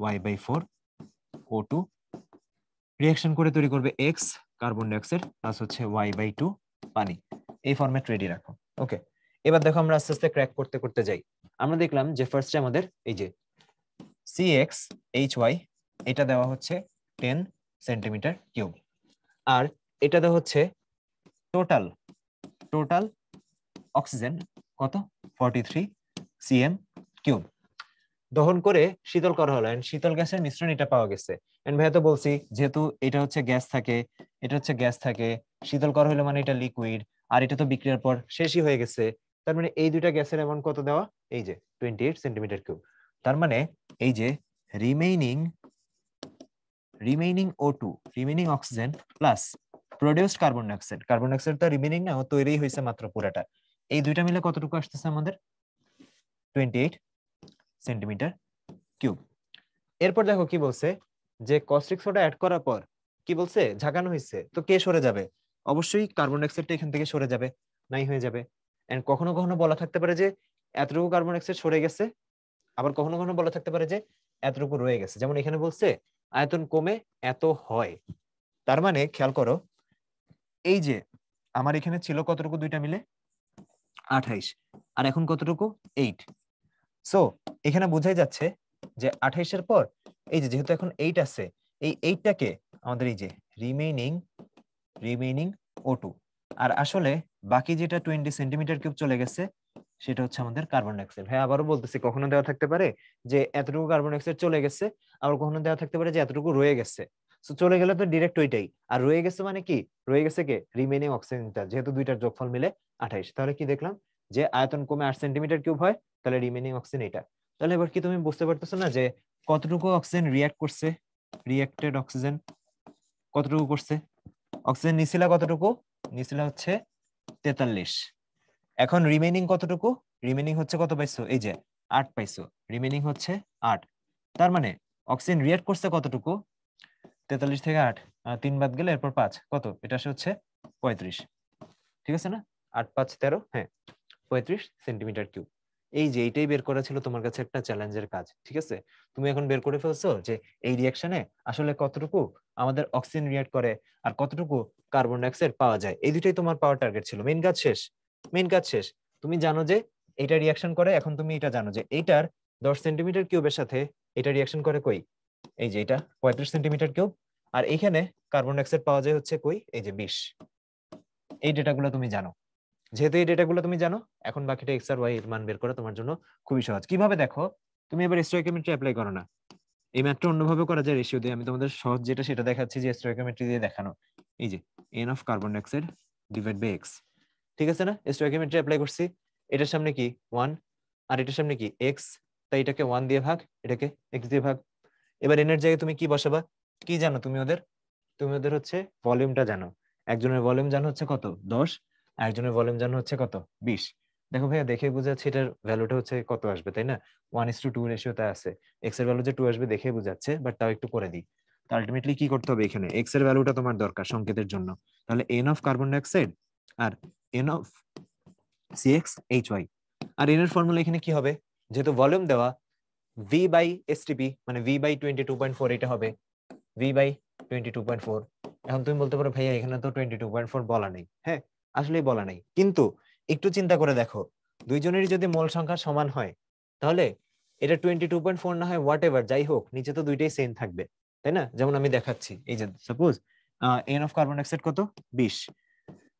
Y by four two করে তৈরি করবে এক্স কার্বন ডাইঅক্সাইড প্লাস হচ্ছে ওয়াই বাই টু পানি এই ফরম্যাট রেডি রাখো ওকে এবার দেখো আমরা আস্তে আস্তে ক্র্যাক করতে করতে যাই আমরা দেখলাম যে ফার্স্টে আমাদের এই যে সি এক্স এইচ ওয়াই এটা দেওয়া হচ্ছে টেন সেন্টিমিটার কিউব আর এটা দেওয়া হচ্ছে টোটাল টোটাল অক্সিজেন কত ফর্টি থ্রি সিএম কিউব দহন করে শীতল করা হলো এন্ড শীতল গ্যাসের মিশ্রণ এটা পাওয়া গেছে এন্ড ভাইয়া তো বলছি যেহেতু এটা হচ্ছে গ্যাস থাকে এটা হচ্ছে গ্যাস থাকে শীতল করা হলো মানে এটা লিকুইড আর এটা তো বিক্রিয়ার পর শেষই হয়ে গেছে তার মানে এই দুইটা গ্যাসের অ্যামাউন্ট কত দেওয়া এই যে টোয়েন্টি এইট সেন্টিমিটার কিউব তার মানে এই যে remaining remaining O two remaining oxygen plus produced carbon dioxide carbon dioxide তো রিমেইনিং না তৈরি হয়েছে মাত্র পুরাটা এই দুইটা মিলে কতটুকু আসতেছে আমাদের টোয়েন্টি এইট সেন্টিমিটার কিউব এরপর দেখো কি বলছে যে কস্ট্রিক ওটা অ্যাড করার পর কি বলছে ঝাঁকানো হয়েছে তো কে সরে যাবে অবশ্যই কার্বন ডাইঅক্সাইডটা এখান থেকে সরে যাবে নাই হয়ে যাবে এন্ড কখনো কখনো বলা থাকতে পারে যে এতটুকু কার্বন ডাইঅক্সাইড সরে গেছে আবার কখনো কখনো বলা থাকতে পারে যে এতটুকু রয়ে গেছে যেমন এখানে বলছে আয়তন কমে এত হয় তার মানে খেয়াল করো এই যে আমার এখানে ছিল কতটুকু দুইটা মিলে আঠাইশ আর এখন কতটুকু এইট সো এখানে বোঝাই যাচ্ছে যে আঠাইশের পর এই যে যেহেতু এখন এইট আছে এই এইটটাকে আমাদের এই যে রিমেইনিং রিমেইনিং ও টু আর আসলে বাকি যেটা টোয়েন্টি সেন্টিমিটার কিউব চলে গেছে সেটা হচ্ছে আমাদের কার্বন ডাইঅক্সাইড হ্যাঁ আবারও বলতেছি কখনো দেওয়া থাকতে পারে যে এতটুকু কার্বন ডাইঅক্সাইড চলে গেছে আবার কখনো দেওয়া থাকতে পারে যে এতটুকু রয়ে গেছে সো চলে গেলে তো ডিরেক্ট ওইটাই আর রয়ে গেছে মানে কি রয়ে গেছে কে রিমেনিং অক্সিজেনটা যেহেতু দুইটার যোগফল মিলে আঠাইশ তাহলে কি দেখলাম যে আয়তন কমে আট সেন্টিমিটার কিউব হয় তাহলে রিমেনিং অক্সিজেন এটা তাহলে এবার কি তুমি বুঝতে পারতেছো না যে কতটুকু অক্সিজেন রিয়াক্ট করছে রিয়াক্টেড অক্সিজেন কতটুকু করছে অক্সিজেন নিছিলা কতটুকু নিছিলা হচ্ছে তেতাল্লিশ এখন রিমেনিং কতটুকু রিমেনিং হচ্ছে কত পাইছো এই যে আট পাইছো রিমেনিং হচ্ছে আট তার মানে অক্সিজেন রিয়াক্ট করছে কতটুকু তেতাল্লিশ থেকে আট তিন বাদ গেলে এরপর পাঁচ কত এটা আসে হচ্ছে পঁয়ত্রিশ ঠিক আছে না আট পাঁচ তেরো হ্যাঁ পঁয়ত্রিশ সেন্টিমিটার কিউব এই যে এইটাই বের করা ছিল তোমার কাছে একটা চ্যালেঞ্জের কাজ ঠিক আছে তুমি এখন বের করে ফেলছো যে এই রিয়াকশনে আসলে কতটুকু আমাদের অক্সিজেন রিয়াক্ট করে আর কতটুকু কার্বন ডাইঅক্সাইড পাওয়া যায় এই দুটাই তোমার পাওয়ার টার্গেট ছিল মেন কাজ শেষ মেন কাজ শেষ তুমি জানো যে এটা রিয়াকশন করে এখন তুমি এটা জানো যে এইটার দশ সেন্টিমিটার কিউবের সাথে এটা রিয়াকশন করে কই এই যে এটা পঁয়ত্রিশ সেন্টিমিটার কিউব আর এইখানে কার্বন ডাইঅক্সাইড পাওয়া যায় হচ্ছে কই এই যে বিশ এই ডেটাগুলো তুমি জানো যেহেতু এই ডেটাগুলো তুমি জানো এখন বাকিটা এক্স আর ওয়াই এর মান বের করা তোমার জন্য খুবই সহজ কিভাবে দেখো তুমি এবার স্টোকিওমেট্রি অ্যাপ্লাই করো না এই ম্যাথটা অন্যভাবে করা যায় রেশিও দিয়ে আমি তোমাদের সহজ যেটা সেটা দেখাচ্ছি যে স্টোকিওমেট্রি দিয়ে দেখানো এই যে N of carbon dioxide divide by X ঠিক আছে না স্টোকিওমেট্রি অ্যাপ্লাই করছি এটার সামনে কি ওয়ান আর এটার সামনে কি এক্স তাই এটাকে ওয়ান দিয়ে ভাগ এটাকে এক্স দিয়ে ভাগ এবার এনের জায়গায় তুমি কি বসাবা কি জানো তুমি ওদের তুমি ওদের হচ্ছে ভলিউমটা জানো একজনের ভলিউম জানো হচ্ছে কত দশ একজনের ভলিউম জানো হচ্ছে কত বিশ দেখো ভাইয়া দেখে বুঝে যাচ্ছে এটার ভ্যালুটা হচ্ছে কত আসবে তাই না ওয়ান ইস টু টু তা আছে এক্স এর ভ্যালু যে টু আসবে দেখে বুঝাচ্ছে বাট তাও একটু করে দিই আলটিমেটলি কি করতে হবে এখানে এক্স এর ভ্যালুটা তোমার দরকার সংকেতের জন্য তাহলে এন অফ কার্বন ডাইঅক্সাইড আর n of C X H Y আর এন এর ফর্মুলা এখানে কি হবে যেহেতু ভলিউম দেওয়া ভি বাই এস এসটিপি মানে V by twenty two point four এটা হবে V by twenty two point four এখন তুমি বলতে পারো ভাইয়া এখানে তো টোয়েন্টি টু পয়েন্ট ফোর বলা নেই হ্যাঁ আসলে বলা নেই কিন্তু একটু চিন্তা করে দেখো দুইজনেরই যদি মোল সংখ্যা সমান হয় তাহলে এটা টোয়েন্টি টু পয়েন্ট ফোর না হয় হোয়াট এভার যাই হোক নিচে তো দুইটাই সেম থাকবে তাই না যেমন আমি দেখাচ্ছি এই যে suppose n of carbon dioxide কত বিশ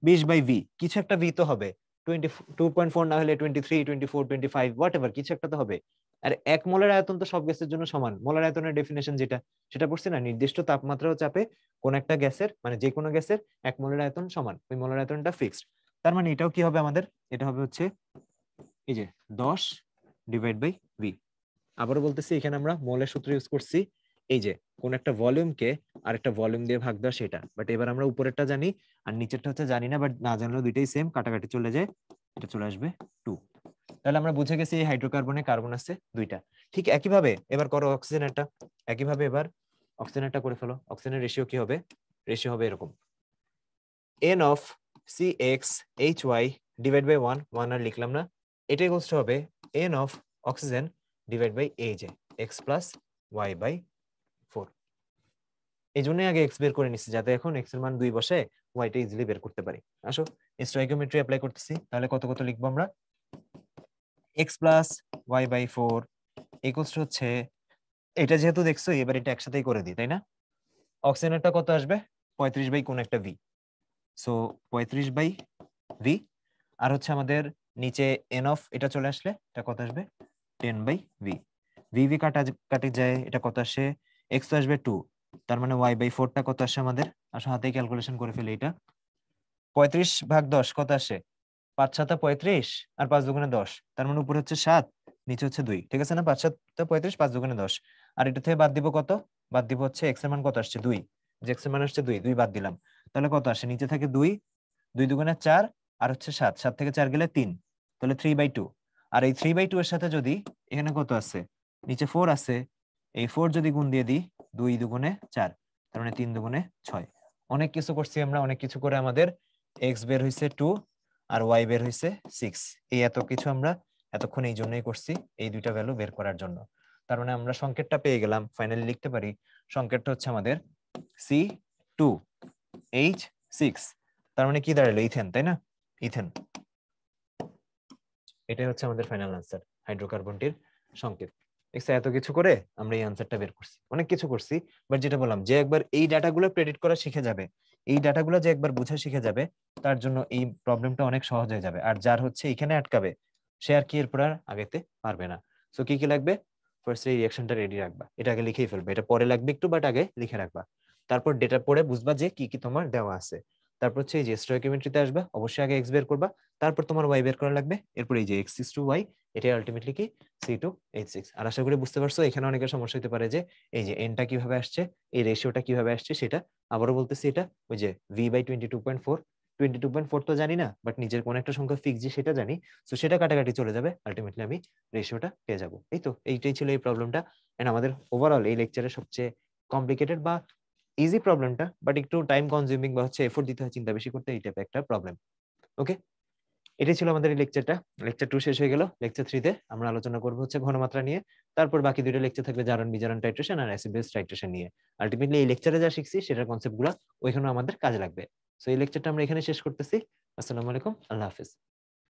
বিশ বাই ভি কিছু একটা ভি তো হবে টোয়েন্টি টু পয়েন্ট ফোর না হলে twenty three twenty four twenty five whatever কিছু একটা তো হবে আর এক মলের আয়তন তো সব গ্যাসের জন্য সমান মলের আয়তনের ডেফিনেশন যেটা সেটা পড়ছি না নির্দিষ্ট তাপমাত্রা ও চাপে কোন একটা গ্যাসের মানে যে কোনো গ্যাসের এক মলের আয়তন সমান ওই মলের আয়তনটা ফিক্সড তার মানে এটাও কি হবে আমাদের এটা হবে হচ্ছে এই যে দশ ডিভাইড বাই ভি আবারও বলতেছি এখানে আমরা মলের সূত্র ইউজ করছি এই যে কোন একটা ভলিউমকে আরেকটা ভলিউম দিয়ে ভাগ দেওয়া সেটা বাট এবার আমরা উপরেরটা জানি আর নিচেরটা হচ্ছে জানি না বাট না জানলেও দুইটাই সেম কাটাকাটি চলে যায় এটা চলে আসবে টু তাহলে আমরা বুঝে গেছি এই হাইড্রোকার্বনে কার্বন আছে দুইটা ঠিক একইভাবে এবার করো অক্সিজেনেরটা একইভাবে এবার অক্সিজেনটা করে ফেলো অক্সিজেনের রেশিও কি হবে রেশিও হবে এরকম n of C X H Y divide by one one আর লিখলাম না এটাই কোস্ট হবে n of oxygen divide by এই যে X plus Y by four এই জন্যই আগে এক্স বের করে নিচ্ছি যাতে এখন এক্স এর মান দুই বসে ওয়াইটা ইজিলি বের করতে পারি আসো স্ট্রাইকোমেট্রি অ্যাপ্লাই করতেছি তাহলে কত কত লিখবো আমরা X plus Y by four equals হচ্ছে এটা যেহেতু দেখছো এবার এটা একসাথেই করে দিই তাই না অক্সিজেনেরটা কত আসবে পঁয়ত্রিশ বাই কোন একটা ভি সো পঁয়ত্রিশ বাই ভি আর হচ্ছে আমাদের নিচে এন অফ এটা চলে আসলে এটা কত আসবে ten by V V V কাটা কাটে যায় এটা কত আসে এক্স আসবে টু তার মানে ওয়াই বাই ফোরটা কত আসে আমাদের আসলে হাতে ক্যালকুলেশন করে ফেলে এটা পঁয়ত্রিশ ভাগ দশ কত আসে পাঁচ সাতা পঁয়ত্রিশ আর পাঁচ দুগুনে দশ তার মানে উপরে হচ্ছে সাত নিচে হচ্ছে দুই ঠিক আছে না পাঁচ সাতটা পঁয়ত্রিশ পাঁচ দুগুনে দশ আর এটা থেকে বাদ দিব কত বাদ দিব হচ্ছে এক্স মান কত আসছে দুই যে এক্সের মান আসছে দুই দুই বাদ দিলাম তাহলে কত আসে নিচে থাকে দুই দুই দুগুণে চার আর হচ্ছে সাত সাত থেকে চার গেলে তিন তাহলে থ্রি বাই টু আর এই থ্রি বাই টু এর সাথে যদি এখানে কত আছে নিচে ফোর আছে এই ফোর যদি গুণ দিয়ে দিই দুই দুগুণে চার তার মানে তিন দুগুণে ছয় অনেক কিছু করছি আমরা অনেক কিছু করে আমাদের এক্স বের হয়েছে টু আর ওয়াই বের হয়েছে সিক্স এই এত কিছু আমরা এতক্ষণ এই জন্যই করছি এই দুইটা ভ্যালু বের করার জন্য তার মানে আমরা সংকেতটা পেয়ে গেলাম ফাইনালি লিখতে পারি সংকেতটা হচ্ছে আমাদের সি টু এইচ সিক্স তার মানে কি দাঁড়ালো ইথেন তাই না ইথেন এটাই হচ্ছে আমাদের ফাইনাল আনসার হাইড্রোকার্বনটির সংকেত এত কিছু করে আমরা এই আনসারটা বের করছি অনেক কিছু করছি বাট যেটা বললাম যে একবার এই ডাটাগুলো প্রেডিট করা শিখে যাবে এই ডাটাগুলো যে একবার বুঝে শিখে যাবে তার জন্য এই প্রবলেমটা অনেক সহজ হয়ে যাবে আর যার হচ্ছে এখানে আটকাবে সে আর কি এরপর আর আগেতে পারবে না সো কি কি লাগবে ফার্স্ট এই রিয়াকশনটা রেডি রাখবা এটা আগে লিখেই ফেলবে এটা পরে লাগবে একটু বাট আগে লিখে রাখবা তারপর ডেটা পড়ে বুঝবা যে কি কি তোমার দেওয়া আছে তারপর হচ্ছে এই যে স্টোকিমেট্রিতে আসবা অবশ্যই আগে এক্স বের করবা তারপর তোমার ওয়াই বের করা লাগবে এরপর এই যে এক্স সিক্স টু ওয়াই এটাই আলটিমেটলি কি সি টু এইচ সিক্স আর আশা করি বুঝতে পারছো এখানে অনেকের সমস্যা হতে পারে যে এই যে এনটা কিভাবে আসছে এই রেশিওটা কিভাবে আসছে সেটা আবারও বলতেছি এটা ওই যে V by twenty two point four twenty two point four তো জানি না বাট নিজের কোন একটা সংখ্যা ফিক্স যে সেটা জানি তো সেটা কাটাকাটি চলে যাবে আলটিমেটলি আমি রেশিওটা পেয়ে যাবো এই তো এইটাই ছিল এই প্রবলেমটা এন্ড আমাদের ওভারঅল এই লেকচারে সবচেয়ে কমপ্লিকেটেড বা ইজি প্রবলেমটা বাট একটু টাইম কনজিউমিং বা হচ্ছে এফোর্ট দিতে হয় চিন্তা বেশি করতে এই টাইপের একটা প্রবলেম ওকে এটাই ছিল আমাদের এই লেকচারটা লেকচার টু শেষ হয়ে গেল লেকচার থ্রিতে আমরা আলোচনা করবো হচ্ছে ঘনমাত্রা নিয়ে তারপর বাকি দুটো লেকচার থাকবে জারণ বিজারণ টাইট্রেশন আর অ্যাসিড বেস টাইট্রেশন নিয়ে আলটিমেটলি এই লেকচারে যা শিখছি সেটার কনসেপ্টগুলো ওইখানে আমাদের কাজে লাগবে সো এই লেকচারটা আমরা এখানে শেষ করতেছি আসসালামু আলাইকুম আল্লাহ হাফিজ